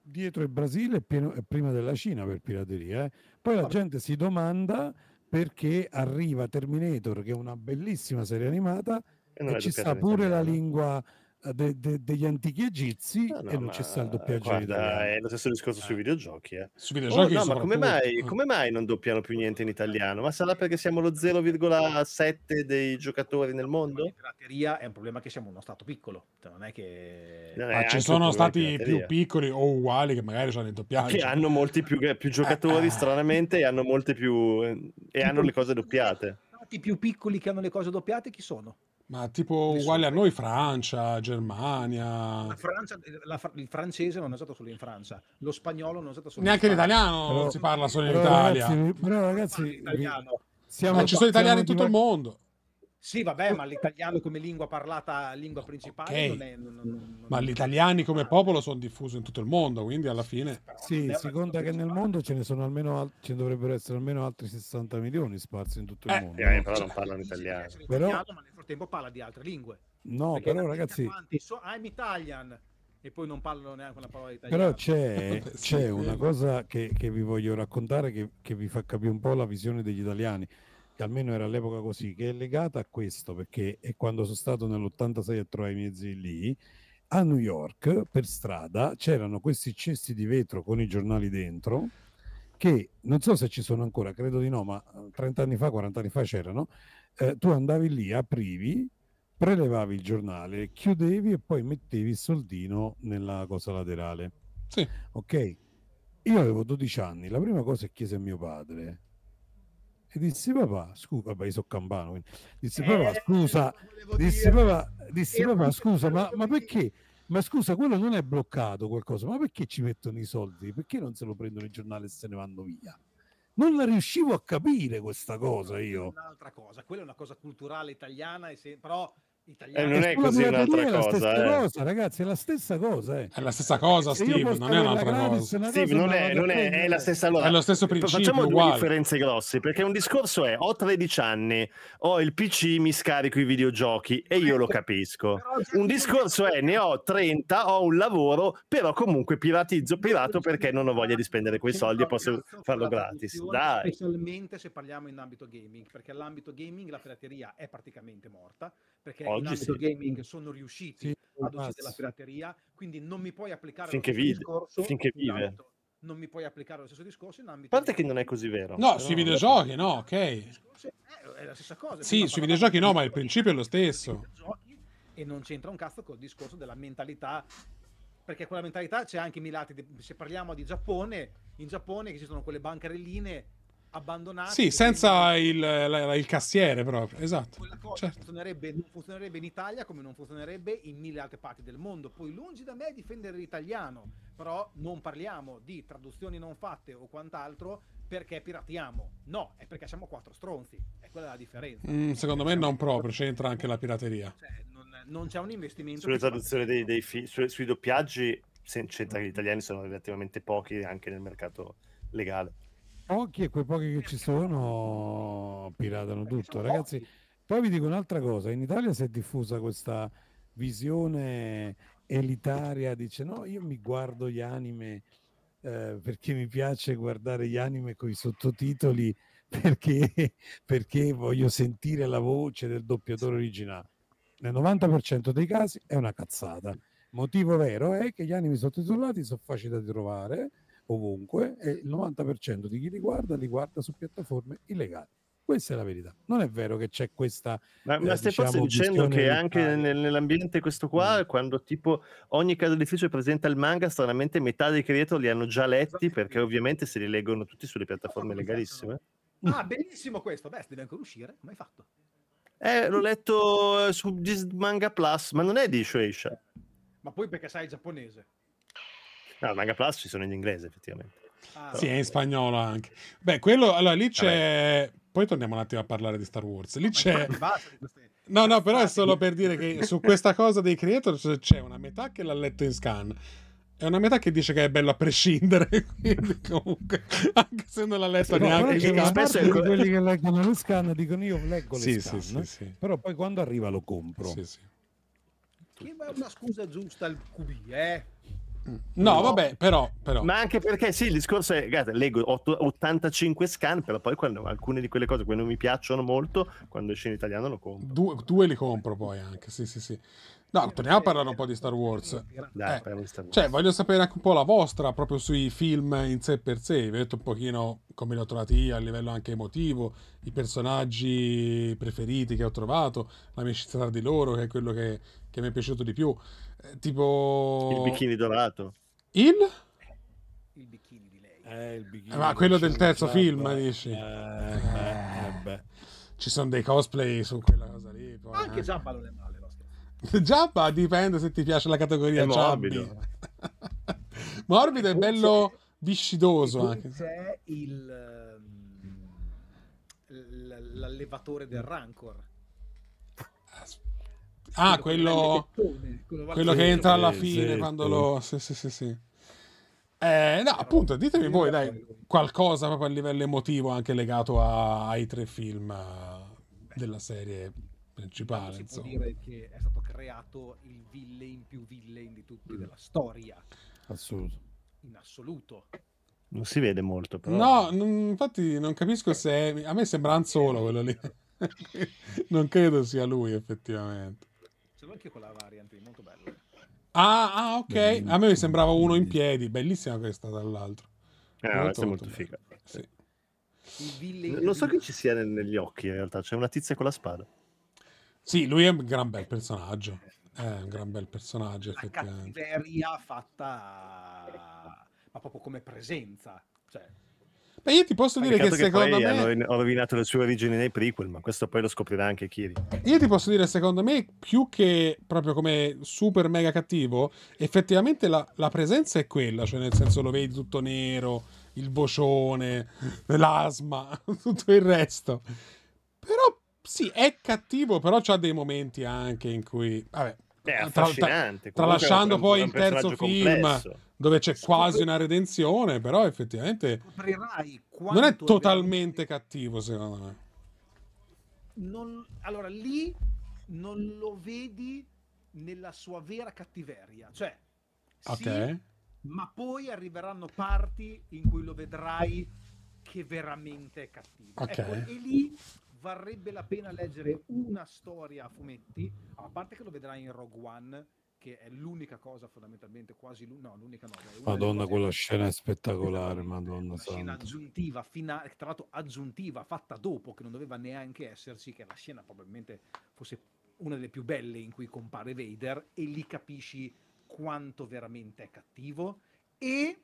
dietro il Brasile e prima della Cina per pirateria. Eh. Poi la gente si domanda perché arriva Terminator, che è una bellissima serie animata, e, e ci sta pure la lingua eh, de, de, degli antichi egizi no, eh, no, e non c'è stato il doppiaggio guarda, è lo stesso discorso sui eh. videogiochi, eh. Su videogiochi oh, no, ma come mai, come mai, non doppiano più niente in italiano? Ma sarà perché siamo lo 0,7 dei giocatori nel mondo? La pirateria è un problema che siamo uno stato piccolo, cioè non è che non è ma ci sono stati più piccoli o uguali che magari sono in doppiaggio. Che hanno molti più, più giocatori stranamente e hanno molte più e hanno le cose doppiate. Stati più piccoli che hanno le cose doppiate chi sono? Ma tipo uguale a noi Francia, Germania. La Francia, la, il francese non è usato solo in Francia, lo spagnolo non è usato solo Neanche in Italia. Neanche l'italiano però, non si parla solo in però Italia. Ragazzi, però ragazzi, siamo, ci sono italiani in tutto il mondo. Sì, vabbè, ma l'italiano come lingua parlata, lingua principale, okay. non è, non, non, ma gli italiani come popolo sono diffusi in tutto il mondo, quindi alla fine... Sì, si conta che nel mondo ce ne sono almeno, ce dovrebbero essere almeno altri 60 milioni sparsi in tutto il eh, mondo. Eh, però non parlano italiano. Però... Ma nel frattempo parla di altre lingue. No, però ragazzi... So, I'm Italian, e poi non parlano neanche una parola italiana. Però c'è, c'è una cosa che, che vi voglio raccontare che, che vi fa capire un po' la visione degli italiani almeno era all'epoca così, che è legata a questo, perché è quando sono stato nell'86 a trovare i miei zii lì, a New York per strada c'erano questi cesti di vetro con i giornali dentro che non so se ci sono ancora, credo di no, ma 30 eh, anni fa, 40 anni fa c'erano, eh, tu andavi lì, aprivi, prelevavi il giornale, chiudevi e poi mettevi il soldino nella cosa laterale. Sì. Ok, io avevo 12 anni, la prima cosa che chiese a mio padre, e disse papà scusa papà io sono campano quindi, dissi papà eh, scusa dissi papà, dissi, papà scusa ma, ma perché ma scusa quello non è bloccato qualcosa ma perché ci mettono i soldi perché non se lo prendono il giornale e se ne vanno via non la riuscivo a capire questa cosa io un'altra cosa quella è una cosa culturale italiana e se... però eh, non è così un'altra cosa, è eh. cosa, ragazzi, è la stessa cosa. Eh. È la stessa cosa, Steve, non è un'altra gratis, cosa. Steve, non, è, non è, è, la stessa cosa. È lo stesso principio. Facciamo uguale. due differenze grosse, perché un discorso è ho 13 anni, ho il PC, mi scarico i videogiochi e io lo ecco. capisco. Un discorso è ne ho 30, ho un lavoro, però comunque piratizzo, pirato perché non ho voglia di spendere quei soldi e posso farlo gratis. Dai. Specialmente se parliamo in ambito gaming, perché l'ambito gaming la pirateria è praticamente morta perché Oggi sì. gaming sono riusciti sì, ad uscire la pirateria, quindi non mi puoi applicare finché vive, discorso finché vive. non mi puoi applicare lo stesso discorso in ambito. A parte che non è così vero. No, sui videogiochi, no, ok. Eh, è la stessa cosa. Sì, sui videogiochi no, ma il principio è lo stesso. E non c'entra un cazzo col discorso della mentalità perché quella mentalità c'è anche Milati. Se parliamo di Giappone, in Giappone esistono quelle bancarelline abbandonati. Sì, senza il, il, il cassiere proprio, esatto. Quella cosa certo. funzionerebbe, non funzionerebbe in Italia come non funzionerebbe in mille altre parti del mondo. Poi lungi da me difendere l'italiano, però non parliamo di traduzioni non fatte o quant'altro perché piratiamo. No, è perché siamo quattro stronzi. È quella la differenza. Mm, secondo me non proprio, c'entra anche la pirateria. Cioè, non, non, c'è un investimento. Sulle traduzioni dei, dei fi- su, sui doppiaggi c'entra che gli italiani sono relativamente pochi anche nel mercato legale pochi e quei pochi che ci sono piratano tutto, ragazzi. Poi vi dico un'altra cosa, in Italia si è diffusa questa visione elitaria, dice no, io mi guardo gli anime eh, perché mi piace guardare gli anime con i sottotitoli, perché, perché voglio sentire la voce del doppiatore originale. Nel 90% dei casi è una cazzata. Motivo vero è che gli anime sottotitolati sono facili da trovare, ovunque e il 90% di chi li guarda li guarda su piattaforme illegali. Questa è la verità. Non è vero che c'è questa. Ma, eh, ma stai diciamo, forse dicendo che anche nel, nell'ambiente questo qua, mm. quando tipo ogni caso d'ufficio presenta il manga, stranamente metà dei creatori li hanno già letti esatto. perché ovviamente se li leggono tutti sulle piattaforme esatto, legalissime. Ah, benissimo questo. Beh, deve ancora uscire. Come hai fatto? Eh, l'ho letto eh, su Manga Plus, ma non è di Shueisha. Ma poi perché sai il giapponese. No, ah, Manga Plus ci sono in inglese effettivamente. Ah, sì, è in spagnolo anche. Beh, quello, allora lì c'è... Vabbè. Poi torniamo un attimo a parlare di Star Wars. Lì c'è... No, no, però è solo per dire che su questa cosa dei creator c'è una metà che l'ha letto in scan. È una metà che dice che è bello a prescindere, quindi comunque, anche se non l'ha letto sì, neanche. in la spesso è quello... quelli che leggono lo scan dicono io leggo le sì, scan, sì, sì, però poi quando arriva lo compro. Sì, sì. Che è una scusa giusta al QB, eh? No, mm. no, vabbè, però, però, Ma anche perché sì, il discorso è, guardate, leggo 8, 85 scan, però poi quando, alcune di quelle cose che non mi piacciono molto, quando esce in italiano lo compro. Due, due li compro poi anche, sì, sì, sì. No, torniamo a parlare un po' di Star Wars. Dai, eh, Star Wars. Cioè, voglio sapere anche un po' la vostra, proprio sui film in sé per sé. Vi detto un pochino come li ho trovati io, a livello anche emotivo, i personaggi preferiti che ho trovato, l'amicizia tra di loro, che è quello che, che mi è piaciuto di più. Eh, tipo... Il bikini dorato. Il? Il bikini di lei. Eh, il bikini eh, Ma quello del terzo film, dici? Eh, beh, eh, beh. Ci sono dei cosplay su quella cosa lì. Poi, Anche eh. Giabba non è male. Giabba dipende se ti piace la categoria è morbido. morbido e bello viscidoso anche. C'è il ehm, l'allevatore del rancor Ah, quello, quello, che, quello, che entra alla eh, fine esatto. quando lo... Sì, sì, sì, sì. Eh, no, appunto, ditemi voi, dai, qualcosa proprio a livello emotivo anche legato a, ai tre film eh, della serie principale. Si insomma. può dire che è stato creato il villain più villain di tutti della storia. Assoluto. In assoluto. Non si vede molto, però. No, non, infatti non capisco se... È... A me sembra un solo quello lì. non credo sia lui, effettivamente bello, anche quella variante, molto bello. Eh. Ah, ah ok. A me sembrava uno in piedi, bellissima questa dall'altro. Eh, molto, molto, molto figa. Sì. Non so che ci sia negli occhi in realtà, c'è una tizia con la spada. Sì, lui è un gran bel personaggio. È un gran bel personaggio. La cattiveria fatta, ma proprio come presenza. Cioè, ma io ti posso dire che, che secondo me... Ho rovinato le sue origini nei prequel, ma questo poi lo scoprirà anche Kiri. Io ti posso dire, secondo me, più che proprio come super mega cattivo, effettivamente la, la presenza è quella, cioè nel senso lo vedi tutto nero, il vocione, l'asma, tutto il resto. Però sì, è cattivo, però c'ha dei momenti anche in cui... Vabbè, eh, è affascinante. Tra, tralasciando poi il terzo film complesso. dove c'è quasi una redenzione, però effettivamente non è totalmente cattivo secondo me. Non, allora lì non lo vedi nella sua vera cattiveria, cioè okay. sì, ma poi arriveranno parti in cui lo vedrai che veramente è cattivo. Okay. Ecco, e lì varrebbe la pena leggere una storia a fumetti, a parte che lo vedrai in Rogue One, che è l'unica cosa fondamentalmente, quasi l'un- no, l'unica no. Madonna, quella scena è spettacolare, madonna. Una scena aggiuntiva, finale, tra l'altro aggiuntiva, fatta dopo, che non doveva neanche esserci, che la scena probabilmente fosse una delle più belle in cui compare Vader e lì capisci quanto veramente è cattivo e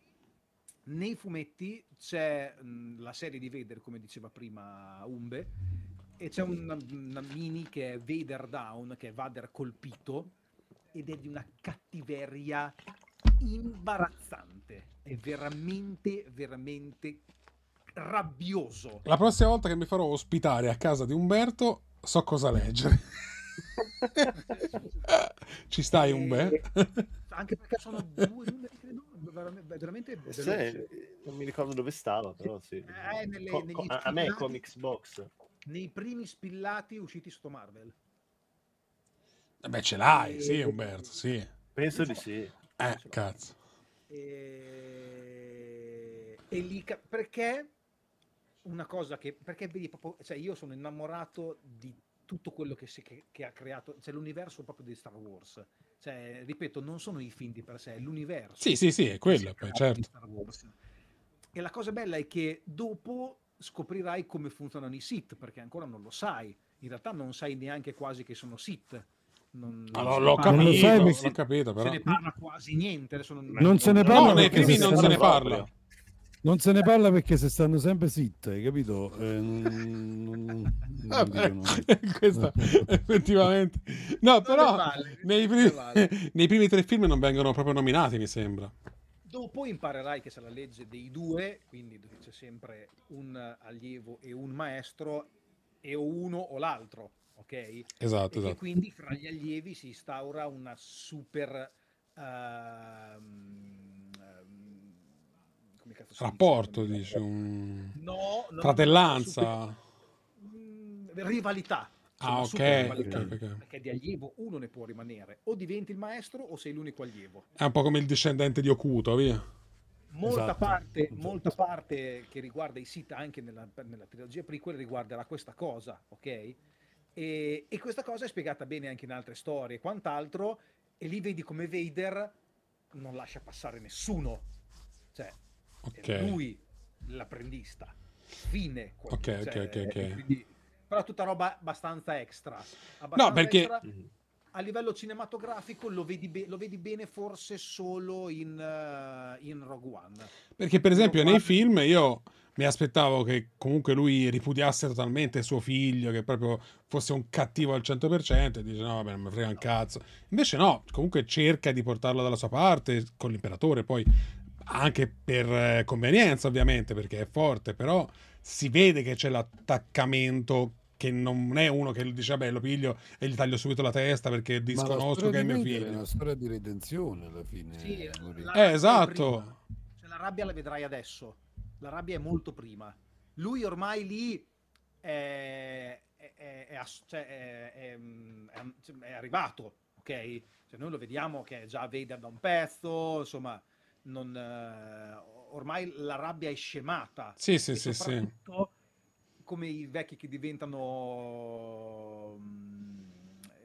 nei fumetti c'è mh, la serie di Vader, come diceva prima Umbe, e c'è una, una, mini che è Vader Down, che è Vader colpito, ed è di una cattiveria imbarazzante. È veramente, veramente rabbioso. La prossima volta che mi farò ospitare a casa di Umberto, so cosa leggere. Ci stai, Umberto? Anche perché sono due numeri, credo, veramente, veramente eh, sì, non mi ricordo dove stava, però sì. Eh, nelle, Co- a, a me è Comics Box nei primi spillati usciti sotto Marvel. Beh, ce l'hai, e... Eh, sì, Umberto, sì. Penso di sì. Eh, cazzo. E... Eh, e lì perché una cosa che perché vedi proprio cioè io sono innamorato di tutto quello che, si, che, che ha creato cioè l'universo proprio di Star Wars cioè ripeto non sono i film di per sé è l'universo sì sì sì è quello poi, certo e la cosa bella è che dopo scoprirai come funzionano i sit, perché ancora non lo sai. In realtà non sai neanche quasi che sono sit. Non, non allora, ah, l'ho capito, non sai, l'ho se, capito però. se ne parla quasi niente. Adesso non, non se ne parla. No, nei non se ne parla. Non se ne parla perché se stanno sempre sit hai capito? Eh, non, ah, beh, questa, effettivamente. No, però vale, nei, primi, vale. nei primi tre film non vengono proprio nominati, mi sembra. Dopo imparerai che c'è la legge dei due, quindi dove c'è sempre un allievo e un maestro, e o uno o l'altro, ok? Esatto, e esatto. quindi fra gli allievi si instaura una super... Uh, come cazzo si Rapporto, dice? Un... No, no, Fratellanza. Super... Rivalità, ah, ok. Perché di allievo uno ne può rimanere, o diventi il maestro o sei l'unico allievo. È un po' come il discendente di Okuto, via. Molta, esatto. parte, esatto. molta parte che riguarda i Sita anche nella, nella trilogia prequel riguarderà questa cosa, ok? E, e, questa cosa è spiegata bene anche in altre storie e quant'altro, e lì vedi come Vader non lascia passare nessuno, cioè okay. è lui l'apprendista, fine. Quello. Ok, cioè, ok, ok. okay. Cioè, eh, quindi, però tutta roba abbastanza extra. Abbastanza no, perché... Extra. Mm. A livello cinematografico lo vedi, be- lo vedi bene forse solo in, uh, in, Rogue One. Perché per esempio Rogue nei One... film io mi aspettavo che comunque lui ripudiasse totalmente suo figlio, che proprio fosse un cattivo al 100% e dice no, vabbè, non mi frega un cazzo. Invece no, comunque cerca di portarlo dalla sua parte con l'imperatore, poi anche per eh, convenienza ovviamente, perché è forte, però si vede che c'è l'attaccamento che non è uno che dice vabbè lo piglio e gli taglio subito la testa perché disconosco che è mio figlio. È una storia di redenzione alla fine. Sì, la, eh, esatto. Cioè, la rabbia la vedrai adesso. La rabbia è molto prima. Lui ormai lì è, è, è, cioè, è arrivato, ok? Cioè, noi lo vediamo che già vede da un pezzo, insomma non, uh, ormai la rabbia è scemata. Sì, sì, sì, sì. Come i vecchi che diventano mm,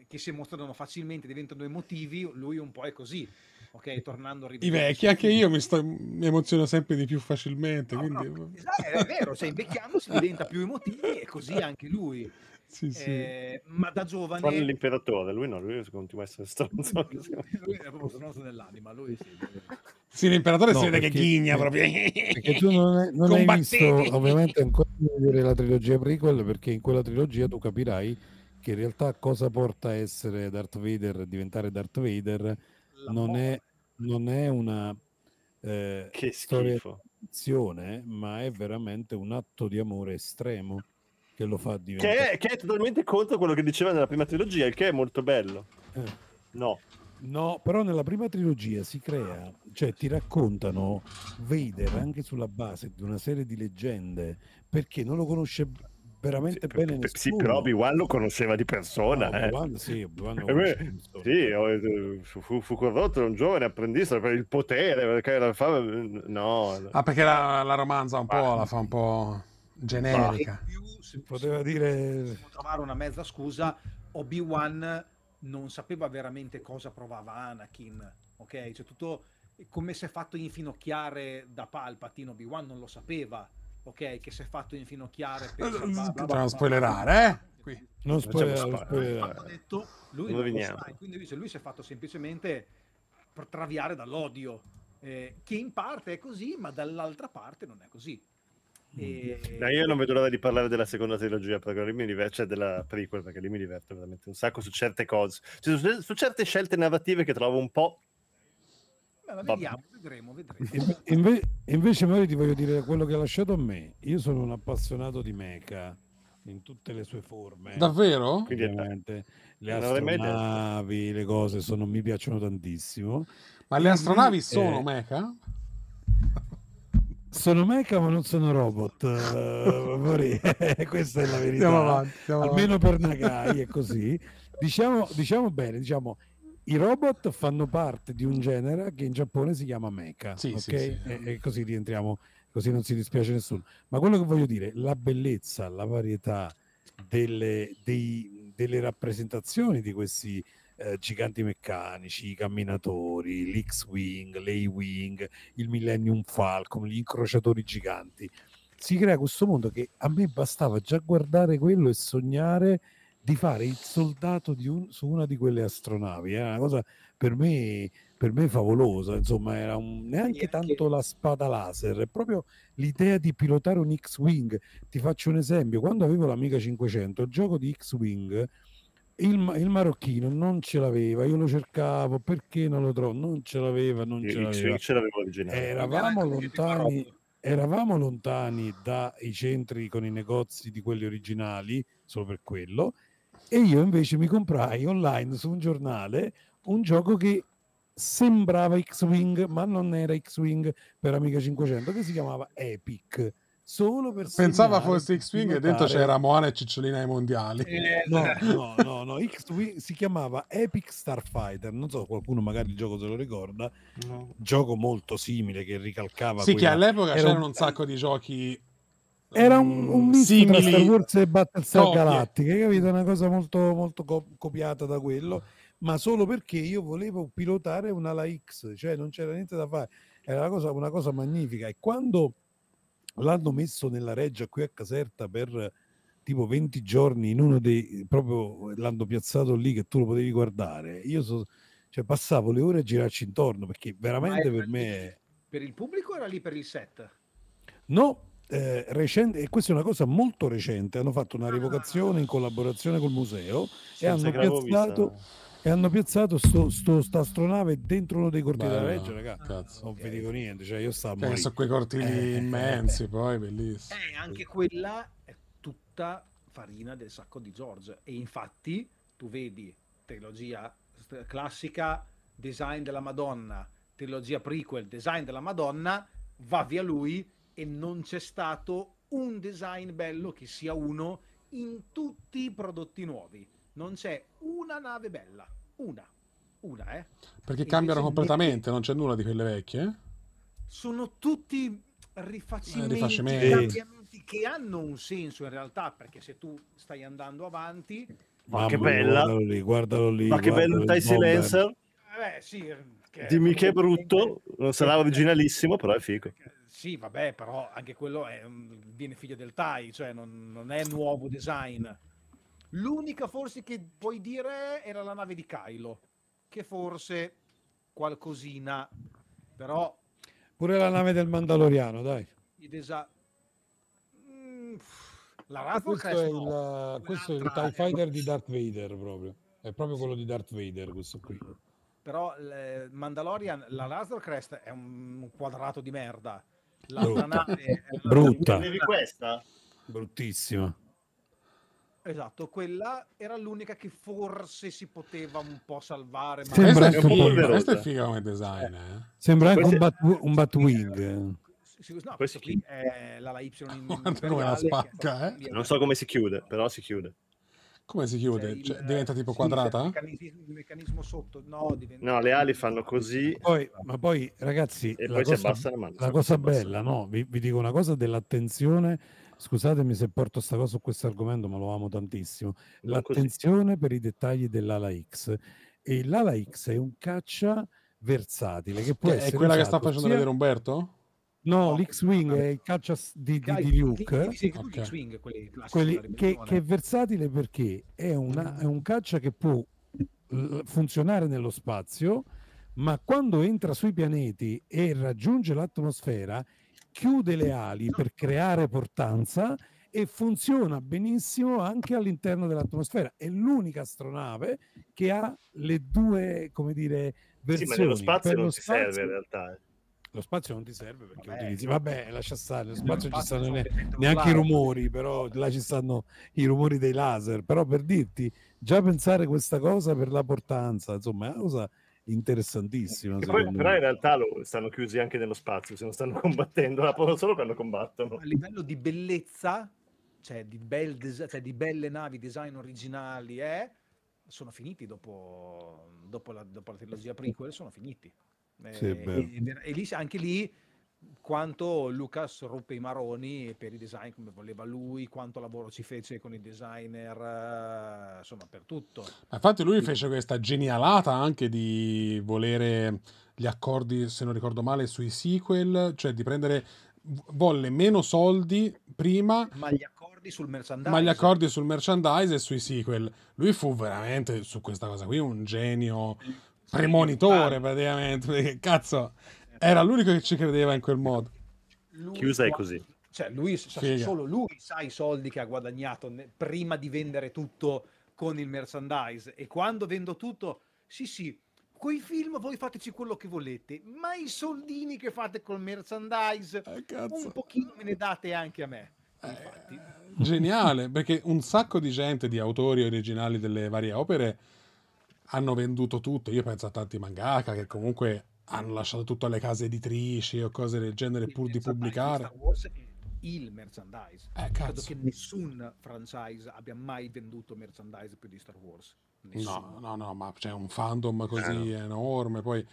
che si mostrano facilmente, diventano emotivi, lui un po' è così. Ok, tornando a ridere. I vecchi, anche io mi, sto, mi emoziono sempre di più facilmente. No, ah, quindi... no, ah, esatto, è vero, cioè invecchiando si diventa più emotivi e così anche lui. Sì, eh, ma da giovane... Tranne l'imperatore, lui no, lui continua a essere stronzo. lui è proprio stronzo nell'anima, lui sì. Sì, l'imperatore no, si vede perché, che ghigna proprio. Perché tu non, è, non hai visto, ovviamente, ancora vedere la trilogia prequel, perché in quella trilogia tu capirai che in realtà cosa porta a essere Darth Vader, diventare Darth Vader, non è, non è, una eh, storia ma è veramente un atto di amore estremo che lo fa diventare. Che è, che è totalmente contro quello che diceva nella prima trilogia, il che è molto bello. Eh. No. No, però nella prima trilogia si crea, cioè ti raccontano Vader anche sulla base di una serie di leggende, perché non lo conosce veramente sì, bene nessuno. Sì, però Obi-Wan lo conosceva di persona. No, eh. Obi-Wan, sì, Obi-Wan lo eh, sì, oh, eh, fu, fu, fu corrotto un giovane apprendista per il potere, perché la fa... No. Ah, perché la, la romanza un po', ah, la fa un po' generica. Più, si poteva dire... Si trovare una mezza scusa, Obi-Wan non sapeva veramente cosa provava Anakin, ok? Cioè tutto come si è fatto infinocchiare da Palpatine, Obi-Wan non lo sapeva, ok? Che si è fatto infinocchiare per... Eh, Potremmo spoilerare, eh? Qui. Non spoilerare. Detto, lui non lo sa, quindi lui, lui si è fatto semplicemente traviare dall'odio, eh, che in parte è così, ma dall'altra parte non è così. E... No, io non vedo l'ora di parlare della seconda trilogia, perché lì mi diverto, cioè della prequel, perché lì mi diverto veramente un sacco su certe cose, cioè, su, su, certe scelte narrative che trovo un po'. Beh, vediamo, vedremo, vedremo. Inve- invece, Mario, ti voglio dire quello che ha lasciato a me. Io sono un appassionato di mecha in tutte le sue forme. Davvero? Quindi, ovviamente. Le astronavi, le cose sono, mi piacciono tantissimo. Ma le astronavi sono eh, mecha? Sono mecha ma non sono robot. Uh, questa è la verità. Siamo avanti, siamo Almeno avanti. per Nagai è così. Diciamo, diciamo bene, diciamo, i robot fanno parte di un genere che in Giappone si chiama mecha. Sì, okay? sì, sì. E, e così rientriamo, così non si dispiace nessuno. Ma quello che voglio dire, la bellezza, la varietà delle, dei, delle rappresentazioni di questi eh, giganti meccanici, i camminatori, l'X-Wing, l'A-Wing, il Millennium Falcon, gli incrociatori giganti. Si crea questo mondo che a me bastava già guardare quello e sognare di fare il soldato un, su una di quelle astronavi. Era una cosa per me, per me favolosa, insomma, era un, neanche tanto la spada laser, è proprio l'idea di pilotare un X-Wing. Ti faccio un esempio, quando avevo l'Amica 500, il gioco di X-Wing il, il, marocchino non ce l'aveva, io lo cercavo perché non lo trovo, non ce l'aveva, non ce l'aveva. Ce l'aveva eravamo, lontani, eravamo lontani, dai centri con i negozi di quelli originali, solo per quello, e io invece mi comprai online su un giornale un gioco che sembrava X-Wing, ma non era X-Wing per Amiga 500, che si chiamava Epic solo per pensava fosse X-Wing e dentro c'era Moana e Cicciolina ai mondiali eh, no, no no no X-Wing si chiamava Epic Starfighter non so qualcuno magari il gioco se lo ricorda no. gioco molto simile che ricalcava sì quella... che all'epoca Era c'erano un... un sacco di giochi era un, mm, un misto simili... Star Wars e Battlestar Copie. Galactica capito? una cosa molto, molto co- copiata da quello ma solo perché io volevo pilotare un'ala X cioè non c'era niente da fare era una cosa, una cosa magnifica e quando l'hanno messo nella reggia qui a Caserta per tipo 20 giorni in uno dei proprio l'hanno piazzato lì che tu lo potevi guardare. Io so, cioè, passavo le ore a girarci intorno perché veramente per me per il pubblico era lì per il set. No, eh, recente, e questa è una cosa molto recente, hanno fatto una ah. rivocazione in collaborazione col museo Senza e hanno piazzato visto eh e hanno piazzato sto, sto, sta astronave dentro uno dei cortili della legge, raga. Cazzo, non okay. vi dico niente, cioè io stavo... Cioè, sono quei cortili eh, immensi, eh, poi bellissimi. Eh, anche quella è tutta farina del sacco di George e infatti tu vedi trilogia classica, design della Madonna, trilogia prequel, design della Madonna, va via lui e non c'è stato un design bello che sia uno in tutti i prodotti nuovi non c'è una nave bella. Una. Una, eh. Perché e cambiano completamente, ne... non c'è nulla di quelle vecchie. Sono tutti rifacimenti, eh, rifacimenti. cambiamenti che hanno un senso in realtà, perché se tu stai andando avanti... Ma che bella! Guardalo lì, guardalo lì. Ma che bello il Tai Silencer! Eh sì, che Dimmi che è brutto, non sarà eh, originalissimo, però è figo. Eh, sì, vabbè, però anche quello è, viene figlio del Tai, cioè non, non è nuovo design. L'unica forse che puoi dire era la nave di Kylo, che forse qualcosina, però... Pure la nave del Mandaloriano, dai. Desa... Mm, la razza questo, è il, no. questo è il TIE Fighter di Darth Vader proprio. È proprio quello di Darth Vader questo qui però eh, Mandalorian, la Laser Crest è un quadrato di merda. La nave È brutta. Questa? Bruttissima. Esatto, quella era l'unica che forse si poteva un po' salvare. Ma... Sembra anche un po' Questo è figo come design. Eh. Sembra anche un, bat, un Batwing. No, questo qui è la, la Y in come la spacca, che... eh? Non so come si chiude, però si chiude. Come si chiude? Cioè, cioè, diventa tipo sì, quadrata? Cioè, il meccanismo, il meccanismo, sotto, no, diventa... no, le ali fanno così. Poi, ma poi, ragazzi, e la, poi cosa, la, la cosa bella, no? Vi, vi dico una cosa dell'attenzione scusatemi se porto questa cosa su questo argomento, ma lo amo tantissimo. L'attenzione per i dettagli dell'ala X. E l'ala X è un caccia versatile che può che essere. È quella che sta facendo sia... vedere Umberto? No, no l'X-Wing è il caccia di, di, di Luke. Sì, okay. X-Wing, Quelli che, che, è versatile perché è, una, è un caccia che può funzionare nello spazio, ma quando entra sui pianeti e raggiunge l'atmosfera chiude le ali per creare portanza e funziona benissimo anche all'interno dell'atmosfera. È l'unica astronave che ha le due, come dire, versioni. Sì, ma lo spazio non ti spazio... serve in realtà. Eh. Lo spazio non ti serve perché vabbè, utilizzi, vabbè, lascia stare, lo spazio ci stanno ne... neanche i rumori, però là ci stanno i rumori dei laser, però per dirti, già pensare questa cosa per la portanza, insomma, è una cosa interessantissima. Poi, però me. in realtà lo, stanno chiusi anche nello spazio, se non stanno combattendo, la non solo quando combattono. A livello di bellezza, cioè di, bel des- cioè di belle navi, design originali, eh, sono finiti dopo, dopo, la, dopo la trilogia prequel, sono finiti. Sì, e, eh, e, e lì, anche lì quanto Lucas ruppe i maroni per i design come voleva lui, quanto lavoro ci fece con i designer, eh, insomma per tutto. infatti lui fece questa genialata anche di volere gli accordi, se non ricordo male, sui sequel, cioè di prendere volle meno soldi prima ma gli accordi sul merchandise ma gli accordi sul merchandise e sui sequel lui fu veramente su questa cosa qui un genio premonitore praticamente perché cazzo era l'unico che ci credeva in quel modo. Lui Chiusa è così. Cioè, lui, sa, solo lui sa i soldi che ha guadagnato ne- prima di vendere tutto con il merchandise. E quando vendo tutto, sì, sì, coi film voi fateci quello che volete, ma i soldini che fate col merchandise, eh, un pochino me ne date anche a me. Eh, geniale, perché un sacco di gente, di autori originali delle varie opere, hanno venduto tutto. Io penso a tanti mangaka che comunque hanno lasciato tutto alle case editrici o cose del genere il pur di pubblicare. Star Wars è il merchandise. Eh, Credo che nessun franchise abbia mai venduto merchandise più di Star Wars. Nessuno. No, no, no, ma c'è un fandom così eh, no. enorme. Poi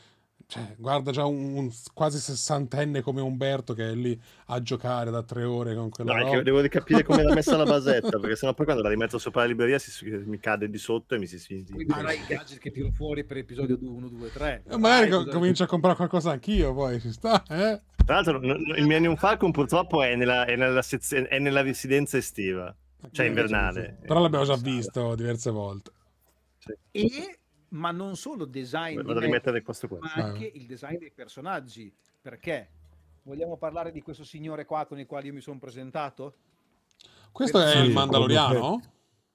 cioè, guarda già un, un, quasi sessantenne come Umberto che è lì a giocare da tre ore con quella no, roba. devo capire come l'ha messa la basetta perché sennò poi quando la rimetto sopra la libreria si, mi cade di sotto e mi si sfidi poi guarda i gadget che tiro fuori per episodio 1, 2, 3 magari Vai, comincio a comprare qualcosa anch'io poi ci sta eh? tra l'altro il Millennium Falcon purtroppo è nella, è nella, sezio- è nella residenza estiva cioè eh, invernale però l'abbiamo già visto diverse volte Sì. e ma non solo design Beh, di mettere, questo qua. ma anche ah. il design dei personaggi. Perché? Vogliamo parlare di questo signore qua con il quale io mi sono presentato? Questo Perché... è il Mandaloriano?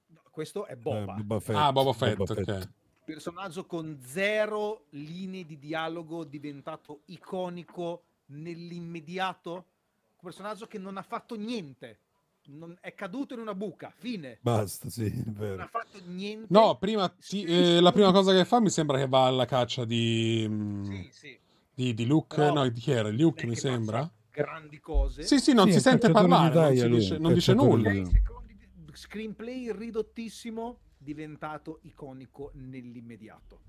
No, questo è Boba. Eh, Boba ah, Boba Fett, Boba Fett. Okay. Personaggio con zero linee di dialogo, diventato iconico nell'immediato. Un personaggio che non ha fatto niente non, è caduto in una buca, fine. Basta, sì, è vero. Non ha fatto niente. No, prima, ti, eh, la prima cosa che fa mi sembra che va alla caccia di... Mh, mm, sì, sì. Di, di Luke, Però, no, di chi era? Luke, mi sembra. Grandi cose. Sì, sì, non sì, si sente parlare, non, lui, dice, non dice nulla. screenplay ridottissimo, diventato iconico nell'immediato.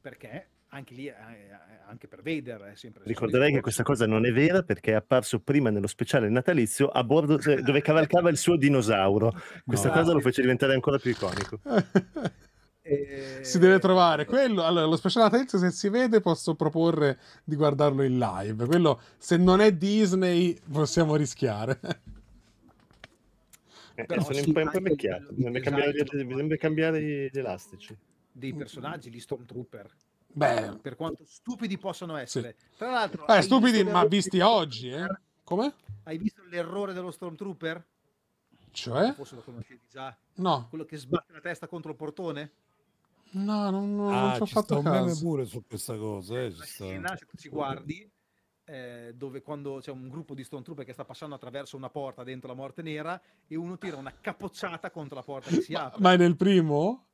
Perché anche lì, eh, anche per Vader è eh, sempre... Ricorderei che questa cosa non è vera perché è apparso prima nello speciale natalizio a bordo dove cavalcava il suo dinosauro. Questa no, cosa no. lo fece diventare ancora più iconico. E... Eh, si deve trovare quello. Allora, lo speciale natalizio, se si vede, posso proporre di guardarlo in live. Quello, se non è Disney, possiamo rischiare. Eh, Però sono un po' invecchiato. Bisogna cambiare gli elastici. Dei personaggi, gli Stormtrooper Beh, per quanto stupidi possano essere. Sì. Tra l'altro, Beh, stupidi, ma visti oggi, eh? Come? Hai visto l'errore dello Stormtrooper? Cioè? Forse lo conoscevi già. No. Quello che sbatte la testa contro il portone? No, non, non, ah, non ci ho fatto caso. un meme pure su questa cosa. Eh, eh ci scena, se tu ci guardi, eh, dove quando c'è un gruppo di Stormtrooper che sta passando attraverso una porta dentro la Morte Nera e uno tira una capocciata contro la porta che si ma, apre. Ma è nel primo?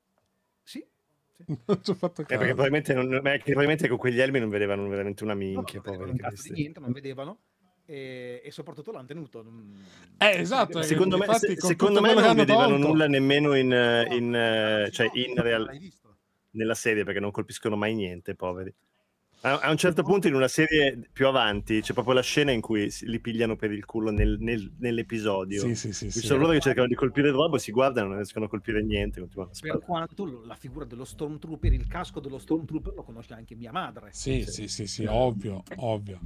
Sì. non ci ho fatto caso. Eh, perché probabilmente, non, perché probabilmente, con quegli elmi non vedevano veramente una minchia. No, non, vedevano, niente, non vedevano. E, e, soprattutto l'hanno tenuto. Eh, esatto. Secondo me, se, secondo me non vedevano tolto. nulla nemmeno in, in, no, cioè, in, no, in real, nella serie perché non colpiscono mai niente, poveri. A, un certo punto in una serie più avanti c'è proprio la scena in cui li pigliano per il culo nel, nel, nell'episodio. Sì, sì, sì. Ci sono sì. loro che cercano di colpire Rob robo, si guardano, non riescono a colpire niente. A per quanto la figura dello Stormtrooper, il casco dello Stormtrooper lo conosce anche mia madre. Sì, sì, sì, sì, sì eh. ovvio, ovvio.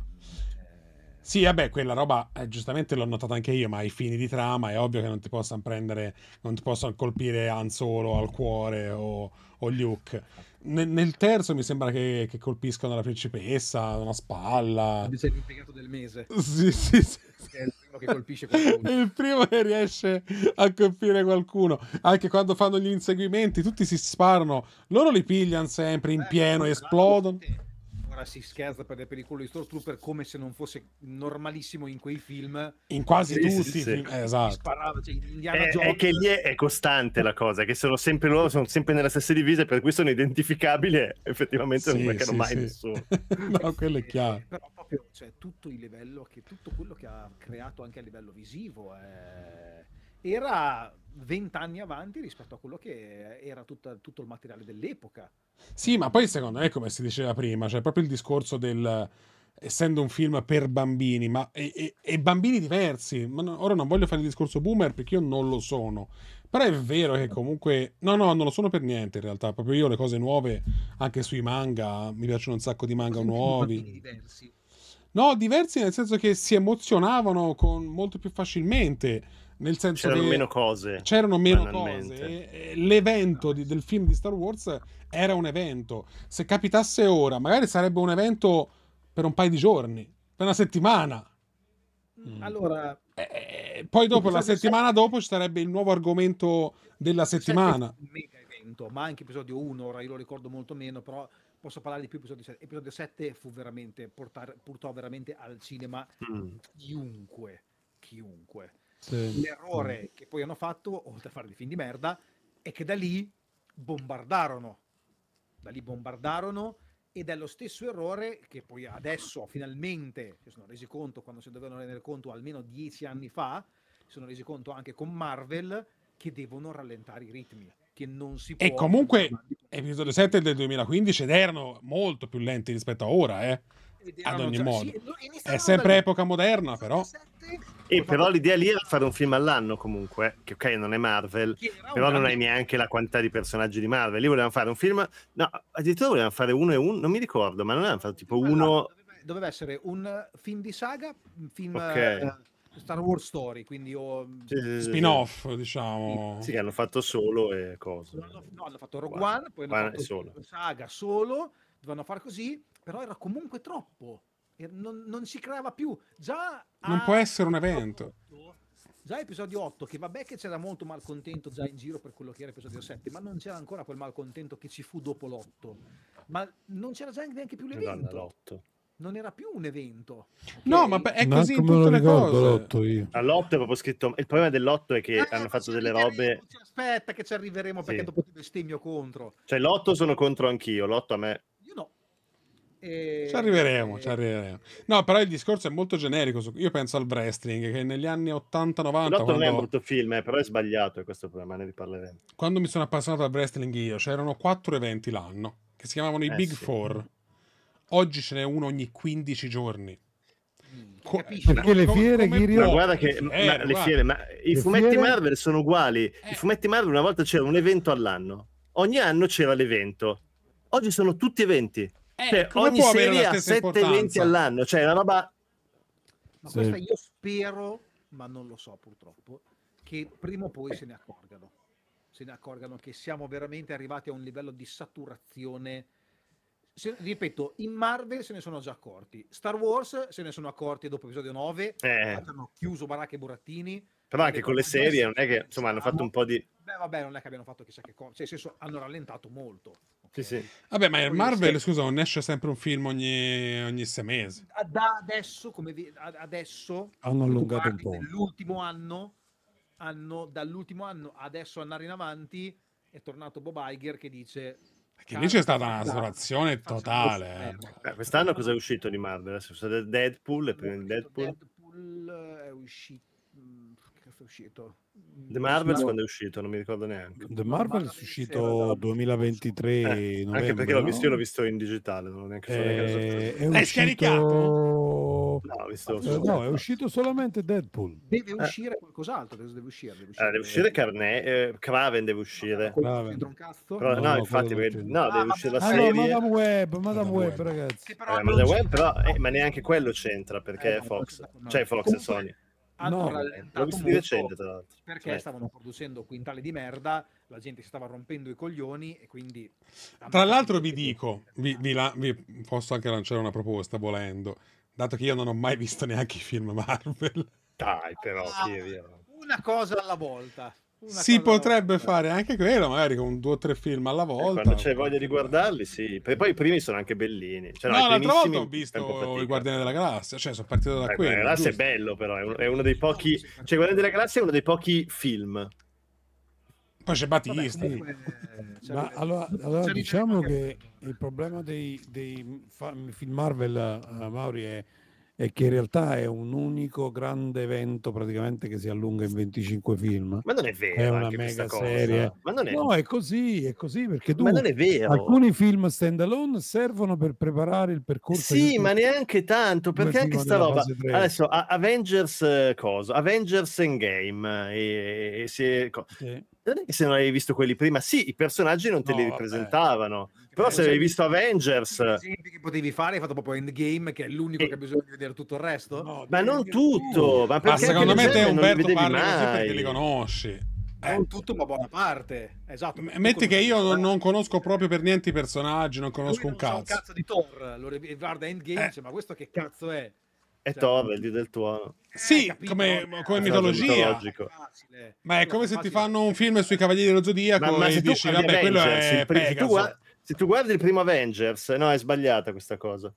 Sì, vabbè, quella roba eh, giustamente l'ho notata anche io, ma ai fini di trama è ovvio che non ti possano prendere, non ti possano colpire Han Solo al cuore o, o Luke nel, nel terzo mi sembra che, che, colpiscano la principessa, una spalla. Mi sei l'impiegato del mese. Sì, sì, sì. È il primo che colpisce qualcuno. È il primo che riesce a colpire qualcuno. Anche quando fanno gli inseguimenti, tutti si sparano. Loro li pigliano sempre in eh, pieno, esplodono parla, ah, si scherza per le pellicole di Stormtrooper come se non fosse normalissimo in quei film. In quasi sì, tutti sì, sì. Eh, esatto. cioè, è, è, che lì è, è, costante la cosa, che sono sempre loro, sono sempre nella stessa divisa, per cui sono identificabili e effettivamente non mancano mai nessuno. no, eh, quello è chiaro. Però proprio, cioè, tutto il livello, che, tutto quello che ha creato anche a livello visivo è era vent'anni avanti rispetto a quello che era tutta, tutto il materiale dell'epoca. Sì, ma poi secondo me, come si diceva prima, cioè proprio il discorso del essendo un film per bambini, ma e, e, e bambini diversi. No, ora non voglio fare il discorso boomer perché io non lo sono. Però è vero che comunque. No, no, non lo sono per niente in realtà. Proprio io le cose nuove, anche sui manga, mi piacciono un sacco di manga nuovi. Diversi. No, diversi nel senso che si emozionavano con, molto più facilmente nel senso c'erano che meno cose. C'erano meno cose. E, e l'evento di, del film di Star Wars era un evento. Se capitasse ora, magari sarebbe un evento per un paio di giorni, per una settimana. Mm. Allora, eh, eh poi dopo, la settimana se... dopo, ci sarebbe il nuovo argomento della settimana. Mega evento, ma anche episodio 1, ora io lo ricordo molto meno, però posso parlare di più episodio 7. Episodio 7 fu veramente portare, portò veramente al cinema mm. chiunque, chiunque. Sì. L'errore mm. che poi hanno fatto, oltre a fare dei film di merda, è che da lì bombardarono. Da lì bombardarono ed è lo stesso errore che poi adesso finalmente si sono resi conto, quando si dovevano rendere conto almeno dieci anni fa, si sono resi conto anche con Marvel, che devono rallentare i ritmi, che non si può... E comunque episodio 7 del 2015 ed erano molto più lenti rispetto a ora, eh? Ad ogni già, modo. Sì, è sempre epoca moderna, però. 7 e però l'idea lì era fare un film all'anno comunque, eh, che ok non è Marvel, però non hai neanche la quantità di personaggi di Marvel. Lì volevano fare un film, no, addirittura volevano fare uno e uno, non mi ricordo, ma non erano fare tipo uno... doveva essere un film di saga, un film... Okay. Eh, Star Wars Story, quindi ho... Mm, spin-off, diciamo. Sì, hanno fatto solo e cosa? No, no, hanno fatto Rogue One, One poi hanno One fatto solo. Saga solo, dovevano fare così, però era comunque troppo non, non si creava più. Già non può essere un evento. 8, già episodio 8, che vabbè che c'era molto malcontento già in giro per quello che era episodio 7, ma non c'era ancora quel malcontento che ci fu dopo l'8. Ma non c'era già neanche più l'evento. l'8 non era più un evento. No, ma è così in tutte le cose. All'8 è proprio scritto. Il problema dell'8 è che eh, hanno fatto delle robe. Aspetta, che ci arriveremo perché sì. dopo ti bestemmio contro. Cioè, l'8 sono contro anch'io. L'8 a me e... Ci arriveremo, e... ci arriveremo. No, però il discorso è molto generico. Io penso al wrestling che negli anni 80-90. quando... non è molto film, eh, però è sbagliato. Eh, questo problema ne riparleremo. Quando mi sono appassionato al wrestling, io c'erano quattro eventi l'anno che si chiamavano i eh, Big sì. Four. Oggi ce n'è uno ogni 15 giorni. Mm, Co- perché le fiere come, come no, guarda che eh, ma, guarda. le fiere, ma i le fumetti fiere... Marvel sono uguali. Eh. I fumetti Marvel una volta c'era un evento all'anno, ogni anno c'era l'evento. Oggi sono tutti eventi. Eh, cioè, ogni serie ha 7 eventi all'anno, cioè una roba... Ma questa io spero, ma non lo so purtroppo, che prima o poi se ne accorgano. Se ne accorgano che siamo veramente arrivati a un livello di saturazione. Se, ripeto, in Marvel se ne sono già accorti. Star Wars se ne sono accorti dopo episodio 9. Eh. Hanno chiuso baracche e burattini. Però anche con le serie non è che insomma hanno fatto un po' di... Beh vabbè, non è che abbiano fatto chissà che cosa. Cioè, nel senso, hanno rallentato molto sì, sì. Vabbè, ma Quindi Marvel, se... scusa, non esce sempre un film ogni, ogni sei mesi. Da adesso, come vi, adesso hanno allungato un po'. L'ultimo anno, hanno, dall'ultimo anno adesso andare in avanti è tornato Bob Iger che dice che lì c'è stata una saturazione totale. Eh, quest'anno cosa è uscito di Marvel? È uscito Deadpool, è Deadpool. Deadpool è uscito questo è uscito? The Marvels no. quando è uscito? Non mi ricordo neanche. The Marvels è uscito nel 2023. Eh, novembre, anche perché l'ho visto, no? l'ho visto in digitale, non ho neanche eh, è L'hai uscito... scaricato? No, visto... Eh, no, è uscito solamente Deadpool. Deve eh. uscire qualcos'altro, deve uscire. Deve uscire, allora, deve uscire Carnet, eh, Craven deve uscire. Craven. Ah, però, no, no, infatti, perché, no, deve ma... uscire la allora, ah, serie. Madame Web, Madame Web, ragazzi. Eh, Madame Web, però, ma neanche quello c'entra perché è Fox, cioè Fox e Sony hanno no, rallentato molto recente, tra l'altro. perché certo. stavano producendo quintale di merda, la gente si stava rompendo i coglioni e quindi... Tra l'altro vi dico, vi, vi, la, vi, posso anche lanciare una proposta volendo, dato che io non ho mai visto neanche i film Marvel. Dai però, ah, una cosa alla volta si potrebbe fare anche quello, magari con due o tre film alla eh, volta. E quando c'è voglia di guardarli, sì. Perché poi i primi sono anche bellini. Cioè, no, no l'altra volta ho visto I Guardiani della Galassia, cioè sono partito da eh, quello. La Galassia è bello, però è, un, è uno dei pochi. Cioè, Guardiani della Galassia è uno dei pochi film. Poi c'è Battisti. Ma allora, allora diciamo che il problema dei, dei film Marvel, uh, Mauri, è e che in realtà è un unico grande evento praticamente che si allunga in 25 film. Ma non è vero, è una mega serie. È... No, è così, è così perché tu alcuni film stand alone servono per preparare il percorso. Sì, ma neanche tanto, perché anche sta roba. Adesso a- Avengers eh, cosa? Avengers Endgame eh, e, e se... sì. Non è che se non avevi visto quelli prima, sì, i personaggi non te no, li vabbè. ripresentavano però se avevi visto Avengers... Esempi che potevi fare, hai fatto proprio Endgame, che è l'unico e... che ha bisogno di vedere tutto il resto. No, ma non tutto! Ma, ma secondo me te Umberto parli così perché li conosci. Eh, non tutto, ma buona parte. Esatto. Metti che io non, non, conosco proprio per niente i personaggi, non conosco non un cazzo. un cazzo di Thor. Lo guarda Endgame, eh. dice, ma questo che cazzo è? È cioè, Thor, il dio del tuono. Eh, capito, come, eh, come mitologia. Ma è come se ti fanno un film sui Cavalieri dello Zodiaco ma, ma e dici, vabbè, quello è Pegaso. Tu, se tu guardi il primo Avengers, no, è sbagliata questa cosa.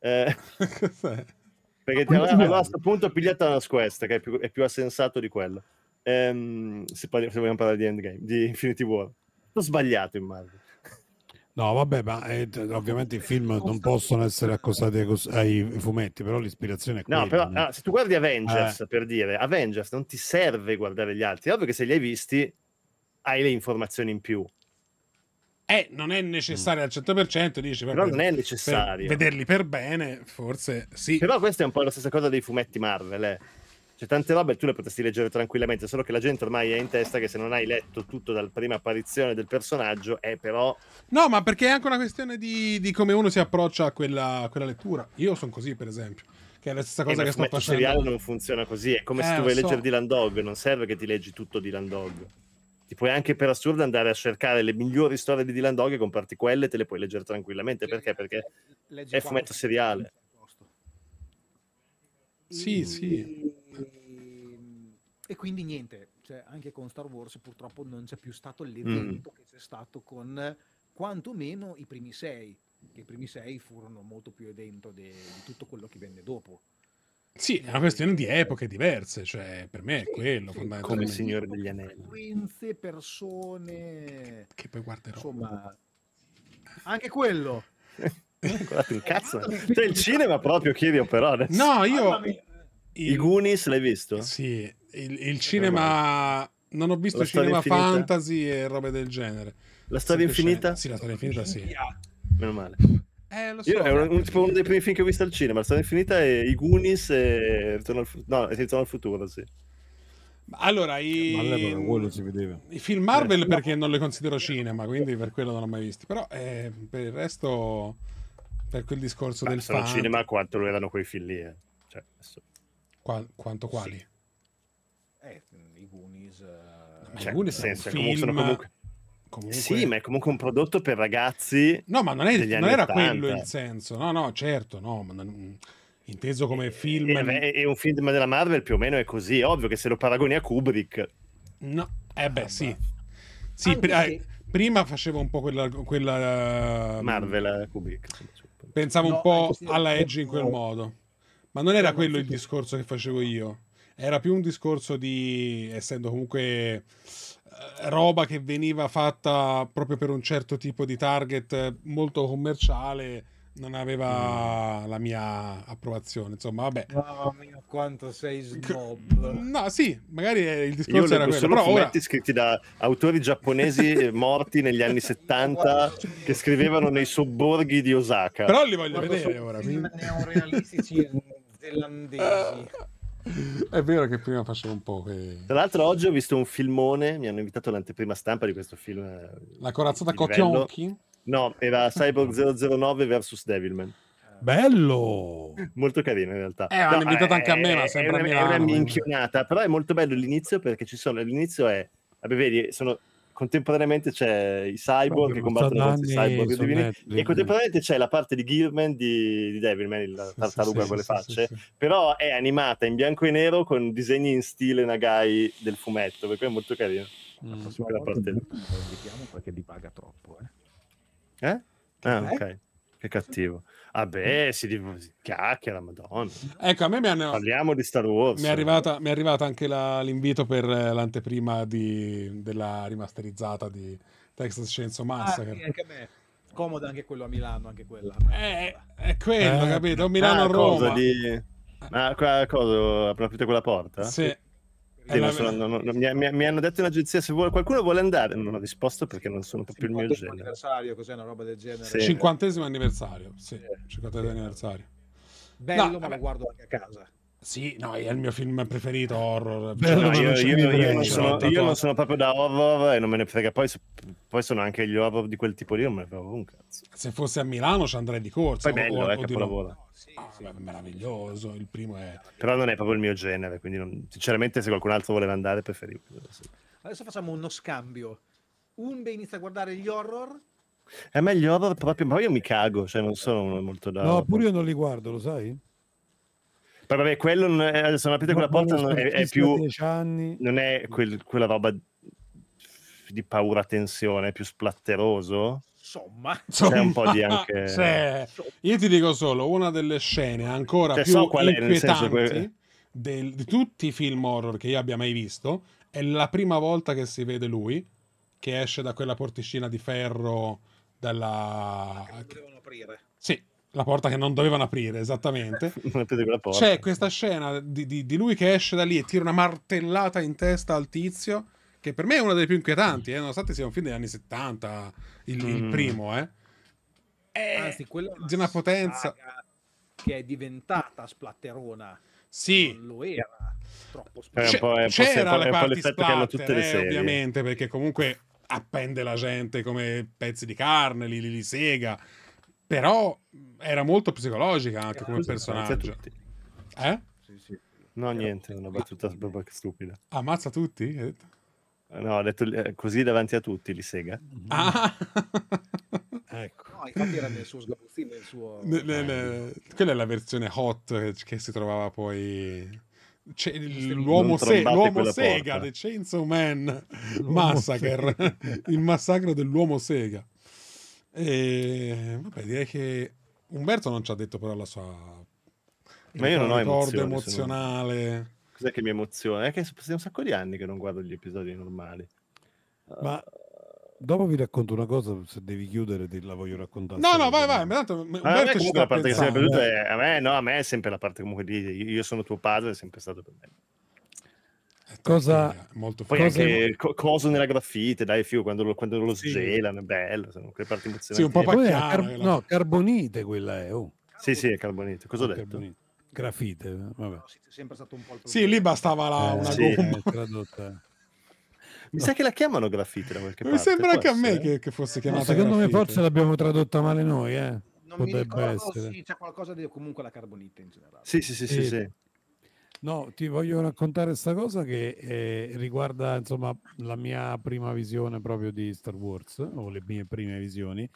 Eh, perché ti aveva a questo punto pigliata una quest, che è più, è più assensato di quello. Ehm, se, parli, se, vogliamo parlare di Endgame, di Infinity War. L'ho sbagliato, immagino. No, vabbè, ma eh, ovviamente i film non possono essere accostati ai, fumetti, però l'ispirazione è quella. No, però no? Ah, se tu guardi Avengers, eh. per dire, Avengers non ti serve guardare gli altri, ovvio che se li hai visti hai le informazioni in più è, eh, non è necessario mm. al 100%, dici, però non è necessario. Per vederli per bene, forse sì. Però questa è un po' la stessa cosa dei fumetti Marvel. Eh. Cioè, tante robe tu le potresti leggere tranquillamente, solo che la gente ormai è in testa che se non hai letto tutto dalla prima apparizione del personaggio, è eh, però. No, ma perché è anche una questione di, di come uno si approccia a quella, a quella lettura. Io sono così, per esempio che è la stessa eh, cosa eh, che sto facendo. Il seriale non funziona così, è come eh, se tu vuoi so. leggere Dylan Dog, non serve che ti leggi tutto Dylan Dog ti puoi anche per assurdo andare a cercare le migliori storie di Dylan Dog e comparti quelle e te le puoi leggere tranquillamente perché? Perché eh, è fumetto seriale. Sì, ehm, sì. Ehm, e quindi niente, cioè, anche con Star Wars purtroppo non c'è più stato l'evento mm. che c'è stato con quantomeno i primi sei, che i primi sei furono molto più evento de- di tutto quello che venne dopo. Sì, è una questione di epoche diverse, cioè per me è sì, quello. Sì, come il Signore degli Anelli. Frequenze, persone... Che poi guarderò. Insomma, anche quello. Guardate il cazzo. cioè il cinema proprio, Kirio, però adesso. No, io... Il... I Goonies l'hai visto? Sì, il, il cinema... Non ho visto la cinema fantasy e robe del genere. La storia infinita? Sì, la storia infinita sì. Meno male. Eh, lo so. Io è un, un, tipo uno dei primi film che ho visto al cinema, Storia Infinita e i Goonies e Ritorno al, no, Ritorno al futuro, sì. Allora, i, i film Marvel eh, perché no. non le considero cinema, quindi per quello non l'ho mai visto. però eh, per il resto, per quel discorso Ma del sono fan... cinema quanto lo erano quei film lì, eh. cioè, adesso... Qua, quanto quali? Sì. Eh, i Goonies... Uh... Cioè, i Goonies senso, sono comunque comunque... Sì, ma è comunque un prodotto per ragazzi. No, ma non, è, non era 80. quello il senso. No, no, certo, no. Non... inteso come eh, film. E, eh, e, un film della Marvel più o meno è così. Ovvio che se lo paragoni a Kubrick. No, eh beh, ah, sì. Sì, pr- ah, sì, prima facevo un po' quella. quella mm, Marvel, eh, Kubrick. Pensavo no, un po' alla Edge in quel no. modo. Ma non era quello il discorso che facevo io. Era più un discorso di, essendo comunque eh, roba che veniva fatta proprio per un certo tipo di target eh, molto commerciale non aveva mm. la mia approvazione insomma vabbè mamma mia quanto sei snob no sì magari eh, il discorso Io era quello però ora scritti da autori giapponesi morti negli anni 70 che scrivevano nei sobborghi di Osaka però li voglio Guarda vedere ora neorealistici finlandesi È vero che prima facevo un po'. Che... Tra l'altro, oggi ho visto un filmone. Mi hanno invitato l'anteprima stampa di questo film. Eh, La corazzata Kotionki? No, era Cyborg 009 vs Devilman. Bello! Molto carino in realtà. Eh, l'hanno no, invitato anche a me, eh, ma sembra è una, Milano, è una minchionata, però è molto bello l'inizio perché ci sono, l'inizio è, vabbè vedi, sono contemporaneamente c'è i cyborg che combattono contro i cyborg divini e contemporaneamente c'è la parte di Gearman di, di Devilman, la tartaruga sì, con sì, le sì, facce, però è animata in bianco e nero con disegni in stile Nagai del fumetto, per cui è molto carino. Mm. La prossima mm. parte... Vediamo perché divaga troppo. Eh? eh? Ah, eh? ok. Che cattivo. Vabbè, ah si, chiacchiera, madonna. Ecco, a me mi hanno... Parliamo di Star Wars. Mi è arrivata, mi è arrivata anche la, l'invito per eh, l'anteprima di, della rimasterizzata di Texas Chainsaw ah, Massacre. Ah, sì, anche a me. Comoda anche quello a Milano, anche quella. Eh, è quello, eh, capito? Milano-Roma. a Ah, di... Ma ah, cosa, aprite quella porta? Sì. Sì, non sono, non, non, mi, mi, hanno detto in agenzia se vuole, qualcuno vuole andare, non ho risposto perché non sono proprio il mio genere. anniversario, cos'è una roba del genere? Sì. Cinquantesimo anniversario, sì, cinquantesimo anniversario. Bello, no, ma vabbè. lo guardo anche a casa. Sì, no, è il mio film preferito horror. Cioè, no, io, io, io, io, non sono, io non sono proprio da horror e non me ne frega. Poi, poi sono anche gli horror di quel tipo lì, non me ne frega un cazzo. Se fosse a Milano ci andrei di corsa. Poi bello, o, è eh, capolavoro. sì, ah, sì. Vabbè, meraviglioso, il primo è... Però non è proprio il mio genere, quindi non... sinceramente se qualcun altro voleva andare preferivo. Adesso facciamo uno scambio. Unbe inizia a guardare gli horror è eh, meglio horror proprio, ma io mi cago, cioè non sono molto da... No, pure io non li guardo, lo sai? Però vabbè, quello non è, adesso non aprite quella porta non è, è più... Non è quel, quella roba di paura tensione, è più splatteroso insomma, c'è un po' di anche. Cioè, io ti dico solo una delle scene ancora cioè, più so qual inquietanti que... del, di tutti i film horror che io abbia mai visto. È la prima volta che si vede lui che esce da quella porticina di ferro dalla... Ah, che devono aprire. Sì, la porta che non dovevano aprire, esattamente. C'è questa scena di, di, di, lui che esce da lì e tira una martellata in testa al tizio, che per me è una delle più inquietanti, eh, nonostante sia un film degli anni 70, il, mm. il primo, eh. È eh, eh, Anzi, di una potenza. Che è diventata splatterona. Sì. Non lo era. Troppo eh, splatterona. C'era le parti splatter, eh, ovviamente, perché comunque appende la gente come pezzi di carne, li, li, li sega però era molto psicologica anche come personaggio. Eh? Sì, sì. No, niente, una battuta stupida. Ammazza tutti? No, ha detto eh, così davanti a tutti, li sega. Mm-hmm. Ah. ah. ecco. No, infatti era nel suo sgabuzzino, nel suo... Le, le, le... Quella è la versione hot che si trovava poi... C'è l'uomo, se- l'uomo sega, porta. The Chainsaw Man l'uomo Massacre, il massacro dell'uomo sega. E vabbè, direi che Umberto non ci ha detto però la sua... Ma io non ho emozione emozionale. Non... Cos'è che mi emoziona? È che sono un sacco di anni che non guardo gli episodi normali. Ma dopo vi racconto una cosa, se devi chiudere te la voglio raccontare. No, no, vai, vai. Intanto, ah, Umberto ci la parte pensando. che sempre piaciuta è, a me, no, a me è sempre la parte comunque di io sono tuo padre, è sempre stato per me cosa, molto poi cosa... anche co- coso nella graffite dai Fiu quando lo, quando lo sì. sgelano è bello sono quelle parti emozionanti sì, un po' eh, pacchiano, car- eh, la... no carbonite quella è oh. sì sì è carbonite cosa ah, ho detto carbonite. grafite eh, vabbè. sì lì bastava la, una sì. gomma tradotta mi no. sa che la chiamano graffite da qualche parte. Mi sembra anche essere. a me che, che fosse chiamata. No, secondo graffite. me forse l'abbiamo tradotta male noi, eh. Non Potrebbe mi ricordo, essere. Sì, c'è qualcosa di comunque la carbonite in generale. Sì, sì, sì, sì. sì, sì. No, ti voglio raccontare questa cosa che eh, riguarda insomma la mia prima visione proprio di Star Wars o le mie prime visioni.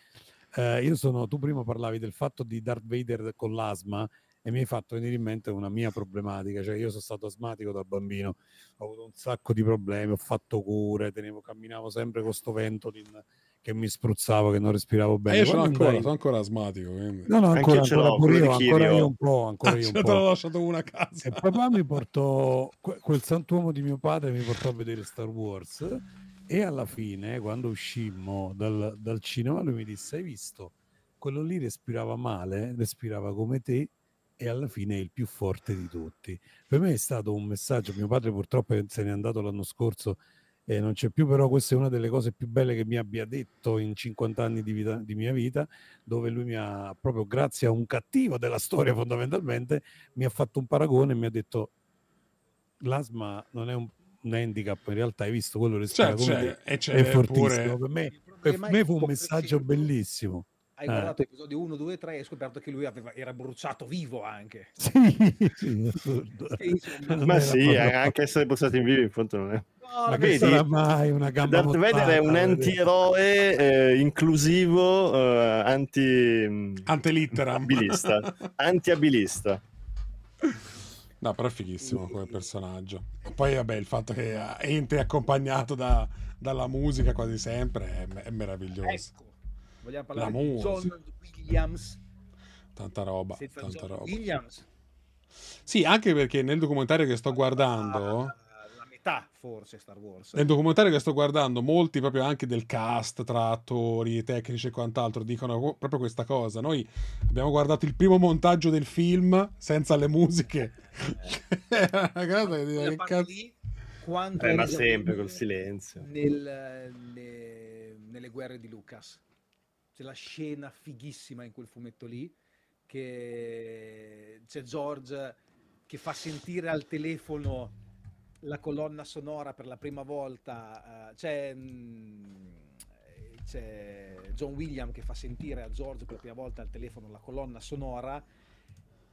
Eh, io sono, tu prima parlavi del fatto di Darth Vader con l'asma e mi hai fatto venire in mente una mia problematica, cioè io sono stato asmatico da bambino, ho avuto un sacco di problemi, ho fatto cure, tenevo, camminavo sempre con sto vento in, che mi spruzzavo, che non respiravo bene. Eh, io sono ancora, dai... sono ancora asmatico. Quindi. No, no, ancora, ancora, ancora, io, ancora io un po'. Ancora ah, io un po'. te l'ho lasciato una casa. E papà mi portò, quel santuomo di mio padre mi portò a vedere Star Wars e alla fine, quando uscimmo dal, dal cinema, lui mi disse, hai visto? Quello lì respirava male, respirava come te e alla fine è il più forte di tutti. Per me è stato un messaggio, mio padre purtroppo se n'è andato l'anno scorso eh, non c'è più, però questa è una delle cose più belle che mi abbia detto in 50 anni di, vita, di mia vita, dove lui mi ha, proprio grazie a un cattivo della storia fondamentalmente, mi ha fatto un paragone e mi ha detto l'asma non è un un handicap in realtà hai visto quello che cioè, cioè, è, cioè, è fortissimo pure... per, me, per me, fu un messaggio bellissimo hai eh. guardato episodi 1, 2, 3 e hai scoperto che lui aveva, era bruciato vivo anche sì, sì ma sì anche essere bruciato in vivo in fondo non è No, vedi, sarà mai una gamba Darth mottata, Vader è un antieroe eh, inclusivo, eh, anti... Mm, Antelitteram. Abilista. Antiabilista. No, però è fighissimo come personaggio. E poi, vabbè, il fatto che Ente è accompagnato da, dalla musica quasi sempre è, è meraviglioso. Ecco, vogliamo parlare La di musica. John Williams. Tanta roba, Senza tanta John roba. Williams. Sì, anche perché nel documentario che sto guardando metà forse Star Wars. Nel documentario che sto guardando, molti proprio anche del cast, tra attori, tecnici e quant'altro, dicono proprio questa cosa. Noi abbiamo guardato il primo montaggio del film senza le musiche. Eh. Una che cazzo... Lì, quanto eh, ma sempre col silenzio. Nel, le, nelle guerre di Lucas. C'è la scena fighissima in quel fumetto lì che c'è George che fa sentire al telefono la colonna sonora per la prima volta, uh, c'è, mh, mm, c'è, John William che fa sentire a George per la prima volta al telefono la colonna sonora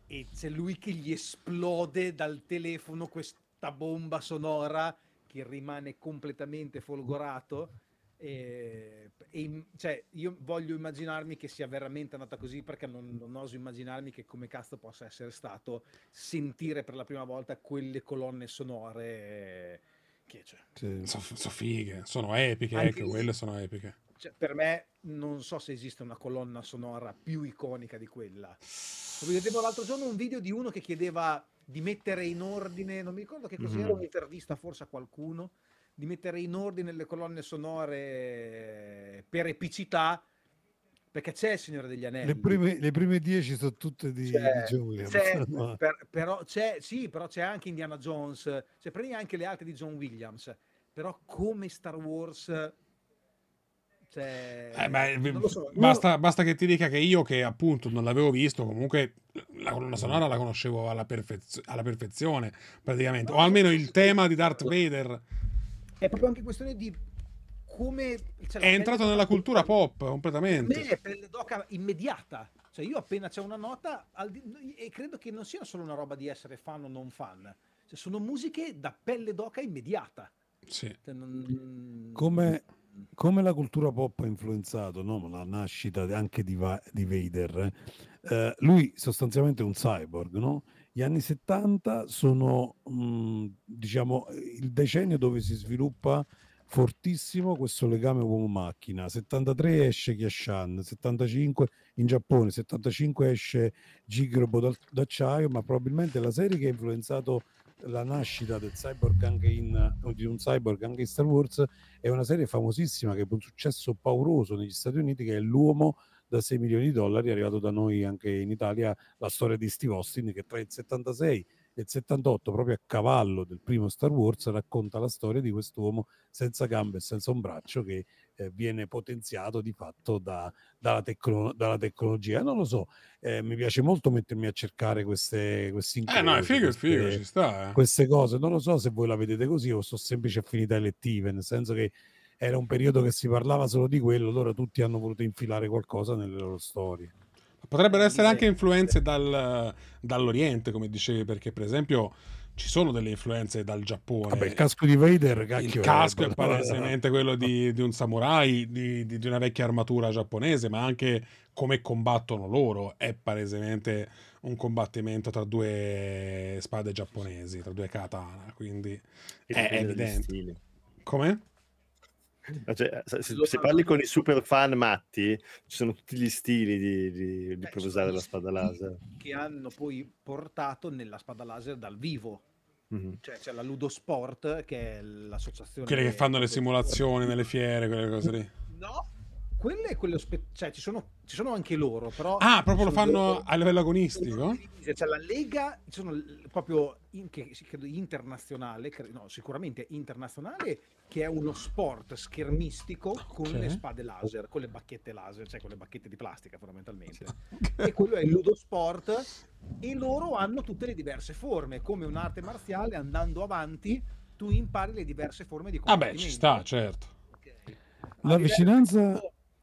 e c'è lui che gli esplode dal telefono questa bomba sonora che rimane completamente folgorato Ehm, e, e, cioè, io voglio immaginarmi che sia veramente andata così perché non, non, oso immaginarmi che come cazzo possa essere stato sentire per la prima volta quelle colonne sonore che cioè, sì, sono, sono fighe, sono epiche, anche ecco, quelle sono epiche. Cioè, per me non so se esiste una colonna sonora più iconica di quella. Vedevo l'altro giorno un video di uno che chiedeva di mettere in ordine, non mi ricordo che cos'era, mm-hmm. un'intervista forse a qualcuno, di mettere in ordine le colonne sonore per epicità, perché c'è il Signore degli Anelli. Le prime, le prime dieci sono tutte di, c'è, di Joel. C'è, per, però c'è, sì, però c'è anche Indiana Jones, cioè prendi anche le altre di John Williams, però come Star Wars... Cioè, eh, beh, so. basta, basta, che ti dica che io che appunto non l'avevo visto comunque la colonna sonora la conoscevo alla, perfez- alla perfezione praticamente o almeno il tema di Darth Vader è proprio anche questione di come... Cioè, è entrato nella cultura pop completamente. Beh, per le doca immediata. Cioè io appena c'è una nota, di... e credo che non sia solo una roba di essere fan o non fan, cioè, sono musiche da pelle d'oca immediata. Sì. Cioè, non... come, come, la cultura pop ha influenzato no? la nascita anche di, Va- di Vader, eh? Uh, lui sostanzialmente è un cyborg, no? Gli anni 70 sono, mh, mm, diciamo, il decennio dove si sviluppa fortissimo questo legame uomo-macchina. 73 esce Chiashan, 75 in Giappone, 75 esce Gigrobo d'acciaio, ma probabilmente la serie che ha influenzato la nascita del cyborg anche in, di un cyborg anche in Star Wars è una serie famosissima che ha un successo pauroso negli Stati Uniti che è L'Uomo da 6 milioni di dollari, è arrivato da noi anche in Italia la storia di Steve Austin che tra il 76 nel 78, proprio a cavallo del primo Star Wars, racconta la storia di quest'uomo senza gambe e senza un braccio che eh, viene potenziato di fatto da, dalla, tecno, dalla, tecnologia. Non lo so, eh, mi piace molto mettermi a cercare queste, queste, eh, no, figo, queste, figo, sta, eh. queste cose. Non lo so se voi la vedete così o sono semplici affinità elettive, nel senso che era un periodo che si parlava solo di quello, allora tutti hanno voluto infilare qualcosa nelle loro storie. Potrebbero essere anche influenze dal, dall'Oriente, come dicevi, perché per esempio ci sono delle influenze dal Giappone. Vabbè, il casco di Vader, cacchio, il eh, casco è palesemente quello di, di, un samurai, di, di, di, una vecchia armatura giapponese, ma anche come combattono loro è palesemente un combattimento tra due spade giapponesi, tra due katana, quindi è, è evidente. Come? Cioè, eh, se, se, parli con i super fan matti, ci sono tutti gli stili di, di, di eh, usare la spada laser. Che hanno poi portato nella spada laser dal vivo. Mm-hmm. Cioè, c'è la Ludosport, che è l'associazione... Quelle che, fanno le simulazioni nelle fiere, quelle cose lì. No, quelle, quelle spe- cioè, ci sono, ci sono, anche loro, però... Ah, proprio lo fanno loro, a livello agonistico? C'è cioè, la Lega, sono proprio in, che, internazionale, no, sicuramente internazionale che è uno sport schermistico okay. con le spade laser, con le bacchette laser, cioè con le bacchette di plastica fondamentalmente. e quello è il sport e loro hanno tutte le diverse forme, come un'arte marziale andando avanti tu impari le diverse forme di combattimento. Ah beh, ci sta, certo. Okay. La vicinanza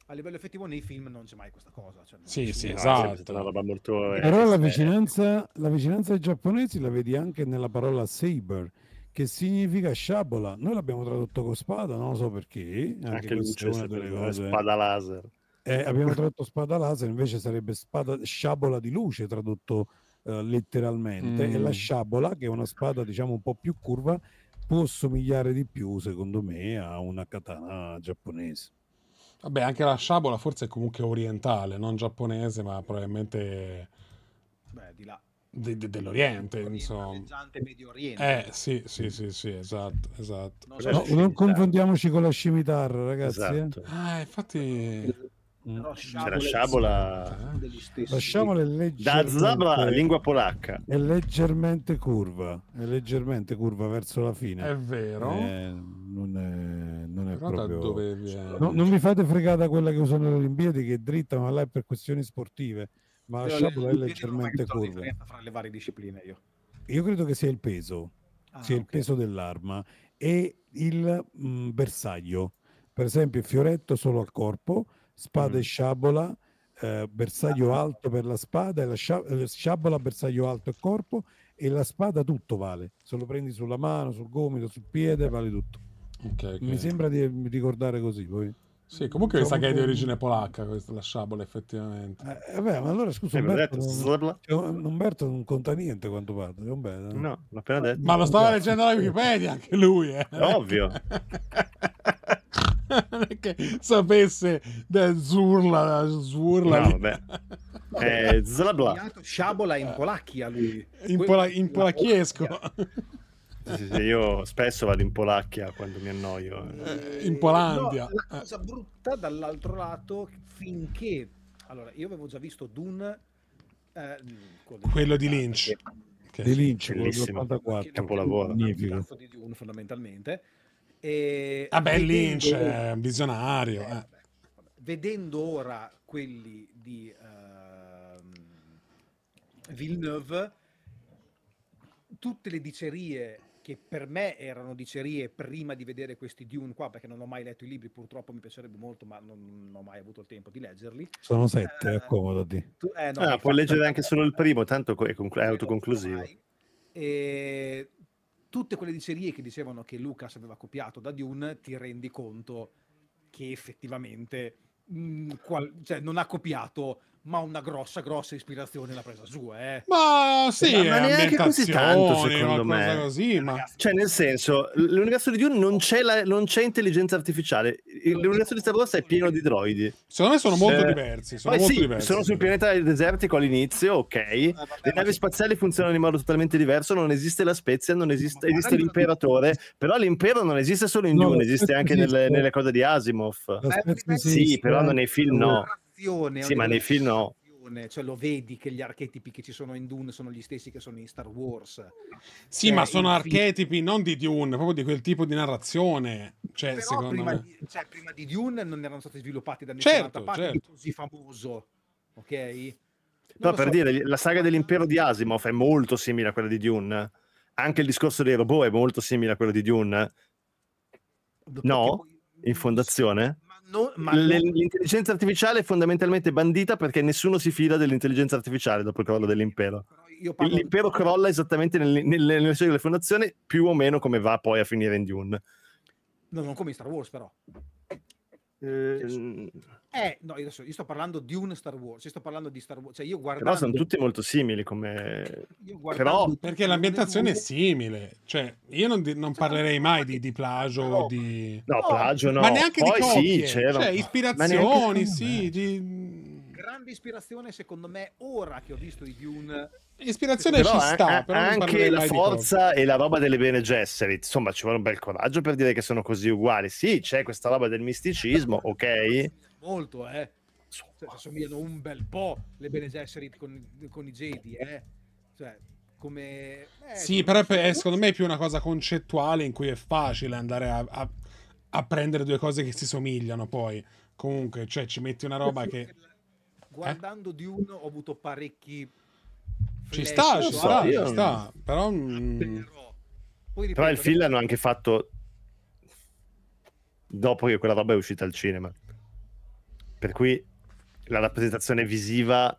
a livello effettivo nei film non c'è mai questa cosa. Cioè esatto. sì, sì, esatto. Una roba molto, eh, Però la vicinanza, la vicinanza ai giapponesi la vedi anche nella parola saber, che significa sciabola. Noi l'abbiamo tradotto con spada, non lo so perché. Anche, anche lui c'è una delle cose. Spada laser. Eh, abbiamo tradotto spada laser, invece sarebbe spada, sciabola di luce tradotto uh, letteralmente. Mm. E la mm. sciabola, che è una spada diciamo un po' più curva, può somigliare di più, secondo me, a una katana giapponese. Vabbè, anche la sciabola forse è comunque orientale, non giapponese, ma probabilmente... Beh, di là de, de, dell'Oriente, insomma. Medio Oriente. Eh, sì, sì, sì, sì, esatto, esatto. Non, so no, non confondiamoci con la scimitarra, ragazzi. Eh. Esatto. Eh. Ah, infatti... No, mm. sciabola, la sciabola è leggermente, da lingua polacca è leggermente curva, è leggermente curva verso la fine. È vero, eh, non è, non è proprio dove no, non mi fate fregata quella che usano le Olimpiadi che è dritta, ma là è per questioni sportive ma la sciabola è leggermente curva. Tra le varie discipline io. Io credo che sia il peso, ah, sia okay. il peso dell'arma e il mh, mm, bersaglio. Per esempio, fioretto solo al corpo, spada mm. e sciabola, eh, bersaglio ah, alto per la spada, e la scia- eh, sciabola, bersaglio alto e corpo, e la spada tutto vale. Se lo prendi sulla mano, sul gomito, sul piede, vale tutto. Okay, okay. Mi sembra di ricordare così. Poi. Sì, comunque mi cioè, sa che è di origine polacca questa, la sciabola, effettivamente. Eh, eh vabbè, ma allora scusa, sì, eh, Umberto, non, cioè, um, Umberto non conta niente quanto parla. Umberto, eh. no, l'ho appena detto. Ma lo stava leggendo la Wikipedia anche lui, eh. Ovvio. non è che sapesse da Zurla, Zurla. No, vabbè. eh, Sciabola in polacchia lui. In, pola- in polacchiesco. Sì, sì, io spesso vado in Polacchia quando mi annoio. Eh, in Polandia. No, la eh. cosa brutta dall'altro lato, finché... Allora, io avevo già visto Dune... Eh, quello di Lynch. Perché... Di Lynch, bellissimo. 84. Capolavoro. Magnifico. Di Dune, fondamentalmente. E... Ah, beh, vedendo... Lynch è un visionario. Eh, eh. vabbè, Vedendo ora quelli di uh, Villeneuve tutte le dicerie che per me erano dicerie prima di vedere questi Dune qua, perché non ho mai letto i libri, purtroppo mi piacerebbe molto, ma non, non ho mai avuto il tempo di leggerli. Sono sette, eh, accomodati. Tu, eh, no, ah, puoi fatto... leggere anche solo il primo, tanto è, conclu- è autoconclusivo. E tutte quelle dicerie che dicevano che Lucas aveva copiato da Dune, ti rendi conto che effettivamente mh, mm, qual- cioè, non ha copiato ma una grossa, grossa ispirazione l'ha presa sua, eh. Ma sì, ma, ma neanche così tanto, secondo me. Così, ma... Cioè, nel senso, l'universo di Dune non c'è, la, non c'è intelligenza artificiale. L'universo di Star Wars è pieno di droidi. Secondo me sono molto eh, diversi. Sono, molto sì, diversi, sono sul pianeta desertico all'inizio, ok. Eh, vabbè, Le navi spaziali funzionano in modo totalmente diverso, non esiste la spezia, non esiste, esiste l'imperatore, però l'impero non esiste solo in no, Dune, esiste anche nelle, nelle, cose di Asimov. Eh, sì, però nei film no narrazione. Sì, ma nei film no. Cioè lo vedi che gli archetipi che ci sono in Dune sono gli stessi che sono in Star Wars. Sì, cioè, ma sono archetipi film... non di Dune, proprio di quel tipo di narrazione. Cioè, Però prima, me... di, cioè, prima di Dune non erano stati sviluppati da nessuna certo, parte certo. così famoso, ok? Però per so. dire, la saga dell'impero di Asimov è molto simile a quella di Dune. Anche il discorso dei robot è molto simile a quello di Dune. No? In fondazione? No, l'intelligenza artificiale è fondamentalmente bandita perché nessuno si fida dell'intelligenza artificiale dopo il crollo dell'impero. L'impero di... crolla esattamente nelle università delle fondazioni, più o meno come va poi a finire in Dune. No, non come in Star Wars, però. Eh, eh, no, io, adesso, io, sto parlando di un Star Wars, sto parlando di Star Wars, cioè io guardando... Però sono tutti molto simili come... Però... Perché l'ambientazione è simile, cioè io non, di, non parlerei mai di, di plagio però... di... No, plagio no, cioè, ma neanche Poi di copie, sì, cioè ispirazioni, sì, di... Grande ispirazione secondo me ora che ho visto i Dune... Ispirazione però, ci sta, eh, però anche la forza e la roba delle Bene Gesserit, insomma ci vuole un bel coraggio per dire che sono così uguali, sì c'è questa roba del misticismo, ok? molto, eh. Cioè, assomigliano un bel po' le Bene Gesserit con, con, i Jedi, eh. Cioè, come... Eh, sì, però è, secondo me è più una cosa concettuale in cui è facile andare a, a, a prendere due cose che si somigliano poi. Comunque, cioè, ci metti una roba che... Guardando eh? Dune ho avuto parecchi... Ci sta, ci sta, ci sta, però... Mm, poi ripeto, però il film l'hanno anche fatto dopo che quella roba è uscita al cinema. Per cui la rappresentazione visiva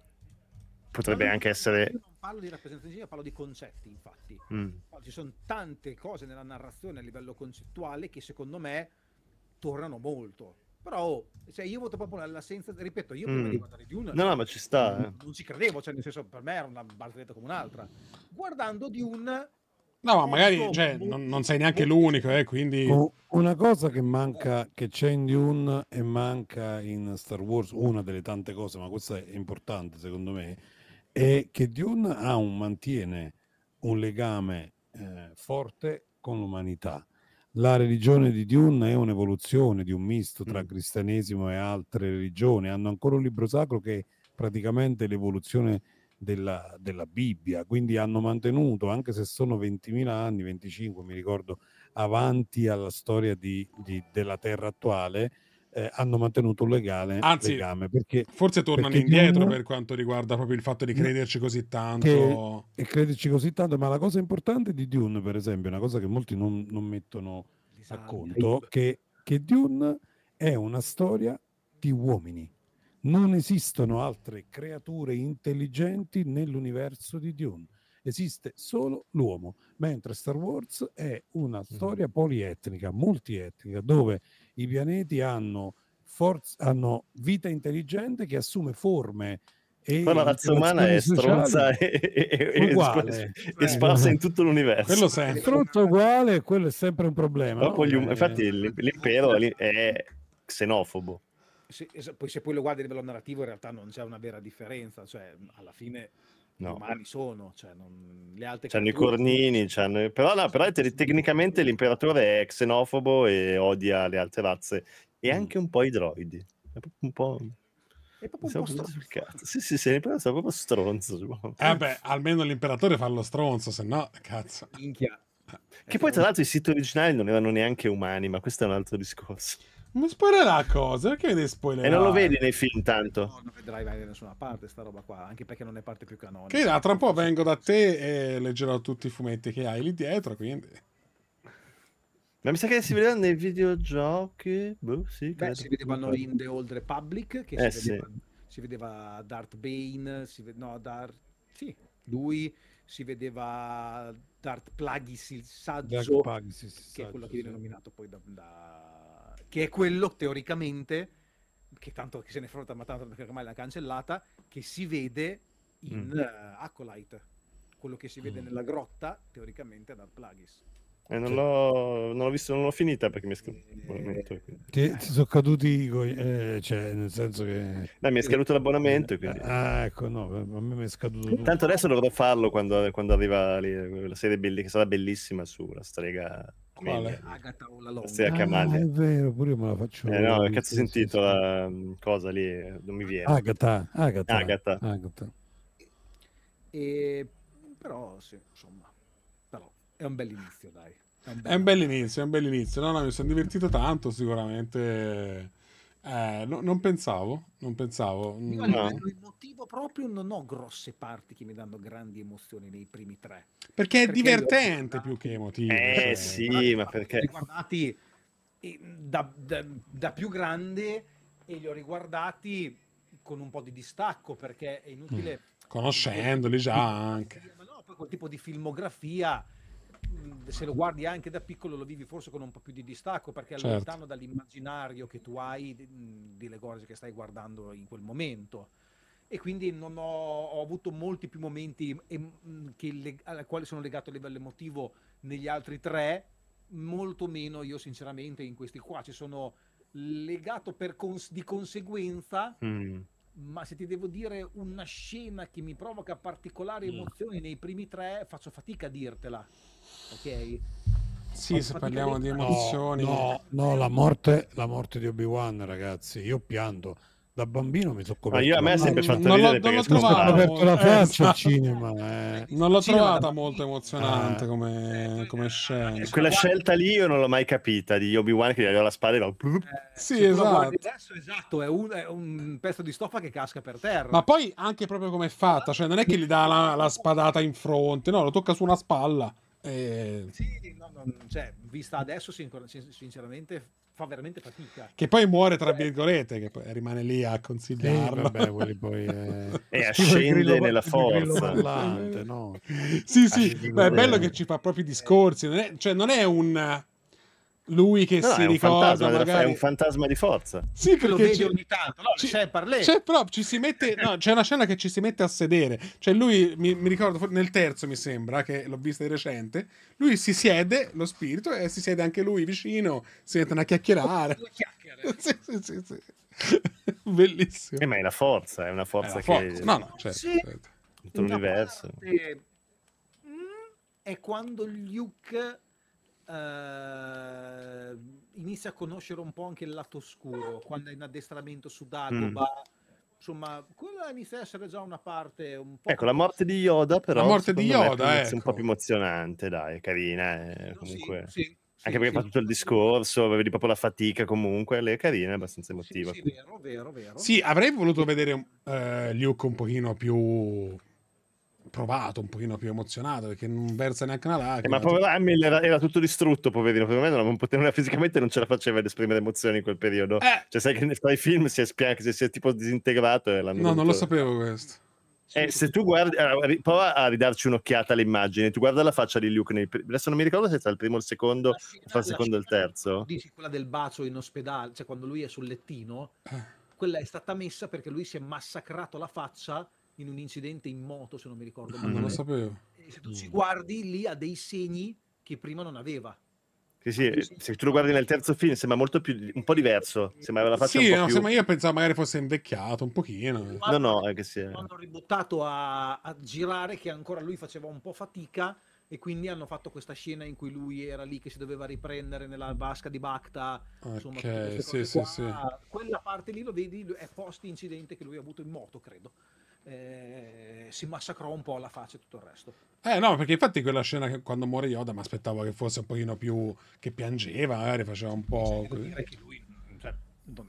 potrebbe anche essere parlo di rappresentazione visiva, parlo di concetti, infatti. Mm. Ci sono tante cose nella narrazione a livello concettuale che secondo me tornano molto. Però cioè, io voto proprio l'assenza, ripeto, io prima mm. di guardare Dune... No, no, ma ci sta. Non, eh. non, ci credevo, cioè nel senso per me era una barzelletta come un'altra. Guardando Dune No, ma eh, magari cioè, boh. non, non, sei neanche l'unico, eh, quindi... Una cosa che manca, che c'è in Dune e manca in Star Wars, una delle tante cose, ma questa è importante secondo me, è che Dune ha un, mantiene un legame eh, forte con l'umanità. La religione di Dune è un'evoluzione di un misto tra mm. cristianesimo e altre religioni. Hanno ancora un libro sacro che è praticamente l'evoluzione della, della Bibbia, quindi hanno mantenuto, anche se sono 20.000 anni, 25 mi ricordo, avanti alla storia di, di, della terra attuale, eh, hanno mantenuto un legale Anzi, legame. Perché, forse tornano perché indietro non... per quanto riguarda proprio il fatto di crederci così tanto. Che, e crederci così tanto, ma la cosa importante di Dune, per esempio, è una cosa che molti non, non mettono a conto, che, che Dune è una storia di uomini. Non esistono altre creature intelligenti nell'universo di Dune. Esiste solo l'uomo, mentre Star Wars è una mm. storia polietnica, multietnica, dove i pianeti hanno, forz- hanno vita intelligente che assume forme e ma la razza umana è stronza e, e, uguale. e sparsa in tutto l'universo. Quello sempre. Stronza uguale, quello è sempre un problema. No? Gli, um, eh, infatti eh. l'impero è xenofobo se, poi, se poi lo guardi a livello narrativo in realtà non c'è una vera differenza, cioè alla fine no. umani sono, cioè non, le altre c'hanno catture, i cornini, c'hanno... però, no, però te- tecnicamente l'imperatore è xenofobo e odia le altre razze e mm. anche un po' i droidi, è proprio un po'... È proprio un po' stronzo. Sì, sì, sì, però proprio stronzo. Eh beh, almeno l'imperatore fa lo stronzo, se no, cazzo. Minchia. Che eh, poi, tra eh. l'altro, i siti originali non erano neanche umani, ma questo è un altro discorso. Mi spoilerà cosa? perché ne spoilerà? E non lo vedi nei film tanto. No, non vedrai mai da nessuna parte sta roba qua, anche perché non è parte più canonica. Che là, tra un po' vengo da te e leggerò tutti i fumetti che hai lì dietro, quindi... Ma mi sa che si vedeva nei videogiochi. Boh, sì, Beh, si vedeva in the Old Republic. Che eh, si, vedeva, sì. si vedeva Darth Bane. Si ve... no, Darth. Sì, lui. Si vedeva Darth Plagueis il saggio. Plagueis, il saggio che è quello sì. che viene nominato poi da, da che è quello teoricamente, che tanto che se ne frotta, ma tanto perché ormai l'ha cancellata, che si vede in mm. uh, Acolyte, quello che si vede mm. nella grotta teoricamente da Plagis. e eh, non, l'ho, non, l'ho, visto, non l'ho finita perché mi è scaduto eh, Ti, sono caduti, eh, cioè, nel senso che... Dai, eh, mi è scaduto l'abbonamento. Quindi... Ah, ecco, no, a me mi è scaduto... Tutto. Tanto adesso dovrò farlo quando, quando arriva lì, la serie bell- che sarà bellissima sulla strega quale? Agata o la Longa. Sì, ah, è vero, pure io me la faccio. Eh, no, cazzo ho sentito la mm, cosa lì, non mi viene. Agatha, Agatha. Agata. Agata. E... Però sì, insomma, però è un bel inizio, dai. È un bel, è un bel inizio, è un bel inizio. No, no, mi sono divertito tanto sicuramente eh, no, non pensavo, non pensavo. Mm. Io a livello no. emotivo proprio non ho grosse parti che mi danno grandi emozioni nei primi tre. Perché è perché divertente più che emotivo. Eh cioè, sì, guardati, ma perché... Li ho guardati eh, da, da, da, più grande e li ho riguardati con un po' di distacco perché è inutile... Mm. Conoscendoli già anche. Ma no, poi quel tipo di filmografia se lo guardi anche da piccolo lo vivi forse con un po' più di distacco perché è certo. lontano dall'immaginario che tu hai delle cose che stai guardando in quel momento e quindi non ho, ho avuto molti più momenti em, le, al quale sono legato a livello emotivo negli altri tre molto meno io sinceramente in questi qua ci sono legato per cons- di conseguenza mm ma se ti devo dire una scena che mi provoca particolari mm. emozioni nei primi tre, faccio fatica a dirtela ok? Sì, se parliamo di emozioni. No, no, no, la, morte, la morte di Obi-Wan, ragazzi, io pianto da bambino mi sono coperto. Ma io a me sempre fatto non, ridere non l'ho trovata aperto la eh, faccia al cinema. Eh. Non l'ho cinema trovata da... molto emozionante ah. come, come, scena. Eh, quella scelta lì io non l'ho mai capita di Obi-Wan che gli aveva la spada e va. Eh, sì, esatto. Adesso esatto, è un, è un, pezzo di stoffa che casca per terra. Ma poi anche proprio come è fatta, cioè non è che gli dà la, la spadata in fronte, no, lo tocca su una spalla. Eh... Sì, no, no, cioè, vista adesso, sinceramente, fa veramente fatica. Che poi muore, tra cioè, virgolette, che poi rimane lì a consigliarlo. Sì, vabbè, poi, eh... e ascende nella forza. Volante, no? Sì, sì, ma è bello che ci fa proprio i discorsi, non è, cioè non è un lui che no, si è ricorda fantasma, magari... è un fantasma di forza sì perché lo vedi ogni tanto no, ci... c'è c'è proprio ci si mette no, c'è una scena che ci si mette a sedere cioè lui mi, mi ricordo nel terzo mi sembra che l'ho vista di recente lui si siede lo spirito e si siede anche lui vicino si mettono a chiacchierare sì, sì, sì, sì. bellissimo eh, ma è la forza è una forza, è forza. che no no certo, sì. certo. tutto l'universo parte... Mm, è quando Luke eh, inizia a conoscere un po' anche il lato scuro quando è in addestramento su mm. Dagobah. Mm insomma, quella inizia a essere già una parte un po'. Ecco, la morte di Yoda, però. La morte di Yoda, è ecco. un po' ecco. più emozionante, dai, è carina. È, eh, comunque. Sì, sì, Anche sì, perché fa tutto il discorso, vedi proprio la fatica comunque, lei è carina, è abbastanza emotiva. Sì, vero, vero, vero. Sì, avrei voluto vedere uh, Luke un pochino più provato, un pochino più emozionato perché non versa neanche una eh, lacrima. Eh, ma povero Hamill era, era, tutto distrutto, poverino, per me non poteva, fisicamente non ce la faceva ad esprimere emozioni in quel periodo. Eh. Cioè sai che nei film si è, spia- si è tipo disintegrato. no, dovuto... non lo sapevo questo. Eh, se tu guardi, allora, prova a ridarci un'occhiata all'immagine. Tu guarda la faccia di Luke. Nei, adesso non mi ricordo se tra il primo o il secondo, la scena, tra il secondo o il terzo. Dici quella del bacio in ospedale, cioè quando lui è sul lettino, eh. quella è stata messa perché lui si è massacrato la faccia in un incidente in moto, se non mi ricordo male. Non lo sapevo. E se tu ci mm. guardi lì ha dei segni che prima non aveva. Sì, sì, se tu lo guardi nel terzo film sembra molto più un po' diverso. Sembrava la faccia sì, un no, più... io pensavo magari fosse invecchiato un pochino. No, no, è che sì. Hanno ributtato a, a, girare che ancora lui faceva un po' fatica e quindi hanno fatto questa scena in cui lui era lì che si doveva riprendere nella vasca di Bacta. Insomma, okay, sì, sì, sì. Quella parte lì lo vedi, è post incidente che lui ha avuto in moto, credo eh, si massacrò un po' la faccia e tutto il resto. Eh no, perché infatti quella scena che, quando muore Yoda mi aspettavo che fosse un pochino più... che piangeva, magari eh, faceva un po'... Cioè, dire che lui cioè,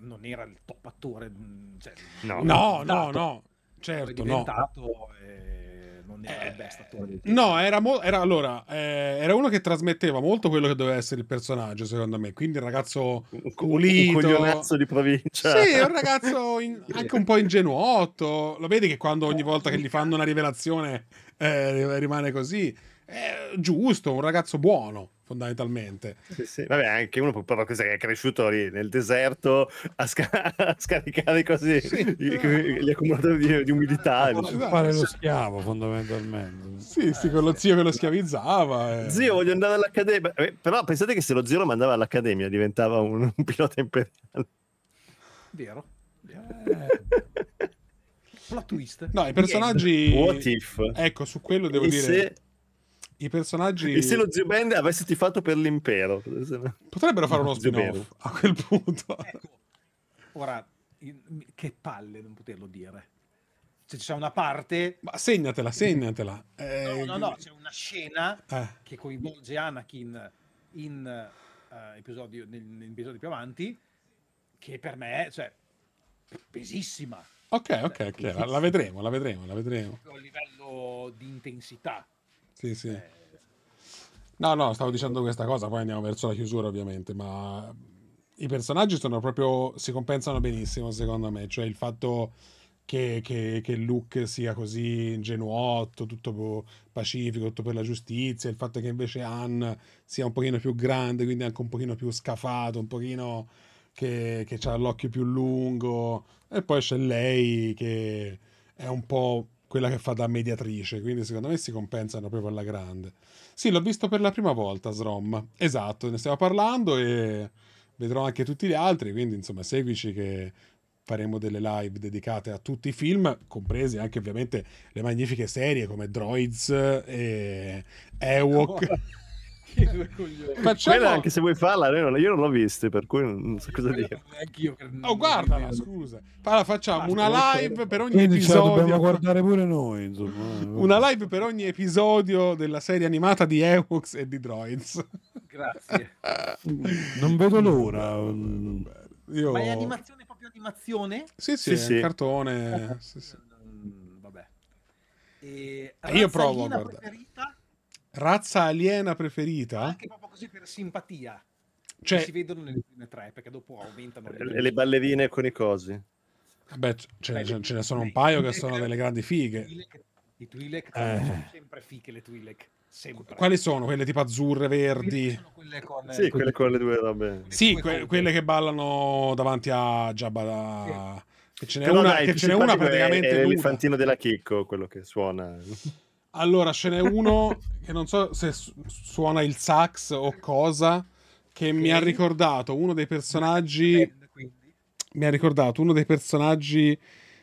non era il top attore. Cioè, no, no, no, no, certo, È diventato... No. Eh, non era eh, il best attore eh, No, era, mo- era, allora, eh, era uno che trasmetteva molto quello che doveva essere il personaggio, secondo me. Quindi il ragazzo pulito. Un coglionazzo di provincia. Sì, un ragazzo in- anche un po' ingenuotto. Lo vedi che quando ogni volta che gli fanno una rivelazione eh, rimane così. È giusto, un ragazzo buono fondamentalmente. Sì, sì. Vabbè, anche uno però così, è cresciuto lì nel deserto a, sca- a scaricare così sì. gli, gli accumulatori di, di umidità. Fare lo schiavo fondamentalmente. Sì, sì, con lo zio che lo schiavizzava. Eh. Zio, voglio andare all'accademia. Eh, però pensate che se lo zio lo mandava all'accademia diventava un, un pilota imperiale. Vero. Eh. Plot twist. No, i personaggi... What if? Ecco, su quello devo e dire... Se i personaggi. E se lo zio Ben avesse tifato per l'impero? Potrebbero fare uno spin-off a quel punto. Ecco. Ora, che palle non poterlo dire. Cioè, c'è una parte. Ma segnatela, segnatela. Eh, no, no, no, c'è una scena eh. che coinvolge Anakin in uh, episodio, nell'episodio più avanti, che per me è cioè, pesissima. Ok, ok, ok, la, la vedremo, la vedremo, la vedremo. A livello di intensità sì, sì. Eh. No, no, stavo dicendo questa cosa, poi andiamo verso la chiusura ovviamente, ma i personaggi sono proprio, si compensano benissimo secondo me, cioè il fatto che, che, che Luke sia così ingenuotto, tutto pacifico, tutto per la giustizia, il fatto che invece Han sia un pochino più grande, quindi anche un pochino più scafato, un pochino che, che ha l'occhio più lungo, e poi c'è lei che è un po' quella che fa da mediatrice, quindi secondo me si compensano proprio alla grande. Sì, l'ho visto per la prima volta, Srom, esatto, ne stiamo parlando e vedrò anche tutti gli altri, quindi insomma seguici che faremo delle live dedicate a tutti i film, compresi anche ovviamente le magnifiche serie come Droids e Ewok. Facciamo... Quella anche se vuoi farla, io non l'ho vista, per cui non so cosa dire. Neanche Oh, guardala, scusa. Allora, facciamo ah, una live per ogni episodio. dobbiamo guardare pure noi, insomma. Eh. una live per ogni episodio della serie animata di Ewoks e di Droids. Grazie. non vedo l'ora. Io... Ma è animazione proprio animazione? Sì, sì, sì, sì. cartone. sì, sì. Mm, vabbè. E, io provo a guardare. Preferita? Razza aliena preferita? Anche proprio così per simpatia. Cioè, si vedono nelle prime tre perché dopo aumentano le, le, ballerine con i cosi. Beh, ce, Beh, ce, ce ne sono un paio che sono delle grandi fighe. I Twi'lek eh. sono sempre fighe le Twi'lek. Sempre. Quali sono? Quelle tipo azzurre, verdi? Sono quelle con, eh, sì, quelle con le due vabbè. Sì, que- quelle che ballano davanti a Jabba. Sì. Che ce n'è Però una, dai, che ce n'è una praticamente. È l'elefantino della Chicco quello che suona. Allora, ce n'è uno che non so se su- suona il sax o cosa, che okay. mi ha ricordato uno dei personaggi... Mi ha ricordato uno dei personaggi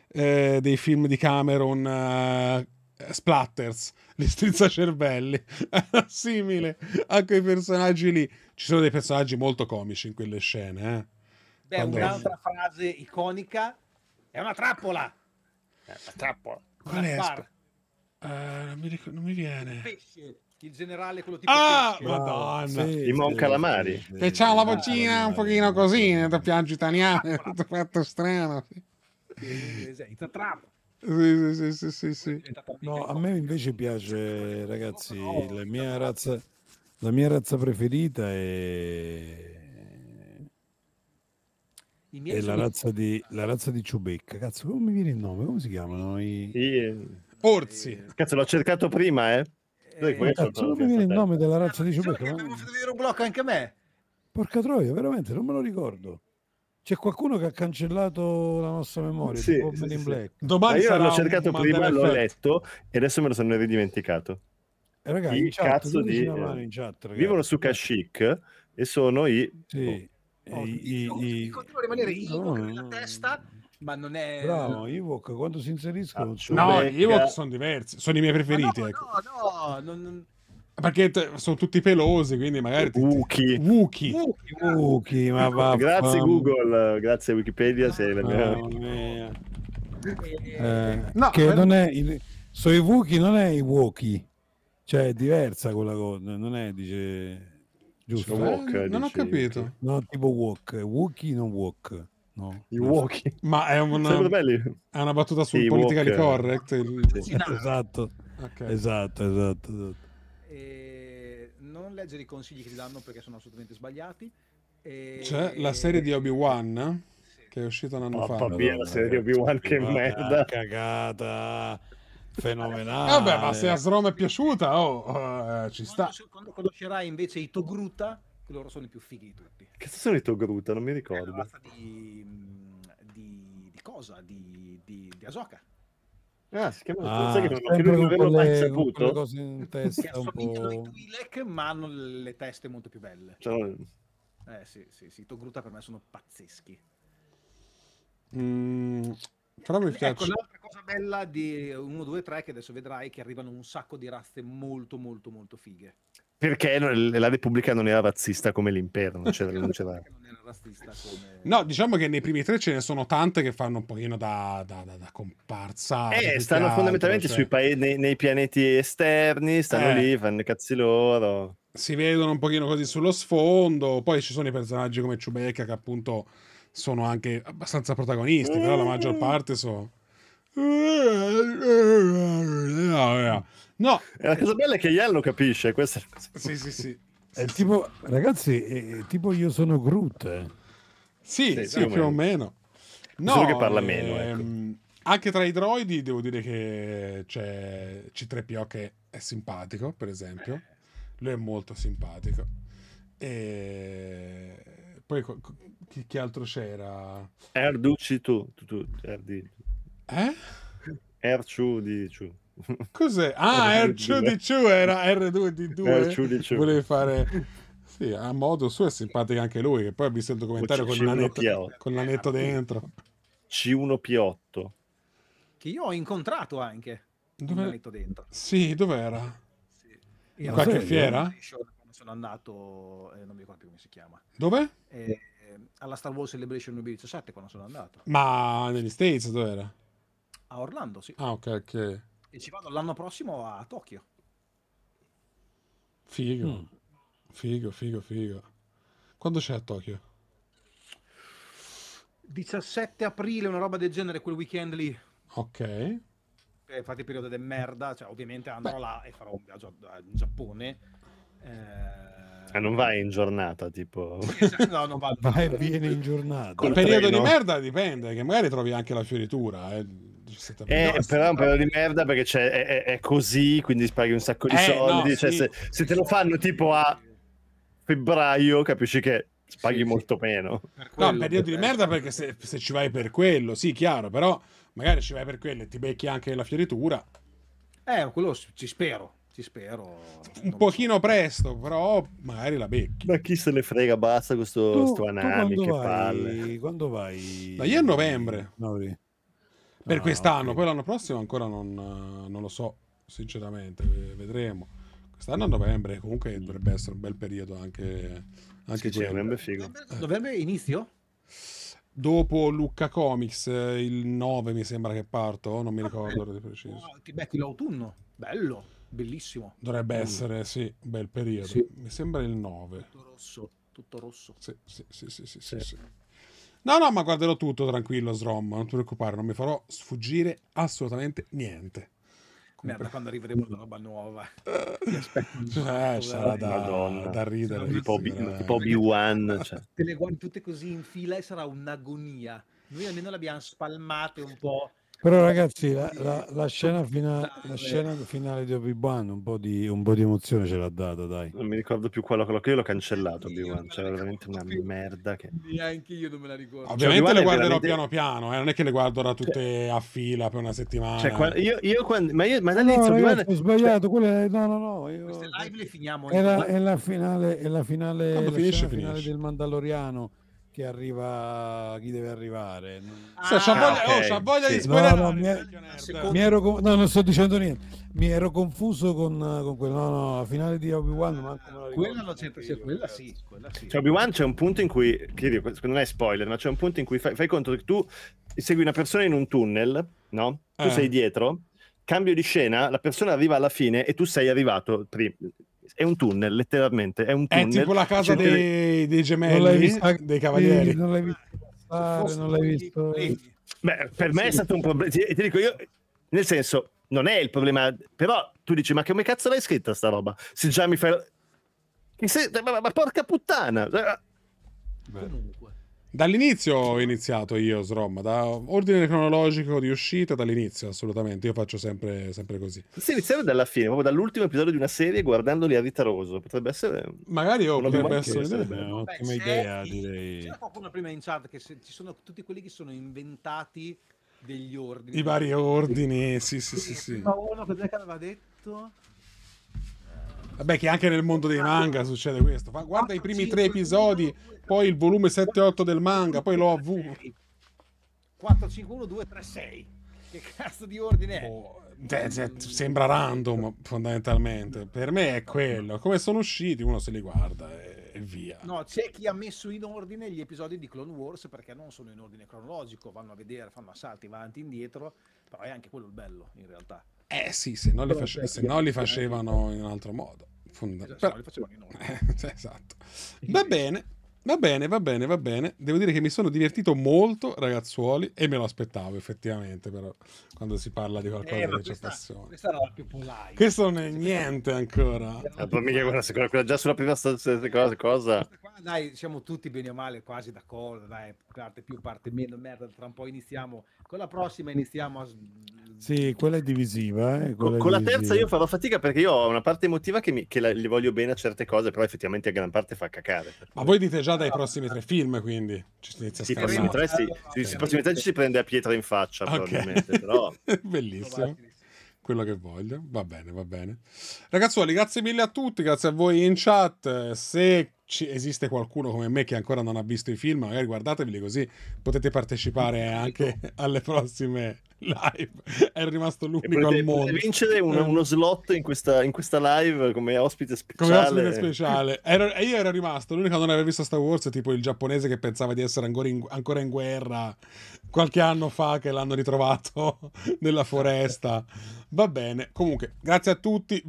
eh, dei film di Cameron, eh, Splatters, gli strizzacervelli, simile a quei personaggi lì. Ci sono dei personaggi molto comici in quelle scene. Eh? Beh, Quando... un'altra frase iconica è una trappola. È eh, una trappola. Qual è? Aspetta, Uh, non, mi ricordo, non mi viene. Pesce. Il generale, quello tipo. Ah, pesce. madonna. Sì, Timon sì, Calamari. Sì, che c'ha la vocina ah, un pochino così, nel doppiaggio italiano. Tutto fatto strano. Esatto, trappo. Sì, sì, sì, sì, sì. No, a me invece piace, ragazzi, la mia razza, la mia razza preferita è... è la razza, di, la razza di Ciubecca. Cazzo, come mi viene il nome? Come si chiamano? I... Porzi. Eh, cazzo, l'ho cercato prima, eh. eh questo, cazzo, non mi il nome della razza di Ciubecca. Ma... Devo vedere un blocco anche a me. Porca troia, veramente, non me lo ricordo. C'è qualcuno che ha cancellato la nostra memoria. Sì, sì, sì. Black. Domani io l'ho cercato prima, l'ho letto e adesso me lo sono ridimenticato. Eh, ragazzi, I cazzo di... Eh, chat, vivono su Kashik e sono i... Sì. Oh, i, i, oh, i, i, i, i, i, i, i, i, i, i, i, i, ma non è bravo Ewok quando si inseriscono ah, no gli Ewok sono diversi sono i miei preferiti no, ecco. no, no, non, non... Perché t- sono tutti pelosi, quindi magari... Wookie. Wookie. Wookie, ma va. Grazie Google, grazie Wikipedia, sei la mia... Eh, eh, no, che per... non è... Sono i Wookie, non è i Wookie. Cioè, è diversa quella cosa, non è, dice... Giusto? Walk, eh, non ho capito. No, tipo walk, Wookie non walk. No. I Woki. Ma è una, è una battuta sul sì, politically walk. correct. Il... Sì, no. esatto. Okay. esatto. esatto, esatto, e... Non leggere i consigli che ti danno perché sono assolutamente sbagliati. E... C'è la serie di Obi-Wan sì. che è uscita un anno Papà fa. Papà mia, la serie di Obi-Wan, che merda. Cagata. Fenomenale. Vabbè, ah, ma se a Srom è piaciuta, oh, eh, ci sta. Quando, quando conoscerai invece i Togruta, loro sono i più fighi di tutti. Che sono i Togruta? Non mi ricordo. È una razza di qualcosa di, di, di Asoka. Ah, si chiama ah, sai che non, che non l'avevo mai saputo. Cose in testa che assomigliano ai Twi'lek, ma hanno le teste molto più belle. Cioè... Eh sì, sì, sì, Togruta per me sono pazzeschi. Mm, però mi ecco, piace. Ecco, l'altra cosa bella di 1, 2, 3 che adesso vedrai che arrivano un sacco di razze molto, molto, molto fighe. Perché la Repubblica non era razzista come l'impero, cioè, non c'era... non c'era... No, diciamo che nei primi tre ce ne sono tante che fanno un pochino da, da, da, da comparsa. Eh, stanno altro, fondamentalmente cioè... pa- nei, nei, pianeti esterni, stanno eh. lì, fanno i cazzi loro. Si vedono un pochino così sullo sfondo, poi ci sono i personaggi come Ciubecca che appunto sono anche abbastanza protagonisti, mm. però la maggior parte sono... No, no. la cosa bella è che Iello capisce, questa è la cosa. Sì, sì, sì. È tipo, ragazzi, è tipo io sono Groot. Eh. Sì, sì, sì più, o meno. No, Solo che parla meno. ecco. Ehm, anche tra i droidi devo dire che c'è C3PO che è simpatico, per esempio. Lui è molto simpatico. E poi co- chi, chi, altro c'era? Erducci tu, tu, tu Erdi. Eh? Erciu di Cos'è? Ah, R2D2 era R2D2. R2D2. Volevi fare... Sì, a modo suo è simpatico anche lui, Che poi ha visto il documentario con, l'anetto, con l'anetto dentro. C1P8. Che io ho incontrato anche. Dove... L'anetto dentro. Sì, dov'era? Sì. In qualche fiera? Quando sono andato, eh, non mi ricordo più come si chiama. Dove? Eh, alla Star Wars Celebration 2017 quando sono andato. Ma negli States dov'era? A Orlando, sì. Ah, ok, ok. E ci vado l'anno prossimo a Tokyo. Figo. Mm. Figo, figo, figo. Quando c'è a Tokyo? 17 aprile, una roba del genere, quel weekend lì. Ok. E eh, infatti periodo di merda, cioè ovviamente andrò Beh. là e farò un viaggio eh, in Giappone. Eh, eh... non vai in giornata, tipo... no, non vado. Vai e vieni in giornata. Il periodo treno. di merda dipende, che magari trovi anche la fioritura. Eh eh, però è un periodo di merda perché cioè, è, è, così, quindi spaghi un sacco di eh, soldi. No, cioè, sì. se, se, te lo fanno tipo a febbraio, capisci che spaghi sì, molto sì. meno. Per un periodo di merda perché se, se, ci vai per quello, sì, chiaro, però magari ci vai per quello e ti becchi anche la fioritura. Eh, quello ci spero ti spero. Un pochino presto, però magari la becchi. Ma chi se ne frega, basta questo tu, tu anami, che vai, palle. Quando vai? No, io a novembre. novembre per ah, quest'anno. Okay. Poi l'anno prossimo ancora non, eh, non lo so, sinceramente, vedremo. Quest'anno a novembre comunque dovrebbe essere un bel periodo anche, anche sì, Novembre, figo. novembre inizio? dopo Lucca Comics eh, il 9 mi sembra che parto non mi ah, ricordo di preciso oh, ti metti l'autunno bello bellissimo dovrebbe bello. Mm. essere sì un bel periodo sì. mi sembra il 9 tutto rosso tutto rosso sì sì sì sì, sì, sì, sì. No, no, ma guarderò tutto tranquillo, Srom, non ti preoccupare, non mi farò sfuggire assolutamente niente. Merda, quando arriveremo alla roba nuova. Eh, ti aspetto. Eh, sarà eh. da, da ridere. Tipo, B, B1. Cioè. Te le guardi tutte così in fila e sarà un'agonia. Noi almeno l'abbiamo spalmate un po' Però ragazzi, la, la, la, scena, fina, la scena, finale di Obi-Wan un, un, po' di emozione ce l'ha data, dai. Non mi ricordo più quello, quello che io l'ho cancellato Obi-Wan, c'era veramente una merda che... Neanche io non me la ricordo. Ovviamente cioè, le guarderò veramente... piano piano, eh, non è che le guardo guarderò tutte cioè... a fila per una settimana. Cioè, qua... io, io quando... Ma, io, ma dall'inizio... No, ragazzi, ho sbagliato, cioè... è... no, no, no. Io... Queste live le finiamo. È la, eh. è la finale, è la finale, la finisce. finale del Mandaloriano che arriva chi deve arrivare. Ah, oh, sì, voglia, okay. oh, voglia sì. di spoiler. No, no, mi, mi ero, no, non sto dicendo niente. Mi ero confuso con, con quello. No, no, la finale di Obi-Wan. Ma la quella l'ho sempre sì. Quella sì. Cioè, Obi-Wan c'è un punto in cui, dico, non è spoiler, ma c'è un punto in cui fai, fai, conto che tu segui una persona in un tunnel, no? Tu eh. sei dietro, cambio di scena, la persona arriva alla fine e tu sei arrivato prima è un tunnel, letteralmente. È un tunnel. È tipo la casa dei, dei, dei, gemelli, vista, dei cavalieri. non l'hai visto non l'hai visto. Beh, per me è stato un problema. Ti, ti, dico io, nel senso, non è il problema, però tu dici, ma come cazzo l'hai scritta sta roba? Se già mi fai. Ma, porca puttana! Beh. Dall'inizio ho iniziato io, Srom, da ordine cronologico di uscita, dall'inizio assolutamente, io faccio sempre, sempre così. Sì, iniziamo dalla fine, proprio dall'ultimo episodio di una serie guardandoli a ritroso, potrebbe essere... Magari io potrebbe essere un'ottima idea, direi. C'era qualcuno prima in chat che se, ci sono tutti quelli che sono inventati degli ordini. I vari ordini, sì, sì, sì. sì. Ma uno che aveva detto... Eh, Vabbè, che anche nel mondo dei manga succede questo. Guarda ah, i primi tre episodi poi il volume 7-8 del manga, poi l'OAV. 451236. Che cazzo di ordine è? Oh, sembra random fondamentalmente. Per me è quello. Come sono usciti uno se li guarda e via. No, c'è chi ha messo in ordine gli episodi di Clone Wars perché non sono in ordine cronologico, vanno a vedere, fanno assalti avanti e indietro, però è anche quello il bello in realtà. Eh sì, se no li, face- cioè, se no li facevano in un altro modo. Funda- esatto, però... facevano in ordine. esatto. Va bene. Va bene, va bene, va bene. Devo dire che mi sono divertito molto, ragazzuoli, e me lo aspettavo effettivamente, però, quando si parla di qualcosa eh, che ci appassiona. Questa era la più polare. Questo non è niente ancora. La tua quella, quella, quella, già sulla prima stessa cosa. cosa. dai, siamo tutti bene o male quasi d'accordo, dai, parte più, parte meno, merda, tra un po' iniziamo con la prossima iniziamo a... Sì, quella è divisiva. Eh? Quella con, è la divisiva. terza io farò fatica perché io ho una parte emotiva che, mi, che la, le voglio bene a certe cose, però effettivamente a gran parte fa cacare. Ma voi dite già dai prossimi tre film, quindi ci si inizia a sì, prossimi tre, sì. Ah, okay. sì, prossimi tre ci si prende a pietra in faccia, okay. probabilmente. Però... Bellissimo quello che voglio. Va bene, va bene. Ragazzuoli, grazie mille a tutti, grazie a voi in chat. Se ci esiste qualcuno come me che ancora non ha visto i film, magari guardateveli così potete partecipare anche alle prossime live. È rimasto l'unico potete, al mondo. vincere un, eh. uno slot in questa, in questa, live come ospite speciale. Come ospite speciale. Ero, io ero rimasto l'unico a non aver visto Star Wars, tipo il giapponese che pensava di essere ancora in, ancora in guerra qualche anno fa che l'hanno ritrovato nella foresta. Va bene, comunque, grazie a tutti.